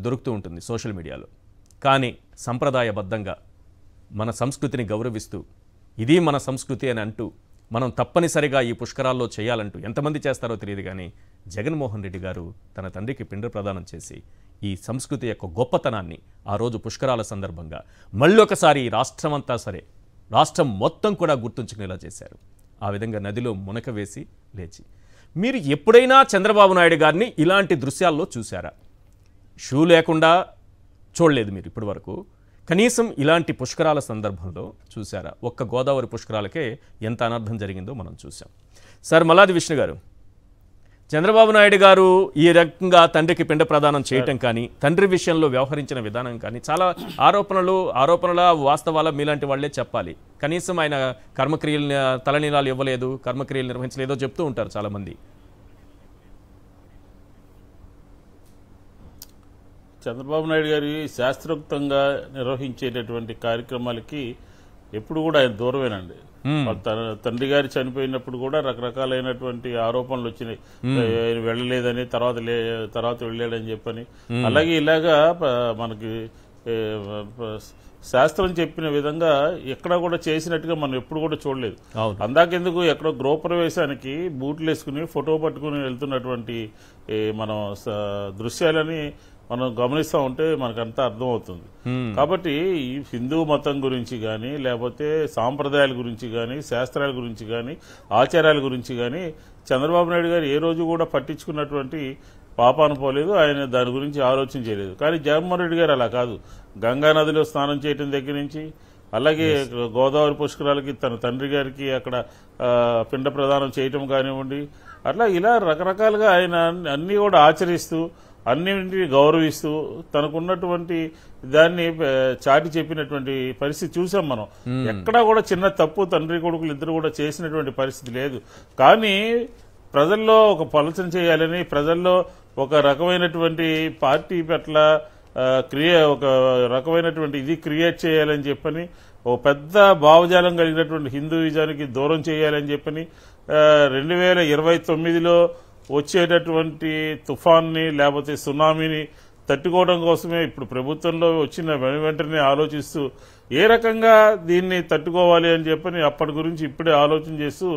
Speaker 2: దొరుకుతూ ఉంటుంది సోషల్ మీడియాలో కానీ సంప్రదాయబద్ధంగా మన సంస్కృతిని గౌరవిస్తూ ఇది మన సంస్కృతి అని అంటూ మనం తప్పనిసరిగా ఈ పుష్కరాల్లో చేయాలంటూ ఎంతమంది చేస్తారో తెలియదు కానీ జగన్మోహన్ రెడ్డి గారు తన తండ్రికి పిండ ప్రదానం చేసి ఈ సంస్కృతి యొక్క గొప్పతనాన్ని ఆ రోజు పుష్కరాల సందర్భంగా మళ్ళొకసారి రాష్ట్రం అంతా సరే రాష్ట్రం మొత్తం కూడా గుర్తుంచుకునేలా చేశారు ఆ విధంగా నదిలో మునక వేసి లేచి మీరు ఎప్పుడైనా చంద్రబాబు నాయుడు గారిని ఇలాంటి దృశ్యాల్లో చూశారా షూ లేకుండా చూడలేదు మీరు ఇప్పటివరకు కనీసం ఇలాంటి పుష్కరాల సందర్భంలో చూసారా ఒక్క గోదావరి పుష్కరాలకే ఎంత అనర్థం జరిగిందో మనం చూసాం సార్ మలాది విష్ణు గారు చంద్రబాబు నాయుడు గారు ఈ రకంగా తండ్రికి పిండ ప్రదానం చేయటం కానీ తండ్రి విషయంలో వ్యవహరించిన విధానం కానీ చాలా ఆరోపణలు ఆరోపణల వాస్తవాల మీలాంటి వాళ్లే చెప్పాలి కనీసం ఆయన కర్మక్రియలు తలనీలాలు ఇవ్వలేదు కర్మక్రియలు నిర్వహించలేదో చెప్తూ ఉంటారు చాలామంది
Speaker 3: చంద్రబాబు నాయుడు గారి శాస్త్రోక్తంగా నిర్వహించేటటువంటి కార్యక్రమాలకి ఎప్పుడు కూడా ఆయన దూరమేనండి తండ్రి గారు చనిపోయినప్పుడు కూడా రకరకాలైనటువంటి ఆరోపణలు వచ్చినాయి ఆయన వెళ్ళలేదని తర్వాత తర్వాత వెళ్ళాడని చెప్పని అలాగే ఇలాగా మనకి శాస్త్రం చెప్పిన విధంగా ఎక్కడ కూడా చేసినట్టుగా మనం ఎప్పుడు కూడా చూడలేదు అందాకెందుకు ఎక్కడో గృహప్రవేశానికి బూట్లు వేసుకుని ఫోటో పట్టుకుని వెళ్తున్నటువంటి మనం దృశ్యాలని మనం గమనిస్తూ ఉంటే మనకంతా అర్థమవుతుంది కాబట్టి ఈ హిందూ మతం గురించి కానీ లేకపోతే సాంప్రదాయాల గురించి కానీ శాస్త్రాల గురించి కానీ ఆచారాల గురించి కానీ చంద్రబాబు నాయుడు గారు ఏ రోజు కూడా పట్టించుకున్నటువంటి పాపాను పోలేదు ఆయన దాని గురించి ఆలోచన చేయలేదు కానీ జగన్మోహన్ రెడ్డి గారు అలా కాదు గంగా నదిలో స్నానం చేయటం దగ్గర నుంచి అలాగే గోదావరి పుష్కరాలకి తన తండ్రి గారికి అక్కడ పిండ ప్రదానం చేయటం కానివ్వండి అట్లా ఇలా రకరకాలుగా ఆయన అన్నీ కూడా ఆచరిస్తూ అన్నింటినీ గౌరవిస్తూ తనకున్నటువంటి దాన్ని చాటి చెప్పినటువంటి పరిస్థితి చూసాం మనం ఎక్కడా కూడా చిన్న తప్పు తండ్రి కొడుకులు ఇద్దరు కూడా చేసినటువంటి పరిస్థితి లేదు కానీ ప్రజల్లో ఒక పలచన చేయాలని ప్రజల్లో ఒక రకమైనటువంటి పార్టీ పట్ల క్రియే ఒక రకమైనటువంటి ఇది క్రియేట్ చేయాలని చెప్పని ఓ పెద్ద భావజాలం కలిగినటువంటి హిందూయిజానికి దూరం చేయాలని చెప్పని రెండు వేల ఇరవై తొమ్మిదిలో వచ్చేటటువంటి తుఫాన్ని లేకపోతే సునామీని తట్టుకోవడం కోసమే ఇప్పుడు ప్రభుత్వంలో వచ్చిన వెను వెంటనే ఆలోచిస్తూ ఏ రకంగా దీన్ని తట్టుకోవాలి అని చెప్పని అప్పటి గురించి ఇప్పుడే ఆలోచన చేస్తూ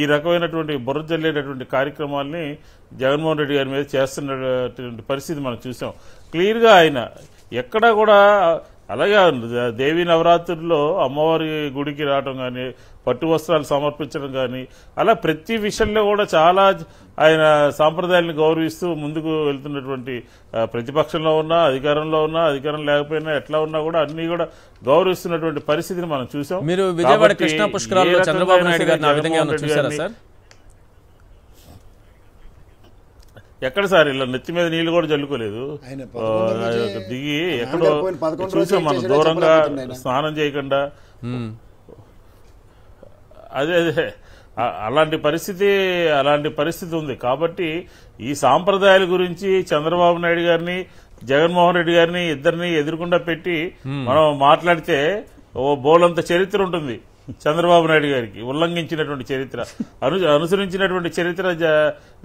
Speaker 3: ఈ రకమైనటువంటి బుర్ర జల్లేటటువంటి కార్యక్రమాల్ని జగన్మోహన్ రెడ్డి గారి మీద చేస్తున్నటువంటి పరిస్థితి మనం చూసాం క్లియర్గా ఆయన ఎక్కడా కూడా అలాగే దేవి నవరాత్రుల్లో అమ్మవారి గుడికి రావడం కానీ పట్టు వస్త్రాలు సమర్పించడం కానీ అలా ప్రతి విషయంలో కూడా చాలా ఆయన సాంప్రదాయాలను గౌరవిస్తూ ముందుకు వెళ్తున్నటువంటి ప్రతిపక్షంలో ఉన్నా అధికారంలో ఉన్నా అధికారం లేకపోయినా ఎట్లా ఉన్నా కూడా అన్ని కూడా గౌరవిస్తున్నటువంటి పరిస్థితిని మనం చూసాం మీరు విజయవాడ కృష్ణ పుష్కరాల్లో చంద్రబాబు నాయుడు గారు సార్ ఎక్కడ సార్ ఇలా నెత్తి మీద నీళ్లు కూడా చల్లుకోలేదు దిగి ఎక్కడో చూసాం మనం దూరంగా స్నానం చేయకుండా అదే అదే అలాంటి పరిస్థితి అలాంటి పరిస్థితి ఉంది కాబట్టి ఈ సాంప్రదాయాల గురించి చంద్రబాబు నాయుడు గారిని జగన్మోహన్ రెడ్డి గారిని ఇద్దరిని ఎదురుకుండా పెట్టి మనం మాట్లాడితే ఓ బోలంత చరిత్ర ఉంటుంది చంద్రబాబు నాయుడు గారికి ఉల్లంఘించినటువంటి చరిత్ర అను అనుసరించినటువంటి చరిత్ర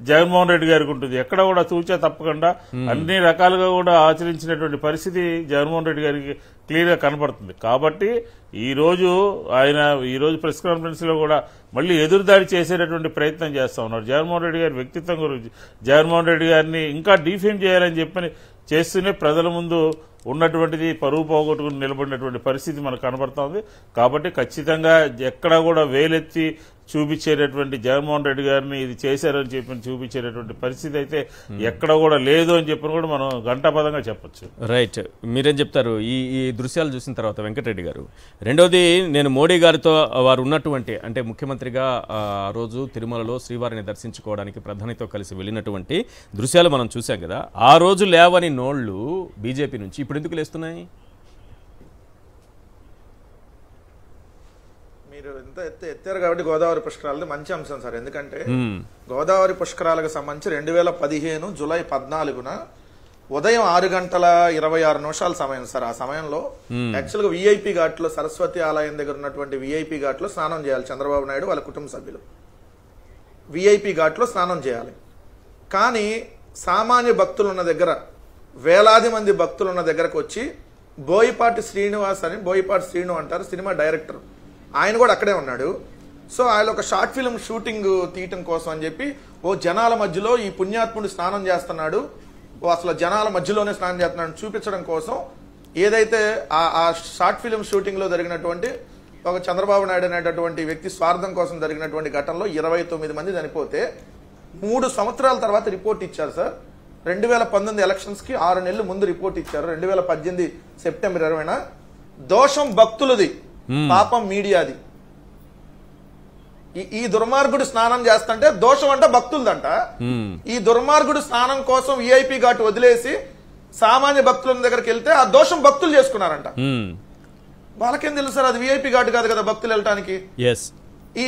Speaker 3: జగన్మోహన్ రెడ్డి గారికి ఉంటుంది ఎక్కడ కూడా చూచా తప్పకుండా hmm. అన్ని రకాలుగా కూడా ఆచరించినటువంటి పరిస్థితి జగన్మోహన్ రెడ్డి గారికి క్లియర్గా కనపడుతుంది కాబట్టి ఈరోజు ఆయన ఈరోజు ప్రెస్ లో కూడా మళ్ళీ ఎదురుదాడి చేసేటటువంటి ప్రయత్నం చేస్తా ఉన్నారు జగన్మోహన్ రెడ్డి గారి వ్యక్తిత్వం గురించి జగన్మోహన్ రెడ్డి గారిని ఇంకా డిఫెండ్ చేయాలని చెప్పని చేస్తూనే ప్రజల ముందు ఉన్నటువంటిది పరువు పోగొట్టుకుని నిలబడినటువంటి పరిస్థితి మనకు కనబడుతోంది కాబట్టి ఖచ్చితంగా ఎక్కడా కూడా వేలెత్తి చూపించేటటువంటి జగన్మోహన్ రెడ్డి గారిని ఇది చేశారని చెప్పి చూపించేటటువంటి పరిస్థితి అయితే hmm. ఎక్కడ కూడా లేదు అని చెప్పిన కూడా మనం గంటాపదంగా చెప్పొచ్చు
Speaker 2: రైట్ మీరేం చెప్తారు ఈ ఈ దృశ్యాలు చూసిన తర్వాత వెంకటరెడ్డి గారు రెండోది నేను మోడీ గారితో వారు ఉన్నటువంటి అంటే ముఖ్యమంత్రిగా ఆ రోజు తిరుమలలో శ్రీవారిని దర్శించుకోవడానికి ప్రధానితో కలిసి వెళ్ళినటువంటి దృశ్యాలు మనం చూసాం కదా ఆ రోజు లేవని నోళ్లు బీజేపీ నుంచి ఇప్పుడు ఎందుకు లేస్తున్నాయి
Speaker 5: మీరు ఎంత ఎత్తు ఎత్తారు కాబట్టి గోదావరి పుష్కరాలది మంచి అంశం సార్ ఎందుకంటే గోదావరి పుష్కరాలకు సంబంధించి రెండు వేల పదిహేను జూలై పద్నాలుగున ఉదయం ఆరు గంటల ఇరవై ఆరు నిమిషాల సమయం సార్ ఆ సమయంలో యాక్చువల్గా విఐపి ఘాట్లో సరస్వతి ఆలయం దగ్గర ఉన్నటువంటి విఐపి ఘాట్లో స్నానం చేయాలి చంద్రబాబు నాయుడు వాళ్ళ కుటుంబ సభ్యులు విఐపి ఘాట్లో స్నానం చేయాలి కానీ సామాన్య భక్తులు ఉన్న దగ్గర వేలాది మంది భక్తులు ఉన్న దగ్గరకు వచ్చి బోయిపాటి శ్రీనివాస్ అని బోయిపాటి శ్రీను అంటారు సినిమా డైరెక్టర్ ఆయన కూడా అక్కడే ఉన్నాడు సో ఆయన ఒక షార్ట్ ఫిల్మ్ షూటింగ్ తీయటం కోసం అని చెప్పి ఓ జనాల మధ్యలో ఈ పుణ్యాత్ముడు స్నానం చేస్తున్నాడు ఓ అసలు జనాల మధ్యలోనే స్నానం చేస్తున్నాడు చూపించడం కోసం ఏదైతే ఆ షార్ట్ ఫిల్మ్ షూటింగ్లో జరిగినటువంటి ఒక చంద్రబాబు నాయుడు అనేటటువంటి వ్యక్తి స్వార్థం కోసం జరిగినటువంటి ఘటనలో ఇరవై తొమ్మిది మంది చనిపోతే మూడు సంవత్సరాల తర్వాత రిపోర్ట్ ఇచ్చారు సార్ రెండు వేల పంతొమ్మిది ఎలక్షన్స్కి ఆరు నెలలు ముందు రిపోర్ట్ ఇచ్చారు రెండు వేల పద్దెనిమిది సెప్టెంబర్ ఇరవైన దోషం భక్తులది Hmm. పాపం మీడియాది ఈ దుర్మార్గుడు స్నానం చేస్తుంటే దోషం అంట భక్తులదంట hmm. ఈ దుర్మార్గుడు స్నానం కోసం విఐపి e ఘాటు వదిలేసి సామాన్య భక్తుల దగ్గరికి వెళ్తే ఆ దోషం భక్తులు చేసుకున్నారంట hmm. వాళ్ళకేం తెలుసు సార్ అది విఐపి ఘాటు కాదు కదా భక్తులు వెళ్ళటానికి ఈ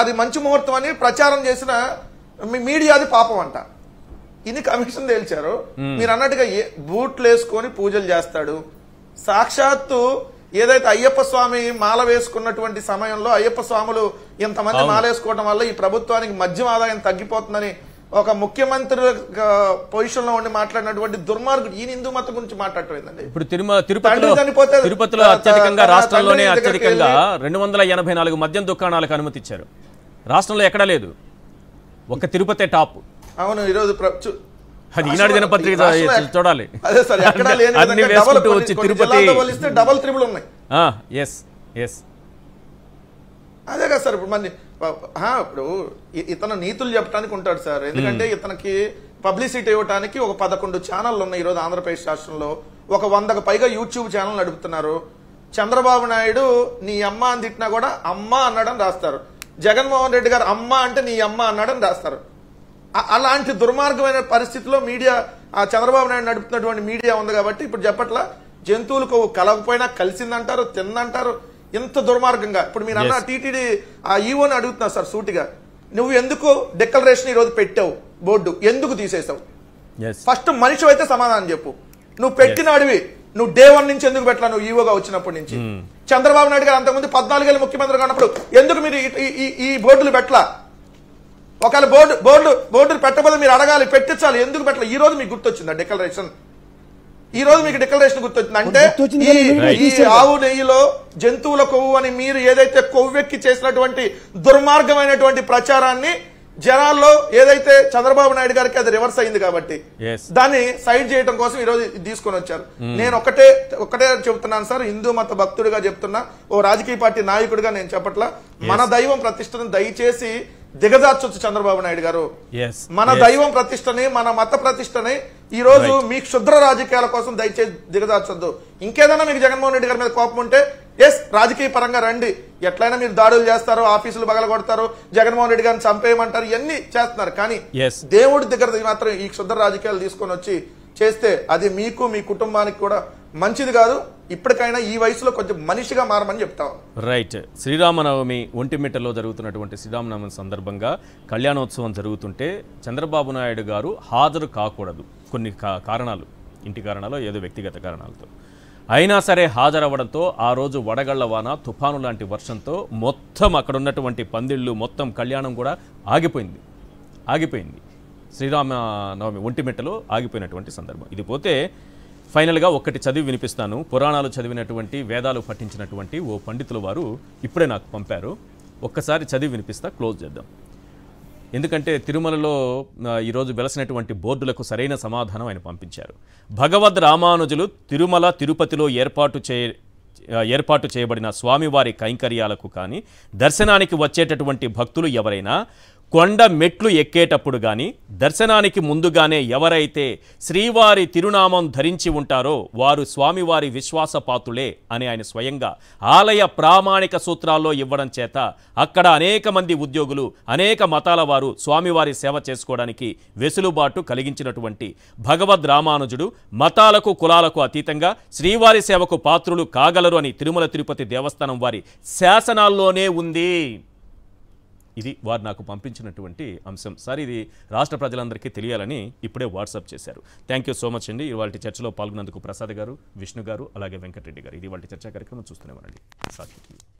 Speaker 5: అది మంచి ముహూర్తం అని ప్రచారం చేసిన మీడియాది పాపం అంట ఇది కమిషన్ తేల్చారు మీరు అన్నట్టుగా బూట్లు వేసుకొని పూజలు చేస్తాడు సాక్షాత్తు ఏదైతే అయ్యప్ప స్వామి మాల వేసుకున్నటువంటి సమయంలో అయ్యప్ప స్వాములు ఇంతమంది మాల వేసుకోవడం వల్ల ఈ ప్రభుత్వానికి మద్యం ఆదాయం తగ్గిపోతుందని ఒక ముఖ్యమంత్రి పొజిషన్ లో ఉండి మాట్లాడినటువంటి దుర్మార్గుడు ఈయన హిందూ మతం గురించి మాట్లాడటండి
Speaker 2: ఇప్పుడు చనిపోతే తిరుపతిలో అత్యధికంగా రాష్ట్రంలోనే అత్యధికంగా రెండు వందల ఎనభై నాలుగు మద్యం దుకాణాలకు అనుమతిచ్చారు రాష్ట్రంలో ఎక్కడా లేదు ఒక తిరుపతి టాప్
Speaker 5: అవును ఈరోజు అది ఈనాడు దినపత్రిక చూడాలి అదే సార్ అన్ని వేసుకుంటూ
Speaker 2: వచ్చి తిరుపతి డబల్ త్రిబుల్ ఉన్నాయి ఎస్ ఎస్
Speaker 5: అదే కదా సార్ ఇప్పుడు మరి ఇప్పుడు ఇతను నీతులు చెప్పడానికి ఉంటాడు సార్ ఎందుకంటే ఇతనికి పబ్లిసిటీ ఇవ్వడానికి ఒక పదకొండు ఛానళ్ళు ఉన్నాయి ఈరోజు ఆంధ్రప్రదేశ్ రాష్ట్రంలో ఒక వందకు పైగా యూట్యూబ్ ఛానల్ నడుపుతున్నారు చంద్రబాబు నాయుడు నీ అమ్మ అని తిట్టినా కూడా అమ్మ అన్నాడని రాస్తారు జగన్మోహన్ రెడ్డి గారు అమ్మ అంటే నీ అమ్మ అన్నాడని రాస్తారు అలాంటి దుర్మార్గమైన పరిస్థితిలో మీడియా ఆ చంద్రబాబు నాయుడు నడుపుతున్నటువంటి మీడియా ఉంది కాబట్టి ఇప్పుడు చెప్పట్ల జంతువులకు కలవపోయినా కలిసిందంటారు తిందంటారు ఇంత దుర్మార్గంగా ఇప్పుడు మీరు అన్న టీటీడీ ఆ ఈవోని అడుగుతున్నా సార్ సూటిగా నువ్వు ఎందుకు డిక్లరేషన్ ఈరోజు పెట్టావు బోర్డు ఎందుకు తీసేసావు ఫస్ట్ మనిషి అయితే సమాధానం చెప్పు నువ్వు పెట్టిన అడివి నువ్వు డే వన్ నుంచి ఎందుకు పెట్టలా నువ్వు ఈవోగా వచ్చినప్పటి నుంచి hmm. చంద్రబాబు నాయుడు గారు అంతకుముందు పద్నాలుగేళ్ళు ముఖ్యమంత్రిగా ఉన్నప్పుడు ఎందుకు మీరు ఈ బోర్డులు పెట్టలా ఒకవేళ బోర్డు బోర్డు బోర్డు పెట్టబోదు మీరు అడగాలి పెట్టించాలి ఎందుకు పెట్టాలి ఈ రోజు మీకు గుర్తొచ్చిందా డిక్లరేషన్ ఈ రోజు మీకు డిక్లరేషన్ గుర్తొచ్చింది అంటే ఈ ఆవు నెయ్యిలో జంతువుల కొవ్వు అని మీరు ఏదైతే కొవ్వెక్కి చేసినటువంటి దుర్మార్గమైనటువంటి ప్రచారాన్ని జనాల్లో ఏదైతే చంద్రబాబు నాయుడు గారికి అది రివర్స్ అయింది కాబట్టి దాన్ని సైడ్ చేయడం కోసం ఈరోజు తీసుకొని వచ్చారు hmm. నేను ఒకటే ఒకటే చెప్తున్నాను సార్ హిందూ మత భక్తుడిగా చెప్తున్నా ఓ రాజకీయ పార్టీ నాయకుడిగా నేను చెప్పట్లా మన దైవం ప్రతిష్టను దయచేసి దిగజార్చొచ్చు చంద్రబాబు నాయుడు గారు మన దైవం ప్రతిష్టని మన మత ప్రతిష్టని ఈ రోజు మీ క్షుద్ర రాజకీయాల కోసం దయచేసి దిగజార్చొద్దు ఇంకేదైనా మీకు జగన్మోహన్ రెడ్డి గారి మీద కోపం ఉంటే ఎస్ రాజకీయ పరంగా రండి ఎట్లయినా మీరు దాడులు చేస్తారు ఆఫీసులు కొడతారు జగన్మోహన్ రెడ్డి గారిని చంపేయమంటారు ఇవన్నీ చేస్తున్నారు కానీ దేవుడి దగ్గర మాత్రం ఈ క్షుద్ర రాజకీయాలు తీసుకొని వచ్చి చేస్తే అది మీకు మీ కుటుంబానికి కూడా మంచిది కాదు ఇప్పటికైనా ఈ వయసులో కొంచెం మనిషిగా మారమని చెప్తాం
Speaker 2: రైట్ శ్రీరామనవమి ఒంటిమిట్టలో జరుగుతున్నటువంటి శ్రీరామనవమి సందర్భంగా కళ్యాణోత్సవం జరుగుతుంటే చంద్రబాబు నాయుడు గారు హాజరు కాకూడదు కొన్ని కారణాలు ఇంటి కారణాలు ఏదో వ్యక్తిగత కారణాలతో అయినా సరే హాజరవ్వడంతో ఆ రోజు వడగళ్ల వాన తుఫాను లాంటి వర్షంతో మొత్తం అక్కడ ఉన్నటువంటి పందిళ్ళు మొత్తం కళ్యాణం కూడా ఆగిపోయింది ఆగిపోయింది శ్రీరామనవమి ఒంటిమెట్టలో ఆగిపోయినటువంటి సందర్భం ఇది పోతే ఫైనల్గా ఒక్కటి చదివి వినిపిస్తాను పురాణాలు చదివినటువంటి వేదాలు పఠించినటువంటి ఓ పండితుల వారు ఇప్పుడే నాకు పంపారు ఒక్కసారి చదివి వినిపిస్తా క్లోజ్ చేద్దాం ఎందుకంటే తిరుమలలో ఈరోజు వెలసినటువంటి బోర్డులకు సరైన సమాధానం ఆయన పంపించారు భగవద్ రామానుజులు తిరుమల తిరుపతిలో ఏర్పాటు చే ఏర్పాటు చేయబడిన స్వామివారి కైంకర్యాలకు కానీ దర్శనానికి వచ్చేటటువంటి భక్తులు ఎవరైనా కొండ మెట్లు ఎక్కేటప్పుడు కానీ దర్శనానికి ముందుగానే ఎవరైతే శ్రీవారి తిరునామం ధరించి ఉంటారో వారు స్వామివారి విశ్వాసపాతులే అని ఆయన స్వయంగా ఆలయ ప్రామాణిక సూత్రాల్లో ఇవ్వడం చేత అక్కడ అనేక మంది ఉద్యోగులు అనేక మతాల వారు స్వామివారి సేవ చేసుకోవడానికి వెసులుబాటు కలిగించినటువంటి భగవద్ రామానుజుడు మతాలకు కులాలకు అతీతంగా శ్రీవారి సేవకు పాత్రులు కాగలరు అని తిరుమల తిరుపతి దేవస్థానం వారి శాసనాల్లోనే ఉంది ఇది వారు నాకు పంపించినటువంటి అంశం సార్ ఇది రాష్ట్ర ప్రజలందరికీ తెలియాలని ఇప్పుడే వాట్సాప్ చేశారు థ్యాంక్ సో మచ్ అండి ఇవాళ చర్చలో పాల్గొన్నందుకు ప్రసాద్ గారు విష్ణు గారు అలాగే వెంకటరెడ్డి గారు ఇది వాళ్ళ చర్చా కార్యక్రమం చూస్తూనే ఉండండి సార్